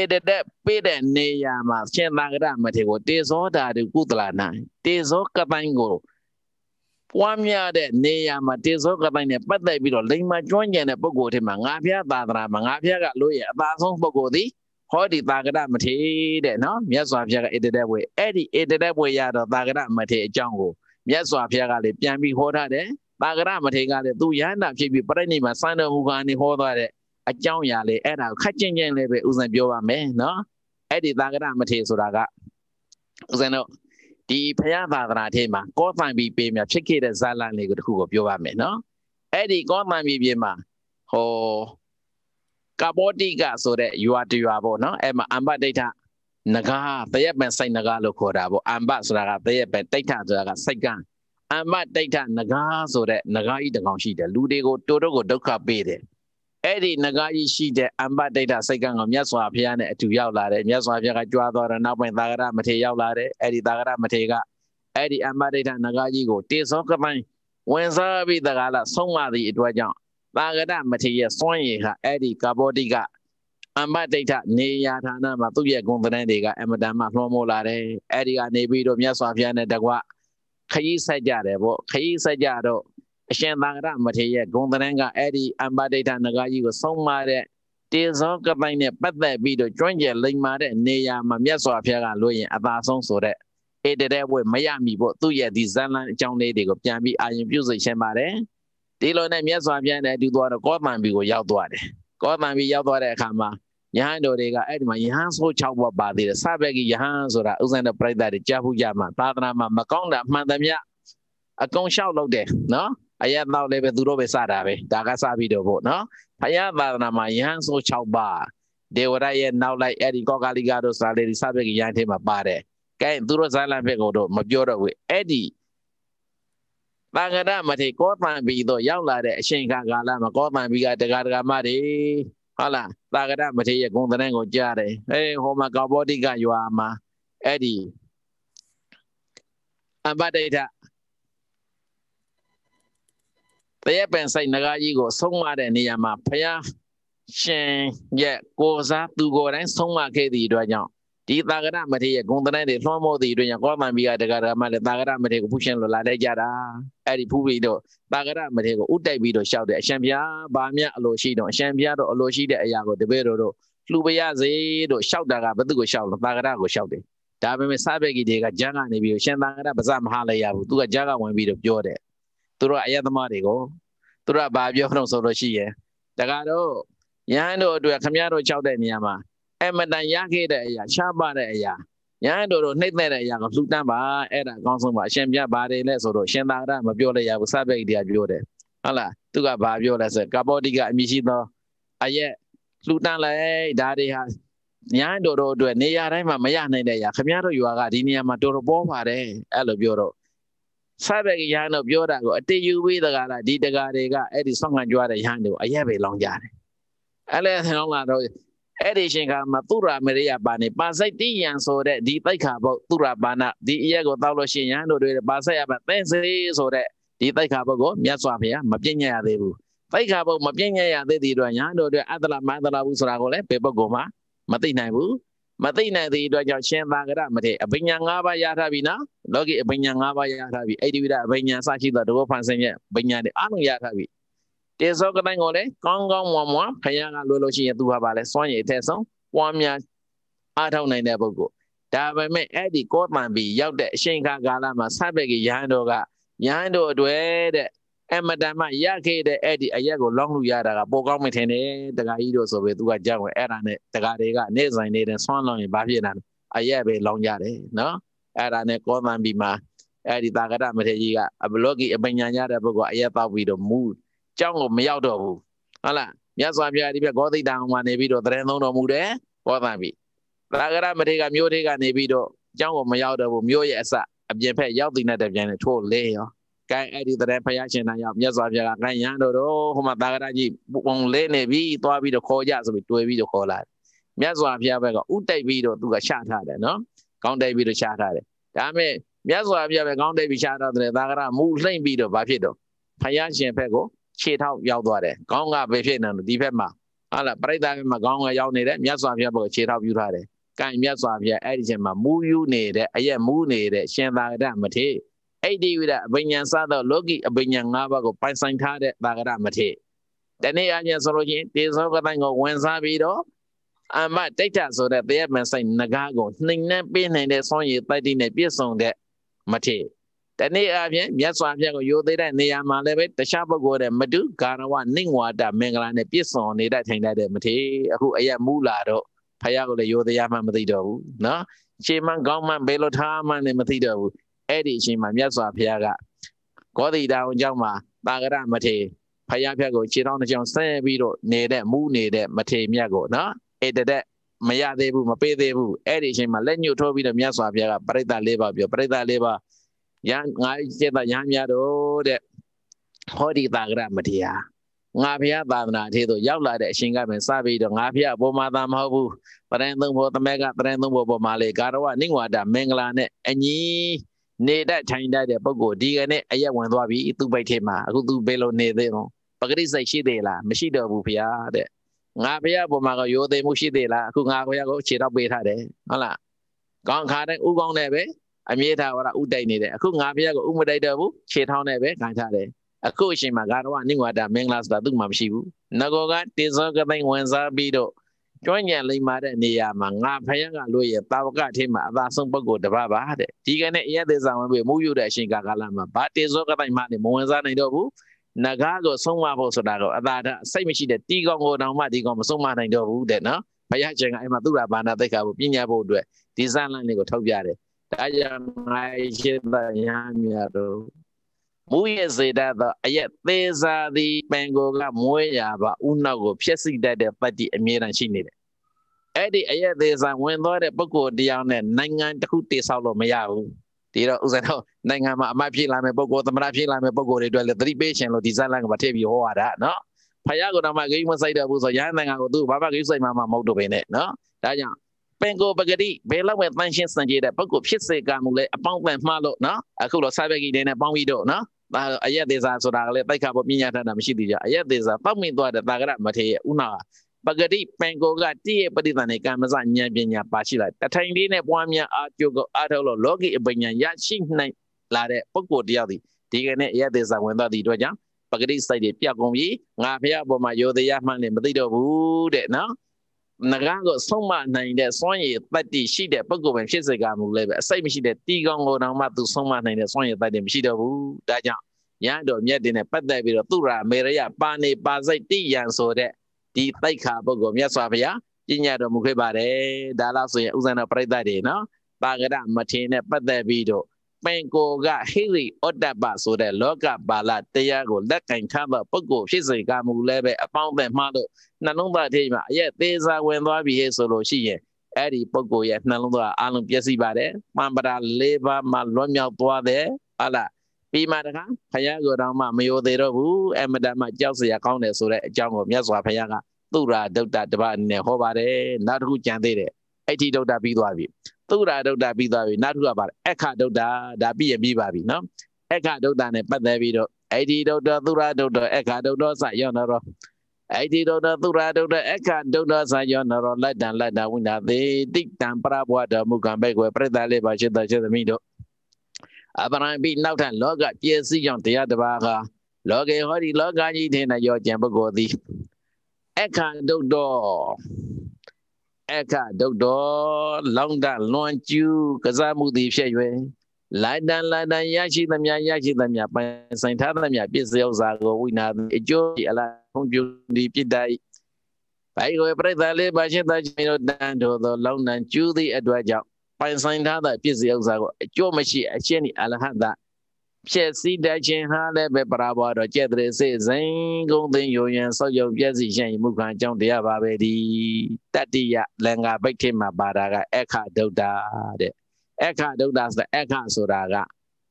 ဧတတက်ပြည့်တဲ့နေရာမှာရှင်သံဃရမထေကိုတေဇောဓာတုကုသလနာတေဇောကပိုင်းကိုပွားများတဲ့နေရာမှာတေဇောကပိုင်းနဲ့ပတ်သက်ပြီးတော့လိမ္မာကျွမ်းကျင်တဲ့ပုဂ္ဂိုလ်တွေမှာငါဖျားသာသနာမှာငါဖျားကလို့ရအပါဆုံးပုဂ္ဂိုလ်သည်ဟောဒီသာကရမထေတဲ့နော်မြတ်စွာဘုရားကဧတတဲ့ဘွေအဲ့ဒီဧတတဲ့ဘွေရတော့သာကရမထေအကြောင်းကိုမြတ်စွာဘုရားကလည်းပြန်ပြီးဟောထားတယ်သာကရမထေကလည်းသူယန္တာဖြစ်ပြီးပြိဋိနိဗ္ဗာန်စံတော်မူကားနေဟောထားတဲ့အကြောင်းအရာလေးအဲ့ဒါကိုခက်ကျင်ကျင်လေးပဲဦးဇင်ပြောပါမယ်နော်အဲ့ဒီသာကရမထေဆိုတာကဦးဇင်တို့ဒီဘုရားသာသနာထဲမှာကောသံပြီးပေးမြဖြစ်ခဲ့တဲ့ဇာလန်လေးကိုတခုကိုပြောပါမယ်နော်အဲ့ဒီကောသံပြီးပေးမှာဟောကဘောတိကဆိုတဲ့ရွာတရွာပေါ့နော်အဲ့မှာအမ္ပဒိဋ္ဌနဂါတရက်ပင်စိုက်နဂါလို့ခေါ်တာပေါ့အမ္ပဆိုတာကတရက်ပင်ဒိဋ္ဌဆိုတာကစိုက်ကအမ္ပဒိဋ္ဌနဂါဆိုတဲ့နဂါဤတကောင်ရှိတယ်လူတွေကိုတိုးတော့ကိုဒုက္ခပေးတယ်အဲ့ဒီနဂါကြီးရှိတဲ့အမ္ပဒိဋ္ဌစိတ်ကံကမြတ်စွာဘုရားနဲ့အတူရောက်လာတယ်မြတ်စွာဘုရားကကြွားသွားတော့နောက်ပိုင်းသာဂရမထေရရောက်လာတယ်အဲ့ဒီသာဂရမထေရကအဲ့ဒီအမ္ပဒိဋ္ဌနဂါကြီးကိုတေဇောကပိုင်းဝင်စားပြီးတကားလာဆုံးမသည့်အတွက်ကြောင့်သာဂတမထေရစွန့်ရည်ဟာအဲ့ဒီကာဘောတိကအမတ်ဒိဋ္ဌနေရဌာနမှာသူ့ရဲ့ဂုဏ်သတင်းတွေကအမတန်မှလွှမ်းမိုးလာတယ်အဲ့ဒီကနေပြီးတော့မြတ်စွာဘုရားနဲ့တကွခရီးဆက်ကြတယ်ပေါ့ခရီးဆက်ကြတော့အရှင်သာဂတမထေရဂုဏ်သတင်းကအဲ့ဒီအမတ်ဒိဋ္ဌနဂါကြီးကိုဆုံးမတဲ့တေဇောကပိုင်းနဲ့ပတ်သက်ပြီးတော့ကျွမ်းကျင်လိမ္မာတဲ့နေရာမှာမြတ်စွာဘုရားကလို့ရင်အသာဆုံးဆိုတဲ့ဧတတဲ့ဘွဲ့မရမီပေါ့သူ့ရဲ့ဒီဇန်လန်အကြောင်းလေးတွေကိုပြန်ပြီးအာရုံပြုစိတ်ရှင်းပါတယ်။ဒီလိုနဲ့မြတ်စွာဘုရားနဲ့တူသွားတော့ကောသံဘီကိုရောက်သွားတယ်ကောသံဘီရောက်သွားတဲ့အခါမှာယဟန်တော်တွေကအဲ့ဒီမှာယဟန်ဆို6ဘောပါသေးတယ်စပက်ကြီးယဟန်ဆိုတာဥစ္စာနဲ့ပြိတ္တာတွေကြားဖို့ကြမှာသာသနာမှာမကောင်းတာမှန်သမျှအကုန်လျှောက်လုပ်တယ်နော်အရက်တော့လည်းပဲသူတို့ပဲစတာပဲဒါကစပြီးတော့ပေါ့နော်ဘုရားသာသနာမှာယဟန်ဆို6ပါဒေဝရရဲ့နောက်လိုက်အဲ့ဒီကောကာလိကတို့စာလေဒီစပက်ကြီးယဟန်ထဲမှာပါတယ်ကဲသူတို့ဇာလန်ဘက်ကတော့မပြောတော့ဘူးအဲ့ဒီတန်ခရမထေကောတန်ပီတို့ရောက်လာတဲ့အချိန်ခါကာလမှာကောတန်ပီကတရားတရားမတွေဟုတ်လားတန်ခရမထေရဲ့ဂုဏ်တန်းကိုကြားတယ်အေးဟိုမှာကောဘောတိကရွာမှာအဲ့ဒီအဘဒိဋ္ဌတရပင်ဆိုင်နဂါကြီးကိုဆုံးမတဲ့နေရာမှာဘုရားရှင်ရဲ့ကိုစားသူကိုယ်တိုင်ဆုံးမခဲ့သည့်အတွက်ကြောင့်ဒီသာဂရမထေရဂုံတန်းတွေလွှမ်းမိုးသည့်အတွင်းကောမန်ဘီကတက္ကရာမလည်းသာဂရမထေကိုဖူးရှင်လိုလာလိုက်ကြတာအဲ့ဒီဖူးပြီးတော့သာဂရမထေကိုဥတိုက်ပြီးတော့ရှောက်တယ်အရှင်ဘုရားဗာမြအလိုရှိတော့အရှင်ဘုရားတော့အလိုရှိတဲ့အရာကိုတပည့်တော်တို့လှူပရစေတို့ရှောက်တာကဘသူကိုရှောက်လဲသာဂရကိုရှောက်တယ်ဒါပေမဲ့စပက်ကြီးတွေကဂျန်ကနေပြီးရှင်သာဂရပါဇမဟာလည်းရဘူးသူကဂျာကဝင်ပြီးတော့ပြောတယ်သူတို့အယသမားတွေကိုသူတို့ကဗာပြောတော့ဆိုလို့ရှိရယ်တက္ကတော့ရဟန်းတို့အတွက်ခမရတို့ရှောက်တဲ့နေရာမှာအမတန်ရခဲ့တဲ့အရာရှားပါတဲ့အရာညာတော်တော်နှိမ့်တဲ့အရာကိုလှူတန်းပါအဲ့ဒါအကောင်းဆုံးပါအရှင်ပြပါတယ်လဲဆိုတော့ရှင်သာရမပြောလဲရဘူးစပိတ်တရားပြောတယ်ဟုတ်လားသူကဘာပြောလဲဆိုကပောတိကအမည်ရှိသောအရက်လှူတန်းလိုက်ဒါတွေဟာညာတော်တော်အတွက်နေရာတိုင်းမှာမရနိုင်တဲ့အရာခမရတို့ရွာကဒီနေရာမှာတော်တော်ပေါ်ပါတယ်အဲ့လိုပြောတော့စပိတ်ရဟန်းတို့ပြောတာကိုအတေယူပြီးတကားလားဒီတကားတွေကအဲ့ဒီဆောင်းခံကြွားတဲ့ရဟန်းတို့အရက်ပဲလောင်းကြတယ်အဲ့လဲဆောင်းလာတော့အဲ့ဒီရှင်ကမှာသူရမရိယပါနေပါစိုက်တိယံဆိုတဲ့ဒီတိုက်ခါပုတ်သူရပါဏဒီအရက်ကိုတောက်လို့ရှင်ယံတို့တွေပါစိုက်ရပါသင်စေဆိုတဲ့ဒီတိုက်ခါပုတ်ကိုမြတ်စွာဘုရားမပြည့်ညတ်ရသေးဘူးတိုက်ခါပုတ်မပြည့်ညတ်ရသေးတဲ့အတွက်ယံတို့တွေအတ္တလမန္တလဘူးဆိုတာကိုလည်းပေပုတ်ကိုမှမသိနိုင်ဘူးမသိနိုင်သေးတဲ့အတွက်ကြောင့်ရှင်သာကရမထေအပညာ၅ပါးရထားပြီနော်လောကီအပညာ၅ပါးရထားပြီအိဒိဝိဒအပညာစရှိသောတဘောဖန်ဆင်းရဲ့ပညာတွေအလုံးရထားပြီတေဇောကတိုင်းကိုလည်းကောင်းကောင်းမွားမွားဖခင်ကလွယ်လို့ရှိရင်သူဟာပါလဲစွန့်ရည်အထက်ဆုံးပွားများအားထုတ်နိုင်တဲ့ပုဂ္ဂိုလ်ဒါပေမဲ့အဲ့ဒီကောတန်ပြီးရောက်တဲ့အချိန်ခါကာလမှာဆဘက်ကရဟန်းတော်ကရဟန်းတော်အတွက်တဲ့အမတန်မှရခဲ့တဲ့အဲ့ဒီအရက်ကိုလောင်းလို့ရတာကပိုကောင်းမထင်နဲ့တခါကြီးတို့ဆိုပဲသူကကြောက်ဝင်အဲ့ဒါနဲ့တခါတွေကနေဆိုင်နေတဲ့ဆွမ်းလောင်းရင်ဘာဖြစ်တာလဲအရက်ပဲလောင်းကြတယ်နော်အဲ့ဒါနဲ့ကောတန်ပြီးမှာအဲ့ဒီတာကရမထေကြီးကအဘလော့ကီအပညာရတဲ့ပုဂ္ဂိုလ်အရက်ပောက်ပြီးတော့မူကြောင်းကိုမရောက်တော့ဘူးဟုတ်လားမြတ်စွာဘုရားဒီဘက်ဂေါသိတံမှာနေပြီးတော့တရင်သုံးတော်မူတယ်ဟောသံပြီသာဂရမထေကမြို့တွေကနေပြီးတော့ကြောင်းကိုမရောက်တော့ဘူးမြို့ရဲ့အစအပြင်ဖက်ရောက်တည်နေတဲ့ပြန်နဲ့ထိုးလဲရောကဲအဲ့ဒီတရင်ဖယားရှင်တန်ရောက်မြတ်စွာဘုရားကကဲရန်တော်တော့ဟိုမှာသာဂရကြီးပုံလဲနေပြီးသွားပြီးတော့ခေါ်ကြဆိုပြီးတွေ့ပြီးတော့ခေါ်လာတယ်မြတ်စွာဘုရားဘက်ကဥတိုက်ပြီးတော့သူကရှာထားတယ်နော်ကောင်းတိုက်ပြီးတော့ရှာထားတယ်ဒါမဲ့မြတ်စွာဘုရားပဲကောင်းတိုက်ပြီးရှာထားတယ်သာဂရမူလှိမ့်ပြီးတော့ဘာဖြစ်တော့ဖယားရှင်ဘက်ကိုခြေထောက်ရောက်သွားတယ်ခေါင်းကပဲဖြစ်နေတယ်ဒီဘက်မှာဟာလားပြိတ္တာဘက်မှာခေါင်းကရောက်နေတယ်မြတ်စွာဘုရားဘက်ကခြေထောက်ယူထားတယ်ကံမြတ်စွာဘုရားအဲ့ဒီချိန်မှာမူးယူနေတဲ့အရက်မူးနေတဲ့ရှင်သာရမထေရဣတိဝိဒအဘိညာဉ်စသောလောကီအဘိညာဉ်၅ပါးကိုပိုင်ဆိုင်ထားတဲ့သာဂရမထေတနေ့အချင်းဆိုလို့ချင်းတေဇောကတိုင်းကိုဝင်စားပြီးတော့အမတိတ်တဆိုတဲ့တရားမန်ဆိုင်ငကားကိုနှိမ်နှံပေးနိုင်တဲ့ဆောင်းရည်ပိုက်တိနဲ့ပြည့်စုံတဲ့မထေတနေ့အပြင်မြတ်စွာဘုရားကိုယိုသေးတဲ့နေရာမှာလည်းပဲတခြားပုဂ္ဂိုလ်တွေမတူကာရဝနိငဝါဒမင်္ဂလာနဲ့ပြည့်စုံနေတတ်ထိုင်တတ်တယ်မထေအခုအရက်မူလာတော့ဘုရားကိုလည်းယိုသေးမှမသိတော့ဘူးနော်ရှေးမှန်ကောင်းမှန်ဘယ်လိုထားမှလည်းမသိတော့ဘူးအဲ့ဒီအချိန်မှာမြတ်စွာဘုရားကကောသီတာအောင်ကြောင့်မှာတာဂရမထေဖယားဖျက်ကိုခြေထောင်းတစ်ချောင်းဆဲပြီးတော့နေတဲ့မူးနေတဲ့မထေမြတ်ကိုနော်အေတတဲ့မရသေးဘူးမပေးသေးဘူးအဲ့ဒီအချိန်မှာလက်ညှို့ထိုးပြီးတော့မြတ်စွာဘုရားကပရိသတ်၄ပါးပြောပရိသတ်၄ပါးယဟန်ငါစေတယဟန်များတို့တဲ့ဟောဒီတာကရမတရားငါဖះသာသနာထေသို့ရောက်လာတဲ့အရှင်ကပင်စပြီးတော့ငါဖះဘောမာသာမဟုတ်ဘူးပရန်သုံးဘောတမဲကပရန်သုံးဘောပေါ်မှာလေကာရဝနိဝါဒမင်္ဂလာနဲ့အညီနေတတ်ထိုင်တတ်တဲ့ပုဂ္ဂိုလ်ဒီကနေ့အရက်ဝင်သွားပြီသူ့ဘိုက်ထဲမှာအခုသူဘယ်လိုနေသေးတော့ပဂရိစိတ်ရှိသေးလားမရှိတော့ဘူးဖះတဲ့ငါဖះပေါ်မှာကရိုသေမှုရှိသေးလားအခုငါဖះကိုခြေတော့ပေးထားတယ်ဟုတ်လားကောင်းခါတိုင်းဥကောင်းနဲ့ပဲအမြဲတမ်းဟောတာဥတိုက်နေတယ်အခုငါဖျက်ကိုဥမတိုက်တော့ဘူးခြေထောင်းနဲ့ပဲခံချတယ်အခုအချိန်မှာဂါရဝနိဝါဒမင်္ဂလာဆိုတာသူ့မှာမရှိဘူးငကောကတေဇောကတိုင်းဝင်စားပြီးတော့ကျွမ်းကျင်လိမ္မာတဲ့နေရာမှာငါဖယားကလို့ရတာဝကထဲမှာအသာဆုံးပုဂ္ဂိုလ်တစ်ပါးပါတဲ့ဒီကနေ့အယက်သေးဆောင်ဝင်ပြီးမူးယုတဲ့အချိန်ကာလမှာဘာတေဇောကတိုင်းမှလည်းမဝင်စားနိုင်တော့ဘူးနဂါကိုဆုံးမဖို့ဆိုတာတော့အသာဓာစိတ်မရှိတဲ့တီကောင်ကိုတောင်မှဒီကောင်မဆုံးမနိုင်တော့ဘူးတဲ့နော်ဘုရားရှင်ကအဲ့မှာသုရဘာနာသိက္ခာကိုပညာဖို့အတွက်ဒီဇာလန်လေးကိုထောက်ပြတယ်တရားမိုင်ရှိတရားများတို့မူရစေတတ်သောအယက်သေးစားသည်ပင်ကိုကမွေးရပါဥနောက်ကိုဖြက်စီတတ်တဲ့ပတ္တိအမြဲတမ်းရှိနေတယ်အဲ့ဒီအယက်သေးစားဝင်သွားတဲ့ပုဂ္ဂိုလ်တရားနဲ့နိုင်ငံတစ်ခုတည်ဆောက်လို့မရဘူးဒီတော့ဥစ္စာတော့နိုင်ငံမှာအမတ်ဖြစ်လာမယ်ပုဂ္ဂိုလ်သမရဖြစ်လာမယ်ပုဂ္ဂိုလ်တွေအတွက်လည်းသတိပေးခြင်းလို့ဒီဇာတ်လမ်းကမထည့်ပြီးဟောရတာနော်ဖယားကတော့မှဂိမ်းမဆိုင်တော့ဘူးဆိုရဟန်းနိုင်ငံကိုသူဘာမှဂိမ်းဆိုင်မှမဟုတ်တော့ဘဲနဲ့နော်ဒါကြောင့်ပင်ကိုပဂတိဘယ်လောက်ပဲတန်ရှင်းစံကြတဲ့ပုဂ္ဂိုလ်ဖြစ်စေကမူလဲအပေါင်းပန်မှားလို့နော်အခုတော့စာပဲကြီးနေနဲ့ပေါင်းပြီးတော့နော်ဒါအယက်သေးစာဆိုတာကလည်းတိုက်ခါပေါ်ပညာထတာမရှိသေးကြအယက်သေးစာပောက်မိသွားတဲ့သာကရမထေရဥနာပဂတိပင်ကိုကတိရဲ့ပฏิသန္ဓေကံမစဉာဏ်ပညာပါရှိလိုက်တထိုင်လေးနဲ့ပွားများအားကျုပ်ကိုအားထုတ်လို့လောကီအပညာရရှိနိုင်လာတဲ့ပုဂ္ဂိုလ်တယောက်ဒီဒီကနေ့အယက်သေးစာဝင်သွားသည့်အတွက်ကြောင့်ပဂတိစိုက်တွေပြတ်ကုန်ပြီငါဖះအပေါ်မှာယောသေးရမှန်းလည်းမသိတော့ဘူးတဲ့နော်ငကားကိုဆုံးမနိုင်တဲ့စွမ်းရည်တတ်တည်ရှိတဲ့ပုဂ္ဂိုလ်ပဲဖြစ်စေကမူလည်းပဲအစိတ်မရှိတဲ့တီကောင်ကိုတောင်မှသူဆုံးမနိုင်တဲ့စွမ်းရည်တတ်တည်မရှိတော့ဘူးဒါကြောင့်ရတော်မြတ်တင်နဲ့ပတ်သက်ပြီးတော့သူရမေရယပါနေပါစိတ်တိယံဆိုတဲ့ဒီတိုက်ခါပုဂ္ဂိုလ်မြတ်စွာဘုရားပညာတော်မူခဲ့ပါတယ်ဒါလားဆိုရင်ဥဇဏတော်ပြိတ္တတွေနော်ပါကရမထေနဲ့ပတ်သက်ပြီးတော့ပင်ကိုကဟိရိဩတ္တပဆိုတဲ့လောကပါလတရားကိုလက်ကင်ထားသောပုဂ္ဂိုလ်ဖြစ်စေကမူလည်းပဲအပေါင်းအသင်းမှလို့နှလုံးသားထဲမှာအရက်သေးစားဝင်သွားပြီဆိုလို့ရှိရင်အဲ့ဒီပုဂ္ဂိုလ်ရဲ့နှလုံးသားအလုံးပြည့်စုံပါတယ်။မှန်ပရာ၄ပါးမှလွတ်မြောက်သွားတယ်။ဟာလားပြီးမှတခါဘုရားကိုယ်တော်မှမယိုသေးတော့ဘူးအမတမကြောက်စရာကောင်းတယ်ဆိုတဲ့အကြောင်းကိုမြတ်စွာဘုရားကသူရာဒုတ်တာတပတ်အနေနဲ့ဟောပါတယ်။နောက်တစ်ခုကြံသေးတယ်။အဋ္ဌိဒုတ်တာပြီးသွားပြီ။သုရဒုဒ္ဒပြီးသွားပြီနောက်တစ်ခုကပါအခဒုဒ္ဒဒါပြီးရပြီးပါပြီနော်အခဒုဒ္ဒနဲ့ပတ်သက်ပြီးတော့အဲ့ဒီဒုဒ္ဒသုရဒုဒ္ဒအခဒုဒ္ဒစရောတော့အဲ့ဒီဒုဒ္ဒသုရဒုဒ္ဒအခဒုဒ္ဒစရောတော့လက်တန်လက်တန်ဝိညာသေတိတံပရဘဝတော်မူကံဘိကွယ်ပြိတ္တလေးပါရှိတော်ရှိသမီးတို့အပရံပိနောက်ထပ်လောကပြည့်စည်ကြောင့်တရားတစ်ပါးကလောကေဟောဒီလောကကြီးထင်တဲ့ရောကျင်ပုဂ္ဂိုလ်သည်အခဒုဒ္ဒအခဒုတ်တော်လောင်းတလွန်ကျူးကစားမှုသည်ဖြစ်၍လိုက်တန်လိုက်တန်ရရှိသမျှရရှိသမျှပိုင်ဆိုင်ထားသမျှပြည့်စုံဥစ္စာကိုဝိနာအကျိုးအလားဖုံးပြုသည်ဖြစ်တတ်၏ဘိုင်ကိုပြိဿလေးပါရှင်သားချင်းတို့တန်တော်သောလောင်းတန်ကျူးသည့်အတွက်ကြောင့်ပိုင်ဆိုင်ထားသပြည့်စုံဥစ္စာကိုအကျိုးမရှိအရှင်းဤအလဟတ္တဖြစ်စည်းတတ်ခြင်းဟာလည်းပဲပရာဘောတော့ကျက်တဲ့စေစိန်ကုံသိယုံရန်ဆောက်ရုံပြည့်စည်ရှင်မှုခံအကြောင်းတရားပါပဲဒီတတ္တိယလင်္ကာပိဋ္ဌိမှာပါတာကအခဒုဒ္ဒါတဲ့အခဒုဒ္ဒါဆိုတဲ့အခဆိုတာက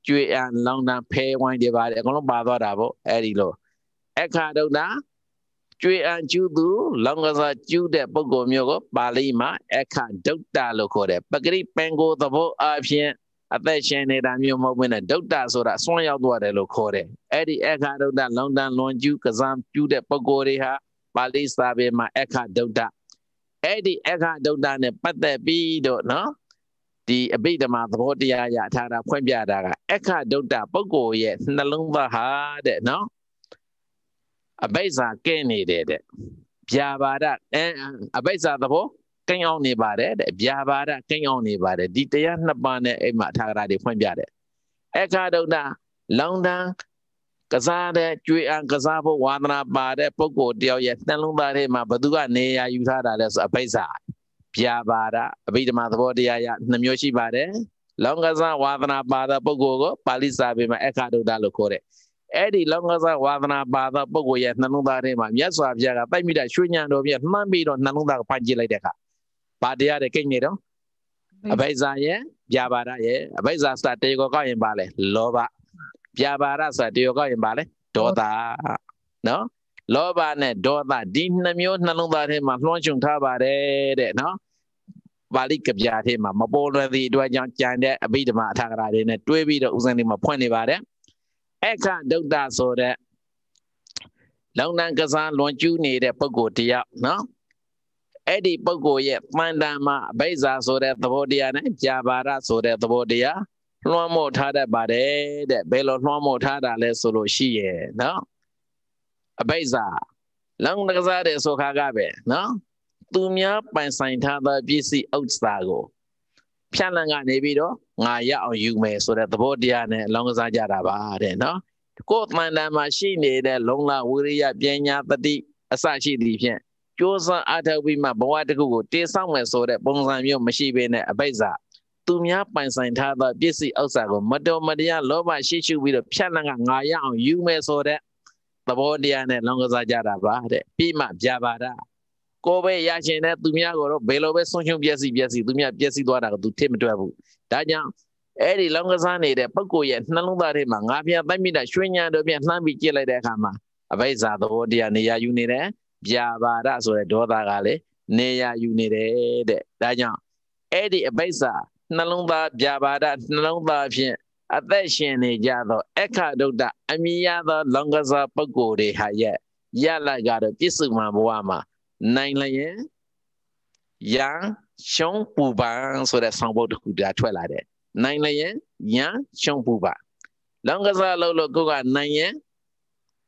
ကျွေအန်လောင်းတန်ဖဲဝိုင်းတွေပါတယ်အကုန်လုံးပါသွားတာပေါ့အဲ့ဒီလိုအခဒုဒ္ဒါကျွေအန်ကျူးသူလောင်းကစားကျူးတဲ့ပုံကောမျိုးကိုပါဠိမှာအခဒုဒ္ဒါလို့ခေါ်တယ်ပဂရိပင်ကိုသဘောအဖြစ်အသက်ရှင်နေတာမျိုးမဟုတ်ဘဲနဲ့ဒုတ်တာဆိုတာဆွမ်းရောက်သွားတယ်လို့ခေါ်တယ်အဲ့ဒီအခါဒုတ်တာလုံတန်လွန်ကျူးကစားပြုတဲ့ပုံကိုယ်တွေဟာပါဠိစာပေမှာအခဒုတ်တာအဲ့ဒီအခဒုတ်တာနဲ့ပတ်သက်ပြီးတော့နော်ဒီအဘိဓမ္မာသဘောတရားရထားတာဖွင့်ပြတာကအခဒုတ်တာပုံကိုယ်ရဲ့နှလုံးသားဟာတဲ့နော်အဘိဇာကဲနေတယ်တဲ့ဗျာပါဒအအဘိဇာသဘောကင်းအောင်နေပါတယ်တဲ့ဗျာပါဒကင်းအောင်နေပါတယ်ဒီတရားနှစ်ပါးနဲ့အဲ့မှာအထာဂရတွေဖွင့်ပြတယ်အခါဒုဒ္ဒလောင်တန်းကစားတဲ့ကြွေအံကစားဖို့ဝါသနာပါတဲ့ပုဂ္ဂိုလ်တယောက်ရဲ့တန်လုံးသားထဲမှာဘသူကနေရာယူထားတာလဲဆိုအဘိဇာပြာပါဒအဘိဓမ္မာသဘောတရားရနှမျိုးရှိပါတယ်လောင်ကစားဝါသနာပါတဲ့ပုဂ္ဂိုလ်ကိုပါဠိစာပေမှာအခါဒုဒ္ဒလို့ခေါ်တယ်အဲ့ဒီလောင်ကစားဝါသနာပါသောပုဂ္ဂိုလ်ရဲ့နှလုံးသားထဲမှာမြတ်စွာဘုရားကတိုက်မိတဲ့ရွှေညံတော်ပြမှန်းပြီးတော့နှလုံးသားကိုဖန်ကြည့်လိုက်တဲ့အခါဘာတရားတွေကိတ်နေတော့အဘိဇာရဲ့ပြာပါဒရဲ့အဘိဇာဆိုတာတေယောကောက်ရင်ပါလဲလောဘပြာပါဒဆိုတာတေယောကောက်ရင်ပါလဲဒေါသနော်လောဘနဲ့ဒေါသဒီနှမျိုးနှလုံးသားထဲမှာလွှမ်းခြုံထားပါတယ်တဲ့နော်ပါဠိကဗျာထဲမှာမပေါ်လွယ်သည့်အတွက်ကြောင့်ကြံတဲ့အဘိဓမ္မာအထာကရာတွေနဲ့တွဲပြီးတော့ဥစဉ်ဒီမှာဖွင့်နေပါတယ်အခဒုဒ္ဒဆိုတဲ့လုံဏကစားလွန်ကျူးနေတဲ့ပုဂ္ဂိုလ်တယောက်နော်အဲ့ဒီပုဂ္ဂိုလ်ရဲ့ပန္တမအဘိဇ္ဇာဆိုတဲ့သဘောတရားနဲ့ဂျာပါရဆိုတဲ့သဘောတရားလွှမ်းမိုးထားတတ်ပါတယ်တဲ့ဘယ်လိုလွှမ်းမိုးထားတာလဲဆိုလို့ရှိရဲ့နော်အဘိဇ္ဇာလောင်းကစားတဲ့ဆိုခါကပဲနော်သူများပိုင်ဆိုင်ထားသောပစ္စည်းဥစ္စာကိုဖြန့်လန့်ကနေပြီးတော့ငါရအောင်ယူမယ်ဆိုတဲ့သဘောတရားနဲ့လောင်းကစားကြတာပါတဲ့နော်ကိုယ်တန်တန်မှာရှိနေတဲ့လုံလဝိရိယပညာတတိအစရှိသည်ဖြင့်ကြိုးစားအားထုတ်ပြီးမှဘဝတစ်ခုကိုတည်ဆောက်မယ်ဆိုတဲ့ပုံစံမျိုးမရှိဘဲနဲ့အပိစ္ဆာသူများပိုင်ဆိုင်ထားသောပစ္စည်းဥစ္စာကိုမတော်မတရားလောဘရှိရှိပြီးတော့ဖြတ်လန့်ကငါရအောင်ယူမယ်ဆိုတဲ့သဘောတရားနဲ့လောကစားကြတာပါတဲ့ပြီးမှပြပါတာကိုပဲရရှင်တဲ့သူများကိုတော့ဘယ်လိုပဲဆုံးရှုံးပျက်စီးပျက်စီးသူများပျက်စီးသွားတာကသူထစ်မတွက်ဘူးဒါကြောင့်အဲ့ဒီလောကစားနေတဲ့ပုဂ္ဂိုလ်ရဲ့နှလုံးသားထဲမှာငါဖျားတိုက်မိတာရွှေညာတို့ပြန်နှမ်းပြီးကြည့်လိုက်တဲ့အခါမှာအဘိဇ္ဇာသဘောတရားနေရာယူနေတယ်ပြာပါဒဆိုတဲ့ဒေါသကလည်းနေရယူနေတယ်တဲ့ဒါကြောင့်အဲ့ဒီအပိဿာနှလုံးသားပြာပါဒနှလုံးသားဖြင့်အသက်ရှင်နေကြသောအခဒုဒ္ဒအမိယသောလောင်ကစားပုဂ္ဂိုလ်တွေဟာရဲ့ရလိုက်ကတော့ပြစ္ဆုမာဘဝမှာနိုင်လျင်ယံရှုံပူပန်ဆိုတဲ့ဆောင်ပုဒ်တစ်ခုပြထွက်လာတယ်နိုင်လျင်ယံရှုံပူပန်လောင်ကစားလို့လို့ကိုကနိုင်ရင်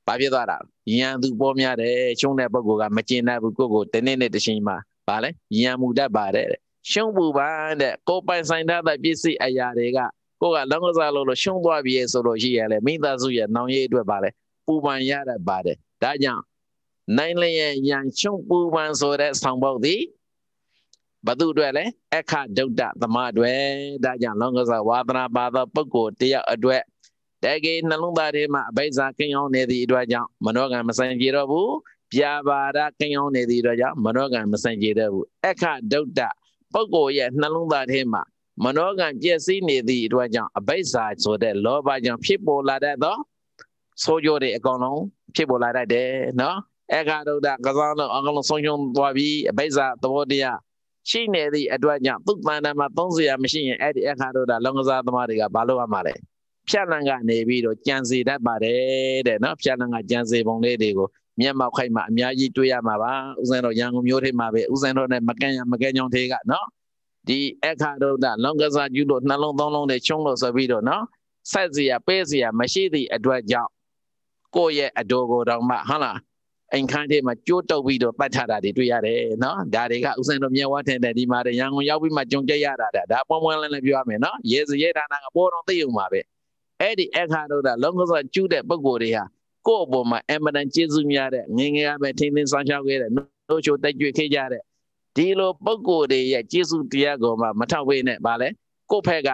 ဘာဖြစ်သွားတာရန်သူပေါ်များတယ်ရှုံးတဲ့ပုဂ္ဂိုလ်ကမကျင်နိုင်ဘူးကိုကိုတနေ့နဲ့တစ်ချိန်မှာဘာလဲရန်မူတတ်ပါတယ်ရှုံးပူပန်တဲ့ကိုပိုင်ဆိုင်ထားတဲ့ပစ္စည်းအရာတွေကကိုကလောင်းကစားလို့လို့ရှုံးသွားပြီဆိုလို့ရှိရလေမိသားစုရဲ့နောင်ရည်အတွက်ပါလဲပူပန်ရတတ်ပါတယ်ဒါကြောင့်နိုင်လျက်ရန်ရှုံးပူပန်ဆိုတဲ့ဆောင်ပုဒ်သည်ဘသူအတွက်လဲအခဒုတ်တသမာအတွက်ဒါကြောင့်လောကစားဝါသနာပါသောပုဂ္ဂိုလ်တယောက်အတွက်တကယ်နှလုံးသားထဲမှာအဘိဇာကင်းအောင်နေသည့်အတွက်ကြောင့်မနောကံမဆိုင်ကြတော့ဘူးပြာပါဒကင်းအောင်နေသည့်အတွက်ကြောင့်မနောကံမဆိုင်ကြတော့ဘူးအခဒုတ်တပုဂ္ဂိုလ်ရဲ့နှလုံးသားထဲမှာမနောကံပြည့်စည်နေသည့်အတွက်ကြောင့်အဘိဇာဆိုတဲ့လောဘကြောင့်ဖြစ်ပေါ်လာတတ်သော ဆိုကြတဲ့အကောင်လုံးဖြစ်ပေါ်လာတတ်တယ်နော်အခဒုတ်တကစားလုံးအကောင်လုံးဆုံးရှုံးသွားပြီးအဘိဇာသဘောတရားရှိနေသည့်အတွက်ကြောင့်သူ့တန်တမှာ30ရာမရှိရင်အဲ့ဒီအခါတို့တာလောကစားသမားတွေကဘာလို့ရမှာလဲ။ဖြတ်လန့်ကနေပြီးတော့ကြံစီတတ်ပါတယ်တဲ့နော်ဖြတ်လန့်ကကြံစီပုံလေးတွေကိုမျက်မှောက်ခိုက်မှာအများကြီးတွေ့ရမှာပါဥစဉ်တော့ရန်ကုန်မြို့ထဲမှာပဲဥစဉ်တော့နဲ့မကန်ရမကန်ကြောင်သေးကနော်ဒီအခါတုဒ္ဒလောကစားကျူးလို့နှလုံးသုံးလုံးနဲ့ချုံလို့ဆိုပြီးတော့နော်ဆက်စရာပေးစရာမရှိသည့်အတွက်ကြောင့်ကိုယ့်ရဲ့အတော်ကိုယ်တော်မှဟုတ်လားအိမ်ခန်းထဲမှာကြိုးတုပ်ပြီးတော့ပတ်ထတာတွေတွေ့ရတယ်နော်ဒါတွေကဥစဉ်တော့မြတ်ဝတ်ထင်တယ်ဒီမှာရန်ကုန်ရောက်ပြီးမှကြုံကြရတာဒါပွန်းပွန်းလင်းလင်းပြောရမယ်နော်ရေစရေဒါနာကပေါ်တော်သိုံပါပဲအဲ့ဒီအခါတို့ကလုံကစောကျူးတဲ့ပုံကိုယ်တွေဟာကိုယ့်အပေါ်မှာအမတန်ကျေးဇူးများတဲ့ငငယ်ကပဲထင်းထင်းဆောင်းရှောက်ခဲ့တဲ့တို့ချိုတက်ကြွခဲ့ကြတဲ့ဒီလိုပုံကိုယ်တွေရဲ့ကျေးဇူးတရားကိုမှမထောက်ဝေးနဲ့ဗာလဲကိုယ့်ဖက်က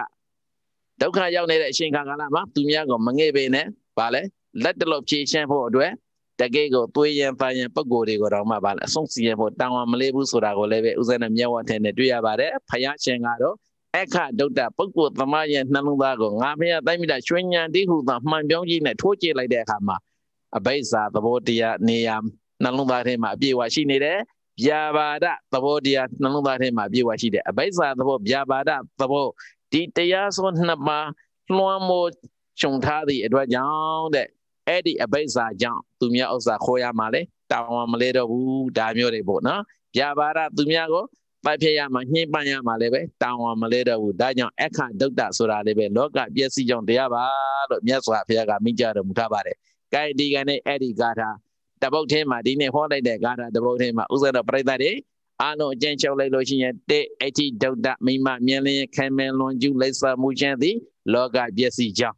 ဒုက္ခရောက်နေတဲ့အချိန်ခါကာလမှာသူများကမငဲ့ပေနဲ့ဗာလဲလက်တလို့ဖြည့်ရှင်းဖို့အတွက်တကယ်ကိုသွေးရင်ပိုင်ရင်ပုံကိုယ်တွေကိုတော့မှဗာလဲအဆုံးစီရင်ဖို့တောင်းဝမလေးဘူးဆိုတာကိုလည်းပဲဥစ္စာနဲ့မျက်ဝတ်ထဲနဲ့တွေ့ရပါတယ်ဖယားရှင်ကတော့အခဒုတ်တပုဂ္ဂိုလ်သမားရဲ့နှလုံးသားကိုငါဖျားတိုင်းမိတာရွှင်ညာတိဟုသာမှန်ပြောင်းကြီးနဲ့ထိုးကျလိုက်တဲ့အခါမှာအဘိဇာသဘောတရားနေရာနှလုံးသားထဲမှာအပြည့်အဝရှိနေတယ်ဗျာပါဒသဘောတရားနှလုံးသားထဲမှာပြည့်ဝရှိတယ်အဘိဇ္ဇာသဘောဗျာပါဒသဘောဒီတရားစွန်နှစ်ပါးလွှမ်းမိုးခြုံထားသည့်အတွက်ကြောင့်တဲ့အဲ့ဒီအဘိဇ္ဇာကြောင့်သူများဥစ္စာခိုးရမှာလေတောင်းဝမလဲတော့ဘူးဒါမျိုးတွေပေါ့နော်ဗျာပါဒသူများကိုပိုက်ဖြတ်ရမှာညှိပန့်ရမှာလည်းပဲတောင်းဝမလဲတော့ဘူးဒါကြောင့်အခဒုတ်တဆိုတာလည်းပဲလောကပျက်စီးကြောင့်တရားပါလို့မြတ်စွာဘုရားကမိကြတော်မူထားပါတယ်ကဲဒီကနေ့အဲ့ဒီဂါထာတပုတ်ထဲမှာဒီနေ့ဟောလိုက်တဲ့ဂါထာတပုတ်ထဲမှာဥစ္စာတော်ပြိတ္တတွေအလုံးအကျဉ်းချုပ်လိုက်လို့ရှိရင်တေအဋ္ဌိဒုတ်တမိမမြင်လင်းခိုင်မင်လွန်ကျူးလိမ့်စာမှုချင်းသည်လောကပျက်စီးကြောင့်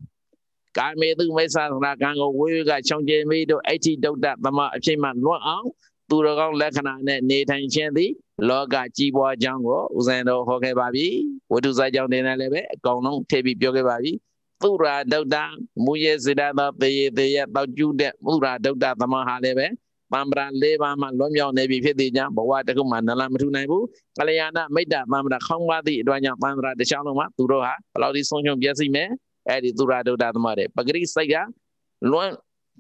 ကာမေတုမိစ္ဆာသနာကံကိုဝေဝေကချောင်းကျင်မိတို့အဋ္ဌိဒုတ်တသမအဖြစ်မှလွတ်အောင်သူတော်ကောင်းလက္ခဏာနဲ့နေထိုင်ခြင်းသည် လောကကြီးပွားကြောင်းကိုဦးဇင်းတော်ဟောခဲ့ပါပြီဝတ္ထုစာကြောင့်တင်တယ်လည်းပဲအကောင်လုံးထည့်ပြီးပြောခဲ့ပါပြီသုရာဒုတ်တမူရစေတသောတေယတေယတောက်ကျူးတဲ့မူရာဒုတ်တသမဟာလည်းပဲပံပရာ၄ပါးမှလွံ့မြောက်နေပြီဖြစ်သေးကြဘဝတစ်ခုမှနလမထူနိုင်ဘူးကလျာဏမိတ်တပံပရာခေါင်းပါသည့်အတွက်ကြောင့်ပံပရာတစ်ချောင်းလုံးမှာသူတို့ဟာဘယ်လောက်ထိဆုံးရှုံးပြည့်စုံမယ်အဲ့ဒီသုရာဒုတ်တသမတဲ့ပဂရိစိတ်ကလွံ့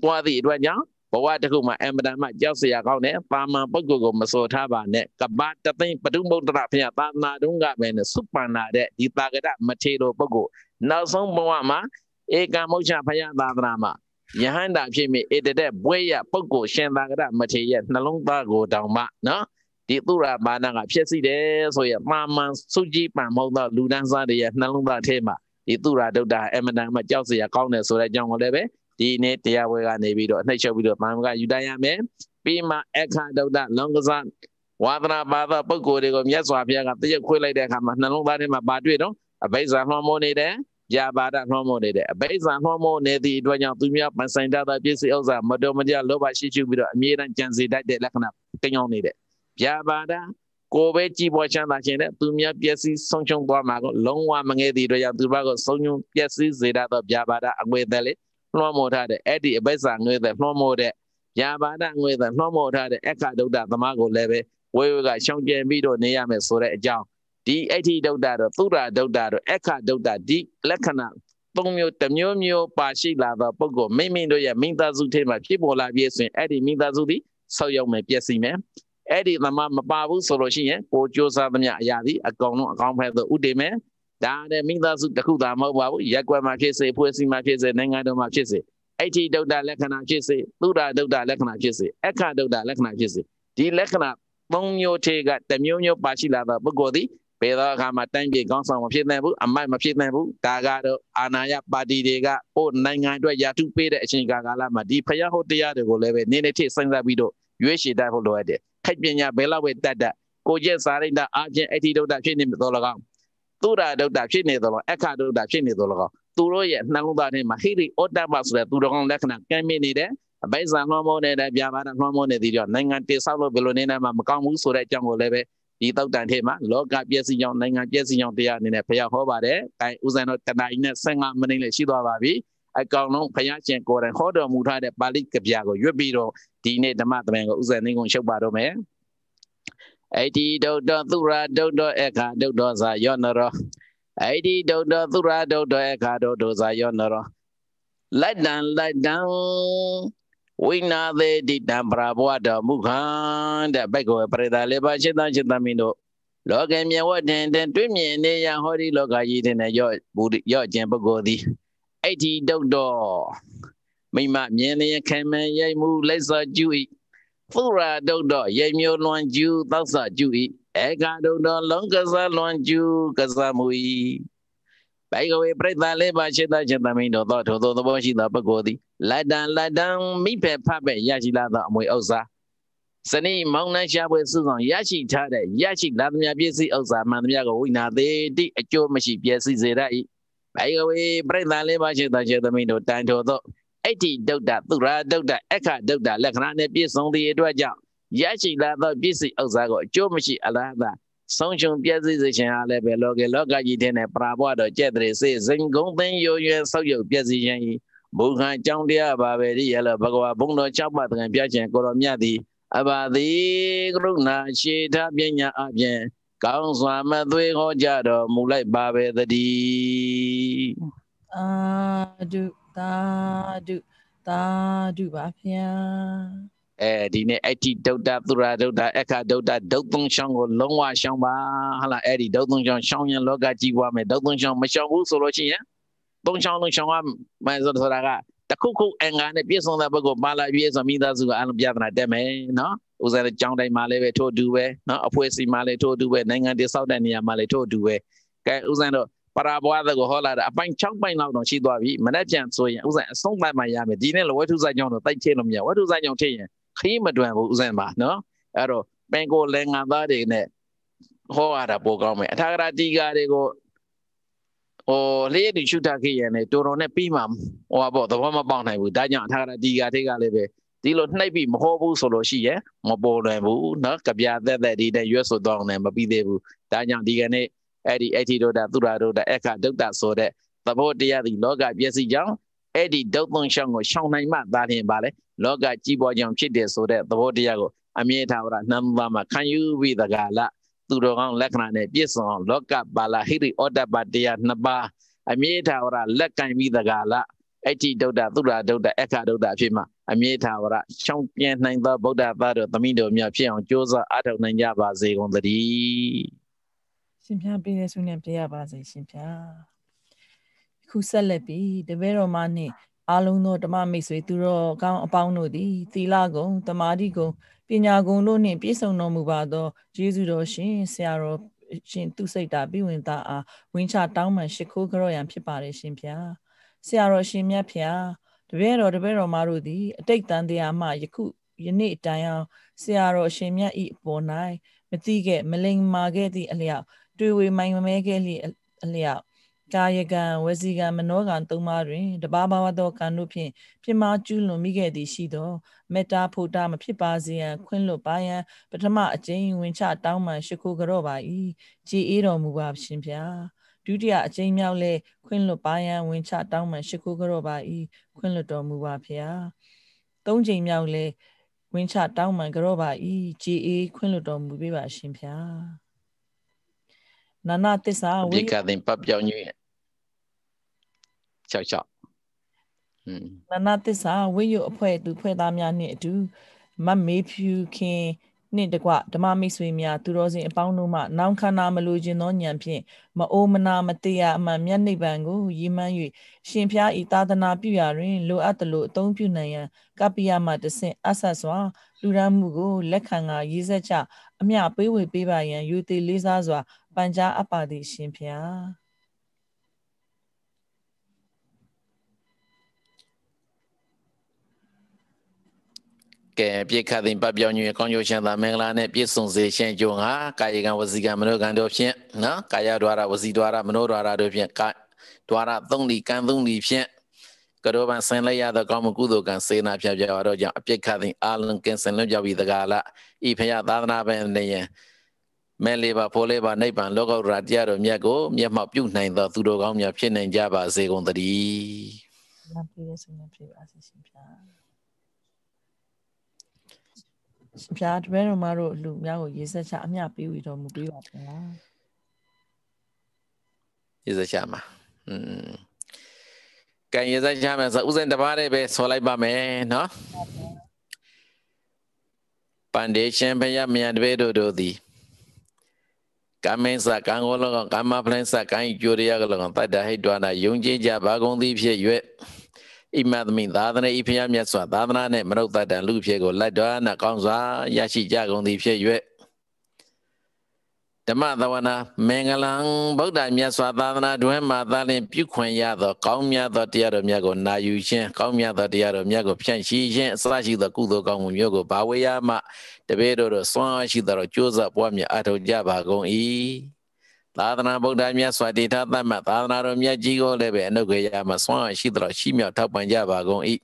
သွားသည့်အတွက်ကြောင့်ဝတစ်ခုမှာအမတန်မှကြောက်စရာကောင်းတဲ့ပါမန်ပုဂ္ဂိုလ်ကိုမစိုးထားပါနဲ့ကဘာတသိမ့်ပတုမုဒ္ဒရဖျားသာနာတုံးကပဲနဲ့စုပန္နာတဲ့ဒီတာကရမထေရပုဂ္ဂိုလ်နောက်ဆုံးဘဝမှာဧကမုတ်ချဖယားသာသနာမှာယဟန္တာဖြစ်မိဧတတဲ့ဘွဲရပုဂ္ဂိုလ်ရှင်သာကရမထေရနှလုံးသားကိုတောင်မှနော်ဒီသူရဘာနာကဖြစ်စီတယ်ဆိုရမာမန်စုကြည်ပံမဟုတ်တော့လူဒန်းစားတွေရဲ့နှလုံးသားထဲမှာဒီသူရဒုဒ္ဒါအမတန်မှကြောက်စရာကောင်းတယ်ဆိုတဲ့အကြောင်းကိုလည်းပဲဒီနေ့တရားပွဲကနေပြီးတော့နှိပ်ချုပ်ပြီးတော့မာမကယူတန်းရမယ်ပြီးမှအခါဒုဒ္ဒလောကစားဝါသနာပါသပုဂ္ဂိုလ်တွေကိုမြတ်စွာဘုရားကတရက်ခွေးလိုက်တဲ့အခါမှာနှလုံးသားထဲမှာပါတွေ့တော့အဘိဇာလွှမ်းမိုးနေတယ်ပြပါဒနှောမိုးနေတယ်အဘိဇာနှောမိုးနေသည့်အတွက်ကြောင့်သူများပန်ဆိုင်တတ်သောပြည့်စုံဥစ္စာမတော်မကြလောဘရှိရှိပြီးတော့အမြဲတမ်းကြံစည်တတ်တဲ့လက္ခဏာကင်းောင်းနေတယ်ပြပါဒကိုပဲကြည်ပေါ်ချမ်းသာခြင်းနဲ့သူများပျက်စီးဆုံးရှုံးသွားမှာကိုလုံးဝမငဲသည့်အတွက်ကြောင့်သူဘကိုဆုံးရှုံးပျက်စီးစေတတ်သောပြပါဒအငွေသက်လေးလွှမ်းမိုးထားတဲ့အဲ့ဒီအပိဿာငွေသက်လွှမ်းမိုးတဲ့ယာဘာဒငွေသက်လွှမ်းမိုးထားတဲ့အခဒုဒ္ဒသမကိုလည်းပဲဝေဝေကရှောင်ကျဉ်ပြီးတော့နေရမယ်ဆိုတဲ့အကြောင်းဒီအဋ္ဌိဒုဒ္ဒတော့သုဒ္ဓဒုဒ္ဒတော့အခဒုဒ္ဒဒီလက္ခဏာသုံးမျိုးတစ်မျိုးမျိုးပါရှိလာသောပုဂ္ဂိုလ်မိမိတို့ရဲ့မိသားစုထဲမှာဖြစ်ပေါ်လာပြီးဆိုရင်အဲ့ဒီမိသားစုသည်ဆောက်ရောက်မယ်ပြည့်စုံမယ်အဲ့ဒီသမမပါဘူးဆိုလို့ရှိရင်ကိုကြိုးစားသမျှအရာသည်အကောင်လုံးအကောင်ဖက်သို့ဥတည်မယ်ဒါနဲ့မိသားစုတစ်ခုသာမဟုတ်ပါဘူးရက်ွက်မှာဖြစ်စေဖွဲ့စည်းမှာဖြစ်စေနိုင်ငံတော်မှာဖြစ်စေအဋ္ဌိဒုဒ္ဒလက္ခဏာဖြစ်စေသုဒ္ဓဒုဒ္ဒလက္ခဏာဖြစ်စေအခဒုဒ္ဒလက္ခဏာဖြစ်စေဒီလက္ခဏာသုံးမျိုးထေကတစ်မျိုးမျိုးပါရှိလာသောပုဂ္ဂိုလ်သည်ဘယ်သောအခါမှာတိုင်းပြည်ကောင်းဆောင်မဖြစ်နိုင်ဘူးအမိုက်မဖြစ်နိုင်ဘူးဒါကတော့အာဏာရပါတီတွေကဟိုနိုင်ငံအတွက်ယာထုပေးတဲ့အချိန်ကာလမှာဒီဖယားဟုတ်တရားတွေကိုလည်းပဲနင်းနေထိစဉ်းစားပြီးတော့ရွေးချယ်တတ်ဖို့လိုအပ်တယ်ခိုက်ပညာဘယ်လောက်ပဲတတ်တတ်ကိုကျက်စာရိတ္တအပြင်အဋ္ဌိဒုဒ္ဒဖြစ်နေတော်၎င်းသူရာဒုတာဖြစ်နေသလိုအခါဒုတာဖြစ်နေသလိုကသူတို့ရဲ့နှလုံးသားထဲမှာဟိရိဩတ္တပဆိုတဲ့သူတော်ကောင်းလက္ခဏာကံမြင့်နေတဲ့အပိုင်စာနှောမောနေတဲ့ပြပါဒနှောမောနေသည်တော့နိုင်ငံတည်ဆောက်လို့ဘယ်လိုနေနိုင်မှာမကောင်းဘူးဆိုတဲ့အကြောင်းကိုလည်းပဲဒီတောက်တန်ထဲမှာလောကပျက်စီးကြောင်းနိုင်ငံပျက်စီးကြောင်းတရားအနေနဲ့ဘုရားဟောပါတယ်။အဲဦးဇင်းတို့တဏှာကြီးနဲ့15မိနစ်လေးရှိသွားပါပြီ။အကောင်လုံးဘုရားရှင်ကိုယ်တိုင်ဟောတော်မူထားတဲ့ပါဠိကဗျာကိုရွတ်ပြီးတော့ဒီနေ့ဓမ္မသဘင်ကိုဦးဇင်းသိကုန်ရှုပ်ပါတော့မယ်။အတိဒုတ်တော်သုရာဒုတ်တော်အခါဒုတ်တော်စာယောနရောအတိဒုတ်တော်သုရာဒုတ်တော်အခါဒုတ်တော်စာယောနရောလိုက်တံလိုက်တံဝိနာသေတိတံပရာဘဝတော်မူခံတဲ့ဘိုက်ကိုပရိသလေးပါရှင်းသရှင်းသမင်းတို့လောကမြေဝတ်တင်တင်တွေ့မြင်နေရဟောဒီလောကကြီးတင်နဲ့ရော့ဘူးရော့ခြင်းပုဂ္ဂိုလ်သည်အဋ္ဌိဒုတ်တော်မိမမြင်နေခင်မရိုက်မှုလက်စောကျူ၏ဖူရာဒုတ်တော့ရေမျိုးလွန်ကျူသောက်စာကျူဤဧကဒုတ်တော့လုံးကစားလွန်ကျူကစားမူဤဘိုင်ကဝေပြိတ္တလေးပါရှိသောချက်တမိန်တော်သောထိုသောသဘောရှိသောပုဂ္ဂိုလ်သည်လတ္တန်လတ္တန်မိဖက်ဖက်ပဲရရှိလာသောအမွေဥစ္စာစနိမောင်းနှံရှားပွဲစုဆောင်ရရှိထားတဲ့ရရှိလာသမျှပစ္စည်းဥစ္စာမှန်သမျှကိုဝိနာသေးတိအကျိုးမရှိပျက်စီးစေတတ်၏ဘိုင်ကဝေပြိတ္တလေးပါရှိသောချက်တမိန်တော်တန်တော်သောအဋ္ဌိဒုဒ္ဒသုရာဒုဒ္ဒအခဒုဒ္ဒလက္ခဏာနဲ့ပြည့်စုံသည့်အတွက်ကြောင့်ရရှိလာသောပစ္စည်းဥစ္စာကိုအကျိုးမရှိအလားသာဆုံးရှုံးပြည့်စည်စေခြင်းအားလည်းပဲလောကလောကကြီးထဲနဲ့ပရာဘဝတော်ကျက်တည်းစေစဉ်ကုံသိယိုရွယ်ဆောက်ရုပ်ပြည့်စည်ခြင်းဤဘုခံကြောင်းတရားပါပဲဒီရလဘဂဝါဘုံတော်၆ပါးတန်ပြခြင်းကိုတော်မြတ်သည်အဘာတိကရုဏာရှေထပညာအပြင်ကောင်းစွာမသွေးဟောကြတော်မူလိုက်ပါပဲတည်းအာဒုသာဓုသာဓုပါဗျာအဲဒီနေ့အဋ္ဌိဒုဒ္ဒသုရဒုဒ္ဒအခဒုဒ္ဒဒုတ်သုံးချောင်းကိုလုံးဝရှောင်းပါဟာလားအဲ့ဒီဒုတ်သုံးချောင်းရှောင်းရင်လောကကြီးပွားမယ်ဒုတ်သုံးချောင်းမရှောင်းဘူးဆိုလို့ရှိရင်သုံးချောင်းလုံးရှောင်းရမယ်ဆိုတာကတခုခုအင်္ဂါနဲ့ပြည့်စုံတဲ့ဘက်ကိုပါလာပြည့်စုံမိသားစုကအလုံးပြဿနာတက်မယ်နော်ဥစားတဲ့ကြောင်းတိုင်းမှာလည်းပဲထို့အတူပဲနော်အဖွဲ့အစည်းမှာလည်းထို့အတူပဲနိုင်ငံတည်ဆောက်တဲ့နေရာမှာလည်းထို့အတူပဲကဲဥစားတော့ပရာဘွားတကိုဟောလာတာအပိုင်း6ပိုင်းလောက်တော့ရှိသွားပြီမနေ့ပြန်ဆိုရင်ဥစဉ်အဆုံးပိုင်းမှရမယ်ဒီနေ့လဝဲထုဆိုင်ကြောင့်တော့တိုက်ထည့်လို့မရဝဲထုဆိုင်ကြောင့်ထည့်ရင်ခင်းမတွန်ဘူးဥစဉ်ပါနော်အဲ့တော့ပင်ကိုလင်္ကာသားတွေနဲ့ဟောရတာပိုကောင်းမယ်အထာဂရတိကာတွေကိုဟိုလေးရည်ရှုတာခေရန်နဲ့တော်တော်နဲ့ပြီးမှဟိုပါပေါ့သဘောမပေါက်နိုင်ဘူးဒါကြောင့်အထာဂရတိကာတွေကလည်းပဲဒီလိုနှိပ်ပြီးမဟောဘူးဆိုလို့ရှိရင်မပေါ်လွယ်ဘူးเนาะကြပြသက်သက်ဒီနဲ့ရွတ်ဆိုတော့လည်းမပြီးသေးဘူးဒါကြောင့်ဒီကနေ့အဲ့ဒီအဋ္ဌိဒုဒ္ဒသုရဒုဒ္ဒအခဒုဒ္ဒဆိုတဲ့သဘောတရားဒီလောကပျက်စီးကြောင်းအဲ့ဒီဒုတ်သွန်ရှောင်းကိုရှောင်းနိုင်မှသာလျှင်ပါလေလောကကြီးပေါ်ကြောင်ဖြစ်တယ်ဆိုတဲ့သဘောတရားကိုအမြဲထားပါနှမ်းပါမှာခံယူပြီးတကလာသူတော်ကောင်းလက္ခဏာနဲ့ပြည့်စုံအောင်လောကပါလာဟိရိဩတ္တပတရားနှစ်ပါးအမြဲထားပါလက်ကင်ပြီးတကလာအဋ္ဌိဒုဒ္ဒသုရဒုဒ္ဒအခဒုဒ္ဒအဖြစ်မှာအမြဲထားပါရှောင်းပြန်နိုင်သောဗုဒ္ဓဘာသာတော်သမိတော်များဖြစ်အောင်ကြိုးစားအားထုတ်နိုင်ကြပါစေကုန်သတည်းရှင်ပြပေးတဲ့ဆုနဲ့ပြရပါစေရှင်ပြခုဆက်လက်ပြီးတပည့်တော်မနှင့်အားလုံးသောဓမ္မမိတ်ဆွေသူတော်ကောင်းအပေါင်းတို့သည် သီလဂုဏ်တမာတိဂုဏ်ပညာဂုဏ်တို့နှင့်ပြည့်စုံတော်မူပါသောယေရှုတော်ရှင်ဆရာတော်ရှင်သူစိတ်တာပြိဝင်သားအားဝင်းချတောင်းပန်ရှိခိုးကြော့ရန်ဖြစ်ပါれရှင်ဗျာဆရာတော်ရှင်မြတ်ဗျာတပည့်တော်တပည့်တော်မတို့သည်အတိတ်တန်တရားမှယခုယနေ့တိုင်အောင်ဆရာတော်ရှင်မြတ်ဤအပေါ်၌မတိခဲ့မလိမ္မာခဲ့သည့်အလျောက်တွေ့ဝေမိုင်မမဲခဲ့လျက်အလျောက်ကာယကံဝစီကံမနောကံသုံးပါးတွင်တပါးပါးသောကံတို့ဖြင့်ပြမကျူးလွန်မိခဲ့သည်ရှိသောမေတ္တာဖို့တာမဖြစ်ပါစေရန်ခွင့်လွတ်ပါရန်ပထမအကျဉ်းဝင်ချတောင်းပန်ရှိခိုးကြတော့ပါ၏ကြည်အေးတော်မူပါရှင်ဗျာဒုတိယအကျဉ်းမြောက်လဲခွင့်လွတ်ပါရန်ဝင်ချတောင်းပန်ရှိခိုးကြတော့ပါ၏ခွင့်လွတ်တော်မူပါဗျာသုံးချိန်မြောက်လဲဝင်ချတောင်းပန်ကြတော့ပါ၏ကြည်အေးခွင့်လွတ်တော်မူပေးပါရှင်ဗျာနာနာတစ္ဆာဝိကသင်ပပြောင်းညွှန်းချောက်ချောက်နာနာတစ္ဆာဝိယုအဖွဲသူဖွဲသားများနှင့်အတူမမေဖြူခင်နှင့်တကွဓမ္မမိတ်ဆွေများသူတော်စင်အပေါင်းတို့မှနောင်ခန္ဓာမလိုခြင်းသောဉာဏ်ဖြင့်မအိုးမနာမတရားအမှန်မျက်နှိပ်ပံကိုရည်မှန်း၍ရှင်ဖျားဤသာသနာပြုရာတွင်လိုအပ်သလိုအသုံးပြုနိုင်ရန်ကပ္ပိယမတဆင့်အဆက်စွာလူရမ်းမှုကို လက်ခံကရည်စက်ချအမျှပေးဝေပေးပါရန်ယူတည်လေးစားစွာပန်ကြားအပ်ပါသည်ရှင်ဖျားကဲပြည့်ခတ်သိမ်ပပျောက်ညွေကောင်းကျိုးချမ်းသာမင်္ဂလာနဲ့ပြည့်စုံစေရှင်ကျုံဟာကာယကံဝစီကံမနောကံတို့ဖြင့်နော်ကာယ द्वार ဝစီ द्वार မနော द्वार တို့ဖြင့်ကာ द्वार သုံးလီကံသုံးလီဖြင့်ကရောပန်ဆင်လိုက်ရသောကောင်းမှုကုသိုလ်ကံစေနာဖြာပြတော်ကြောင့်အပြည့်ခတ်သိမ်အာလုံကင်းစင်လွတ်ကြပြီတကားလဤဖရာသာသနာပင်နေယံမဲလေးပါဖိုးလေးပါနိဗ္ဗာန်လောကုတ္တရာတရားတော်မြတ်ကိုမျက်မှောက်ပြုနိုင်သောသူတော်ကောင်းများဖြစ်နိုင်ကြပါစေကုန်သတည်း။ပြည့်စုံပြည့်ပါစေရှင်ဗျာ။ဗျာတပည့်တော်မတို့လူများကိုရေဆက်ချအမျှပေးဝေတော်မူပေးပါဗျာ။ရေဆက်ချမှာ။อืม။ကံရေဆက်ချမှာဆိုဥစဉ်တပါးတည်းပဲဆော်လိုက်ပါမယ်နော်။ပန္ဒေရှင်ဘုရားမြတ်တပည့်တို့တို့သည်ကမ္မင်းစကံကောလောကကာမဖလင်းစကံကျိုရယကလောကတတ္တဟိတဝနာယုံကြည်ကြဘာကုန်သည်ဖြစ်၍ဣမသမိသာသနာဤဖျားမြတ်စွာသာသနာနှင့်မနုဿတ္တလူဖြစ်ကိုလက်တော်နာကောင်းစွာရရှိကြကုန်သည်ဖြစ်၍ဓမ္မသဝနာ မင်္ဂလံဗုဒ္ဓမြတ်စွာသာသနာတွင်မှသာလျှင်ပြုခွင့်ရသောကောင်းမြတ်သောတရားတော်မြတ်ကိုနာယူခြင်းကောင်းမြတ်သောတရားတော်မြတ်ကိုဖြန့်ရှိခြင်းအစရှိသောကုသိုလ်ကောင်းမှုမျိုးကိုဘာဝေယမတပည့်တော်တို့စွမ်းအားရှိသောကြိုးစားပွားများအထောက်ကြပါကုန်၏သာသနာဗုဒ္ဓမြတ်စွာတည်ထားသမတ်သာသနာတော်မြတ်ကြီးကိုလည်းပဲအနုခေယမစွမ်းအားရှိသောရှိမြောက်ထောက်ပံ့ကြပါကုန်၏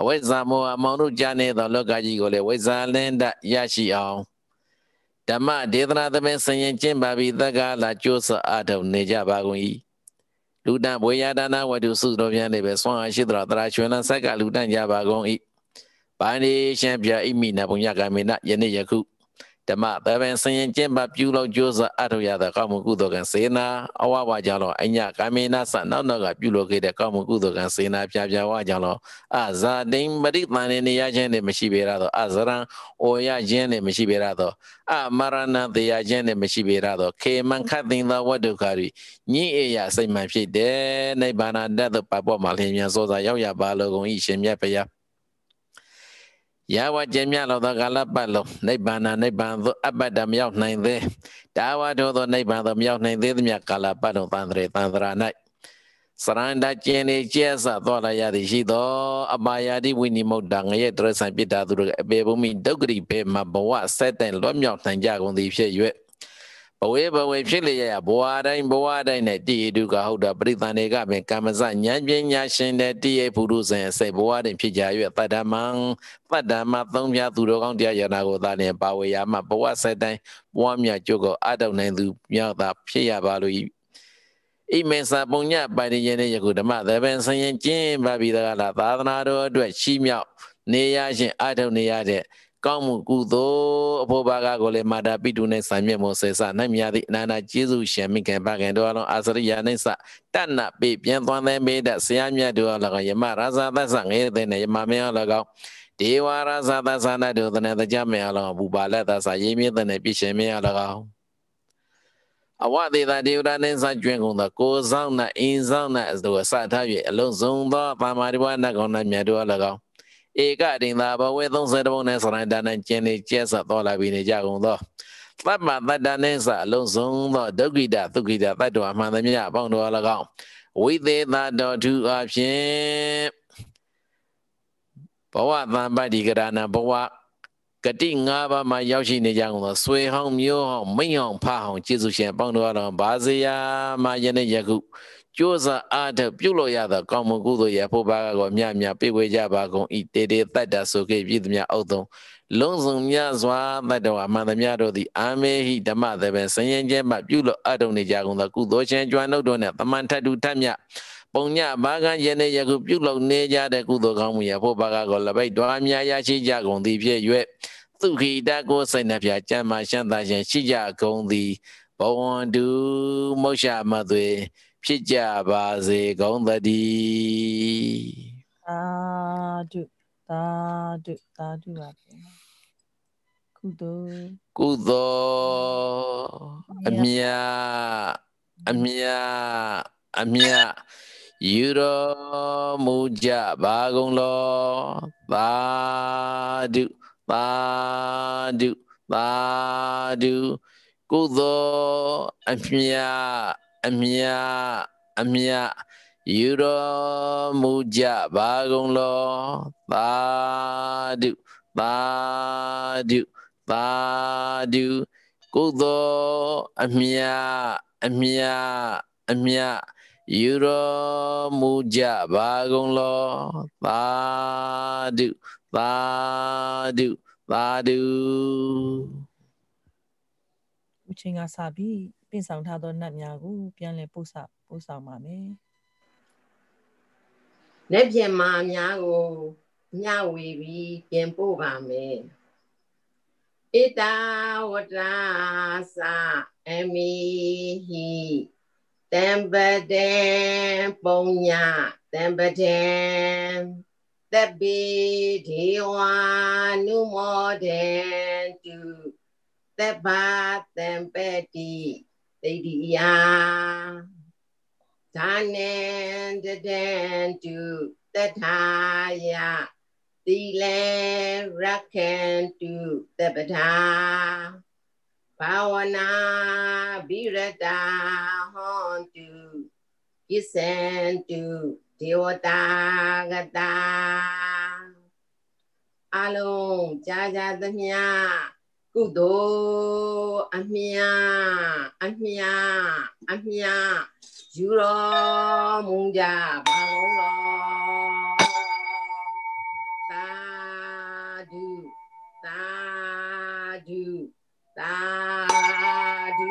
အဝိဇ္ဇာမောဟအမောင်တို့ကြားနေသော လောကကြီးကိုလည်းဝိဇ္ဇာလင်းတရရှိအောင်ဓမ္မဒေသနာသမင်းဆင်ရင်ကျင့်ပါပြီသက္ကာလာကျိုးစအထုံနေကြပါကုန်၏လူတန်ဘွေရဒါနာဝတ္ထုစုတော်ပြန်နေပဲဆွမ်းအားရှိတော်တရာချွေလန်ဆက်ကလူတန်ကြပါကုန်၏ဘာနေရှင်ပြအိမိနာဘုံရကမေနယနေ့ယခုဓမ္မသဘင်ဆင်ရင်ကျင့်ပါပြုလို့ကြိုးစားအထောက်ရသောကောင်းမှုကုသိုလ်ကံစေနာအဝဝကြောင့်လောအညကာမေနာသနောက်နောက်ကပြုလုပ်ခဲ့တဲ့ကောင်းမှုကုသိုလ်ကံစေနာပြပြဝကြောင့်လောအဇာတိန်ပရိသန္နေနေရခြင်းနဲ့မရှိပေရသောအဇရံအိုရခြင်းနဲ့မရှိပေရသောအမရဏတရားခြင်းနဲ့မရှိပေရသောခေမံခတ်သိင်သောဝတ္တုခါရီညင်းအေရစိတ်မှန်ဖြစ်တယ်နိဗ္ဗာန်တတ်သောပပ္ပမလျင်မြန်စောစာရောက်ရပါလောကုန်ဤရှင်မြတ်ဘုရားရာဝကျင်းမြလောက်သောကာလပတ်လုံးနိဗ္ဗာန်နိဗ္ဗာန်သို့အပ္ပတ္တမရောက်နိုင်သေးတာဝထောသောနိဗ္ဗာန်သို့မရောက်နိုင်သေးသမျှကာလပတ်လုံးသံတရေသံတရာ၌စရန္ဒကျင်းနေကျဲဆသွားလာရသည်ရှိသောအပါယာတိဝိနိမုတ်တာငရဲ့တရဆန်ပြစ်တာသူတို့အပေဘုံမိဒုက္ခရိဘေမှာဘဝဆက်တဲ့လွတ်မြောက်နိုင်ကြကုန်သည်ဖြစ်၍ဘဝေဘဝေဖြစ်လျက်ဘဝတိုင်းဘဝတိုင်းနဲ့တည်ရတုကဟုတ်တာပရိသန္ဓေကပင်ကာမစဉာဏ်ပညာရှင်တဲ့တည်ရပုရုဇဉ်အစေဘဝတွင်ဖြစ်ကြ၍တတ္တမံတတ္တမသုံးပြသူတော်ကောင်းတရားယနာကိုသာလျင်ပါဝေယာမဘဝဆက်တိုင်းပွားများကြုတ်ကိုအတောက်နိုင်သူမြောက်သာဖြစ်ရပါလို့ဣမေသပုညပါရိယေနယခုဓမ္မသဘင်ဆင်ရင်ကျင်းပါပြီးတကားလားသာသနာတော်အတွက်ရှိမြောက်နေရခြင်းအထောက်နေရတဲ့ကောင်းမှုကုသိုလ်အဖို့ဘာကကိုလည်းမာတာပိတုနဲ့ဆံမြတ်မောဆေဆနိုင်မြသည့်အနန္တကျေးဇူးရှင်မိခင်ဘာခင်တို့အားလုံးအာစရိယာနှင့်စတဏပိပြန်သွမ်းသဲမေတ္တဆရာမြတ်တို့အားလည်းယမရာဇသသငေတဲ့နဲ့ယမမင်းအားလည်းကောင်းဒေဝရာဇသသနာတို့နဲ့တကြမင်းအားလည်းဘူပါလက်သသရေးမြင့်တဲ့ပြည့်ရှင်မင်းအားလည်းကောင်းအဝတိတာဒေဝတာနှင့်စကြွင်ကုန်သောကိုဆောင်နှင့်အင်းဆောင်နှင့်သို့အစထား၍အလုံးစုံသောပါမာရိဝနတ်ကောင်နှင့်မြတ်တို့အားလည်းကောင်းเอกดินตาဘဝေ30ဘုံနဲ့ဆိုတိုင်းဒါနဲ့ကျင်းနေကျက်ဆက်တော်လာပြီနေကြကုန်သောသဗ္ဗတတ္တနိသအလုံးစုံသောဒုက္ခိတသုခိတတ္တဝအမှန်သမျှအပေါင်းတော်၎င်းဝိသေသတော်သူအဖြစ်ဘဝသံပတ္တိကရဏဘဝဂတိ၅ပါးမှာရောက်ရှိနေကြကုန်သောဆွေဟောင်းမျိုးဟောင်းမိန့်ဟောင်းဖဟောင်းကျေးဇူးရှင်အပေါင်းတော်၎င်းဘာဇေယမှာယနေ့ယခုကြိုးစားအားထုတ်ပြုလို့ရသောကောင်းမှုကုသိုလ်ရဖို့ပါကောမြတ်မြတ်ပြေဝေကြပါကုန်ဤတေတေတတ္တဆိုခဲ့ပြည်သူများအုပ်သုံးလုံးစုံများစွာတတ္တဝါမှန်သမျှတို့သည်အာမေဟိဓမ္မသဘင်ဆင်းရဲခြင်းမှပြုလို့အထုံနေကြကုန်သောကုသိုလ်ရှင်ကျွမ်းတို့တို့နှင့်တမန်ထတုထမြတ်ုံညဘာကံယနေ့ယခုပြုလုပ်နေကြတဲ့ကုသိုလ်ကောင်းမှုရဖို့ဘာကကိုလပိတ်တော်အများရရှိကြကုန်သည်ဖြစ်၍သုခိတကိုစိတ်နှပြကြမ်းမှရှမ်းသာခြင်းရှိကြကုန်သည်ဘဝန္တုမောရှမသွေဖြစ်ကြပါစေကုန်သတည်းသာဓုသာဓုသာဓုပါဘုရားကုသိုလ်ကုသိုလ်အမြအမြအမြယူတော်မူကြပါကုန်လောသာဓုသာဓုသာဓုကုသိုလ်အမြအမြအမြယူတော်မူကြပါကုန်လောသာဓုသာဓုသာဓုကုသိုလ်အမြအမြအမြယူတော်မူကြပါကုန်လောသာဓုသာဓုသာဓုအချိန်ကစပြီင့်ဆောင်ထားသောနတ်များကိုပြန်လည်ပို့ဆောင်ပို့ဆောင်ပါမယ်။လက်ပြန်မာများကိုမျှဝေပြီးပြန်ပို့ပါမယ်။ဧတာဝတ္တာသအမိဟိတံပတံပုံညာတံပတံတပိဒေဝာနုမောဒံတုသဗ္ဗတံပတိသိတိယဒါနံတတံတုတထာယသီလံရခန္တုတပဒါဘာဝနာဘိရတာဟောတုယစ္စံတုဒေဝတာဂတာအလုံးကြာကြာသမျှကုသိုလ်အမြအမြအမြယူတော်မူကြပါလုံးတော်သာဓုသာဓုသာဓု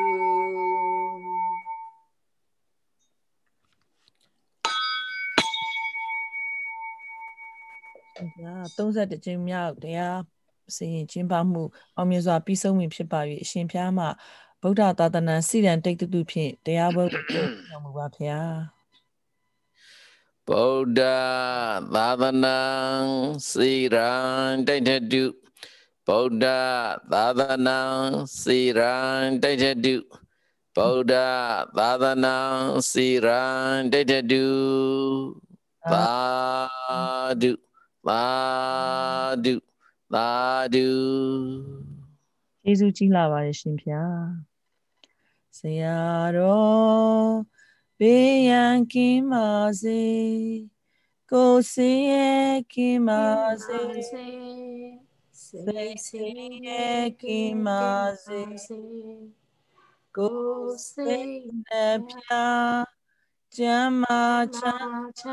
Dạ, tôn gia địa trình miao, đấy à. စင်ကျင်းပမှုအောင်မြင်စွာပြီးဆုံးပြီဖြစ်ပါ၍အရှင်ဘုရားမှာဗုဒ္ဓသာသနာစိရန်တိတ်တုဖြင့်တရားပွဲကိုပြုတော်မူပါဗျာဗုဒ္ဓသာသနာစိရန်တိတ်တုဗုဒ္ဓသာသနာစိရန်တိတ်တုဗုဒ္ဓသာသနာစိရန်တိတ်တုသာဓုသာဓုသာဓုယေရှုကြီးလာပါတယ်ရှင်ဗျာဆရာတော်ဘေးရန်ကင်းပါစေကိုယ်စင်ရဲ့ကင်းပါစေစိတ်စင်ရဲ့ကင်းပါစေကိုယ်စိတ်နဲ့ပြကျမ်းမာချ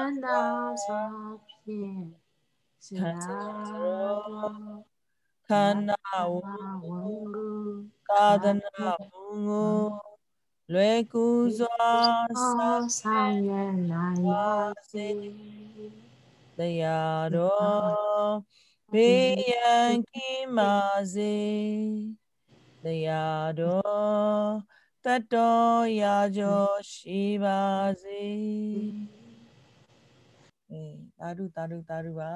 မ်းသာစွာဖြင့်ခန္ဓာဝန်ကိုသာသနာဝန်ကိုလွယ်ကူစွာဆောင်ရနိုင်ပါစေတရားတော်ဘေးရန်ကင်းပါစေတရားတော်တတ်တော်ရာကျော်ရှိပါစေသာဓုသာဓုသာဓုပါ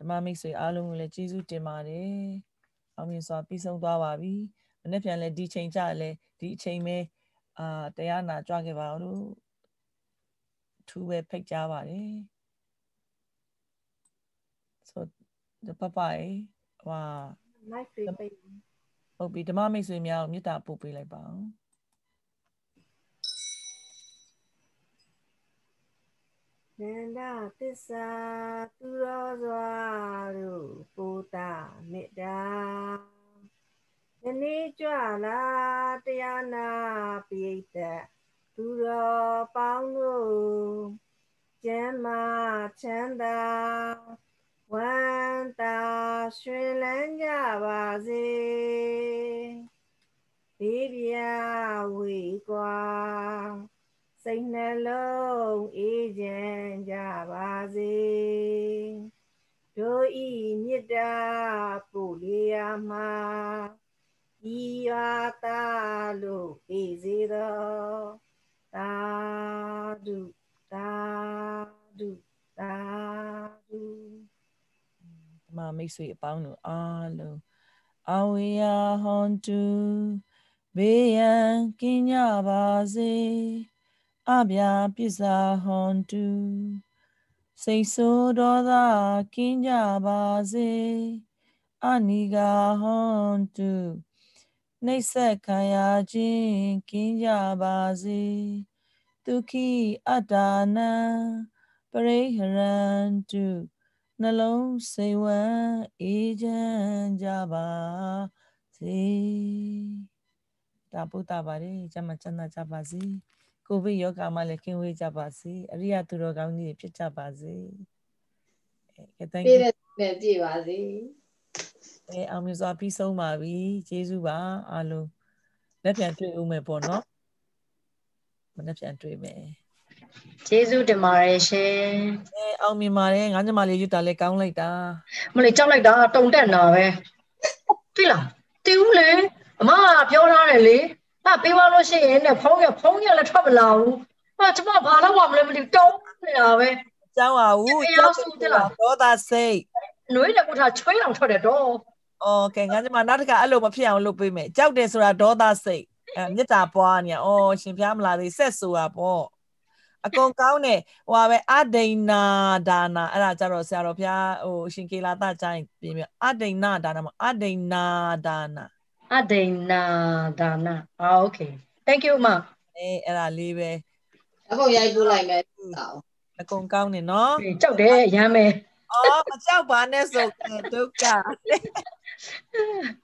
ဓမ္မမိတ်ဆွေအားလုံးကိုလည်းကျေးဇူးတင်ပါတယ်အောင်မြင်စွာပြီးဆုံးသွားပါပြီမနေ့ပြန်လဲဒီချိန်ကြလဲဒီအချိန်ပဲအာတရားနာကြွခဲ့ပါအောင်လို့ထူပဲဖိတ်ကြားပါတယ်ဆိုတော့ပပိုင်ဟာ live ပေးဟုတ်ပြီဓမ္မမိတ်ဆွေများကိုမေတ္တာပို့ပေးလိုက်ပါအောင်နန္ဒသစ္စာသူရောစွာတို့ပုဒ္ဒမေတ္တာယနေ့ကြွလာတရားနာပိဋကသူတော်ပေါင်းတို့ကျမ်းမာချမ်းသာဝမ်းသာရွှင်လန်းကြပါစေဘေးပြဝေကွာစိတ်နှလုံးအေးချမ်းကြပါစေတို့ဤမေတ္တာပို့လေရာမှာဤရာတာလို့ပြေစေသောသာဓုသာဓုသာဓုဓမ္မမိတ်ဆွေအပေါင်းတို့အားလုံးအဝေယဟွန်တုဘေးရန်ကင်းကြပါစေအဗျာပစ္စာဟွန်တုစိတ်ဆိုးဒေါသကင်းကြပါစေအနိကာဟွန်တုနှိမ့်ဆက်ခံရခြင်းကင်းကြပါစေဒုက္ခိအတ္တနံပရိဟရန်တုနှလုံးစိတ်ဝမ်းအေးချမ်းကြပါစေတာပုတ္တပါတယ်ကျမချမ်းသာကြပါစေကိုဗစ်ယောဂမှလည်းကင်းဝေးကြပါစေအရိယသူတော်ကောင်းကြီးဖြစ်ကြပါစေအဲတန်ကြီးနဲ့ကြည်ပါစေအဲအောင်မြစွာပြီးဆုံးပါပြီကျေးဇူးပါအားလုံးလက်ပြန်တွေ့ဦးမယ်ပေါ့နော်မနေ့ပြန်တွေ့မယ်ကျေးဇူးတင်ပါတယ်ရှင်အဲအောင်မြင်ပါတယ်ငါညီမလေးရွတ်တာလဲကောင်းလိုက်တာမလေးကြောက်လိုက်တာတုံတက်တာပဲတွေ့လားတူးလေအမကပြောထားတယ်လေ။ဟာပေးသွားလို့ရှိရင်နဲ့ဖုန်းကဖုန်းကလည်းထွက်မလာဘူး။ဟာကျွန်မဘာလို့ဝမလဲမသိဘူးတုံးနေတာပဲ။ကြောက်ပါဘူး။ကြောက်စုတယ်လား။ဒေါသစိတ်။နှွေးလည်းကိုထားချွေးအောင်ထွက်တယ်တော့။ Okay ငါကျွန်မနောက်တစ်ခါအဲ့လိုမဖြစ်အောင်လုပ်ပေးမယ်။ကြောက်တယ်ဆိုတာဒေါသစိတ်။အဲမေတ္တာပွားနေ။အော်ရှင်ဖျားမလားသေးဆက်ဆိုတာပေါ့။အကုန်ကောင်းတယ်ဟိုပဲအဒိဏဒါနာအဲ့ဒါကြတော့ဆရာတော်ဘုရားဟိုရှင်ကေလာတကြိုင်းပြင်ပြအဒိဏဒါနာမအဒိဏဒါနာအဒိနာဒါနာအာโอเค thank you မအေးအဲ့ဒါလေးပဲအခုရိုက်ပို့လိုက်မယ်အကုန်ကောင်းနေနော်ကြောက်တယ်ရမ်းမယ်အော်မကြောက်ပါနဲ့ဆိုဒုက္ခ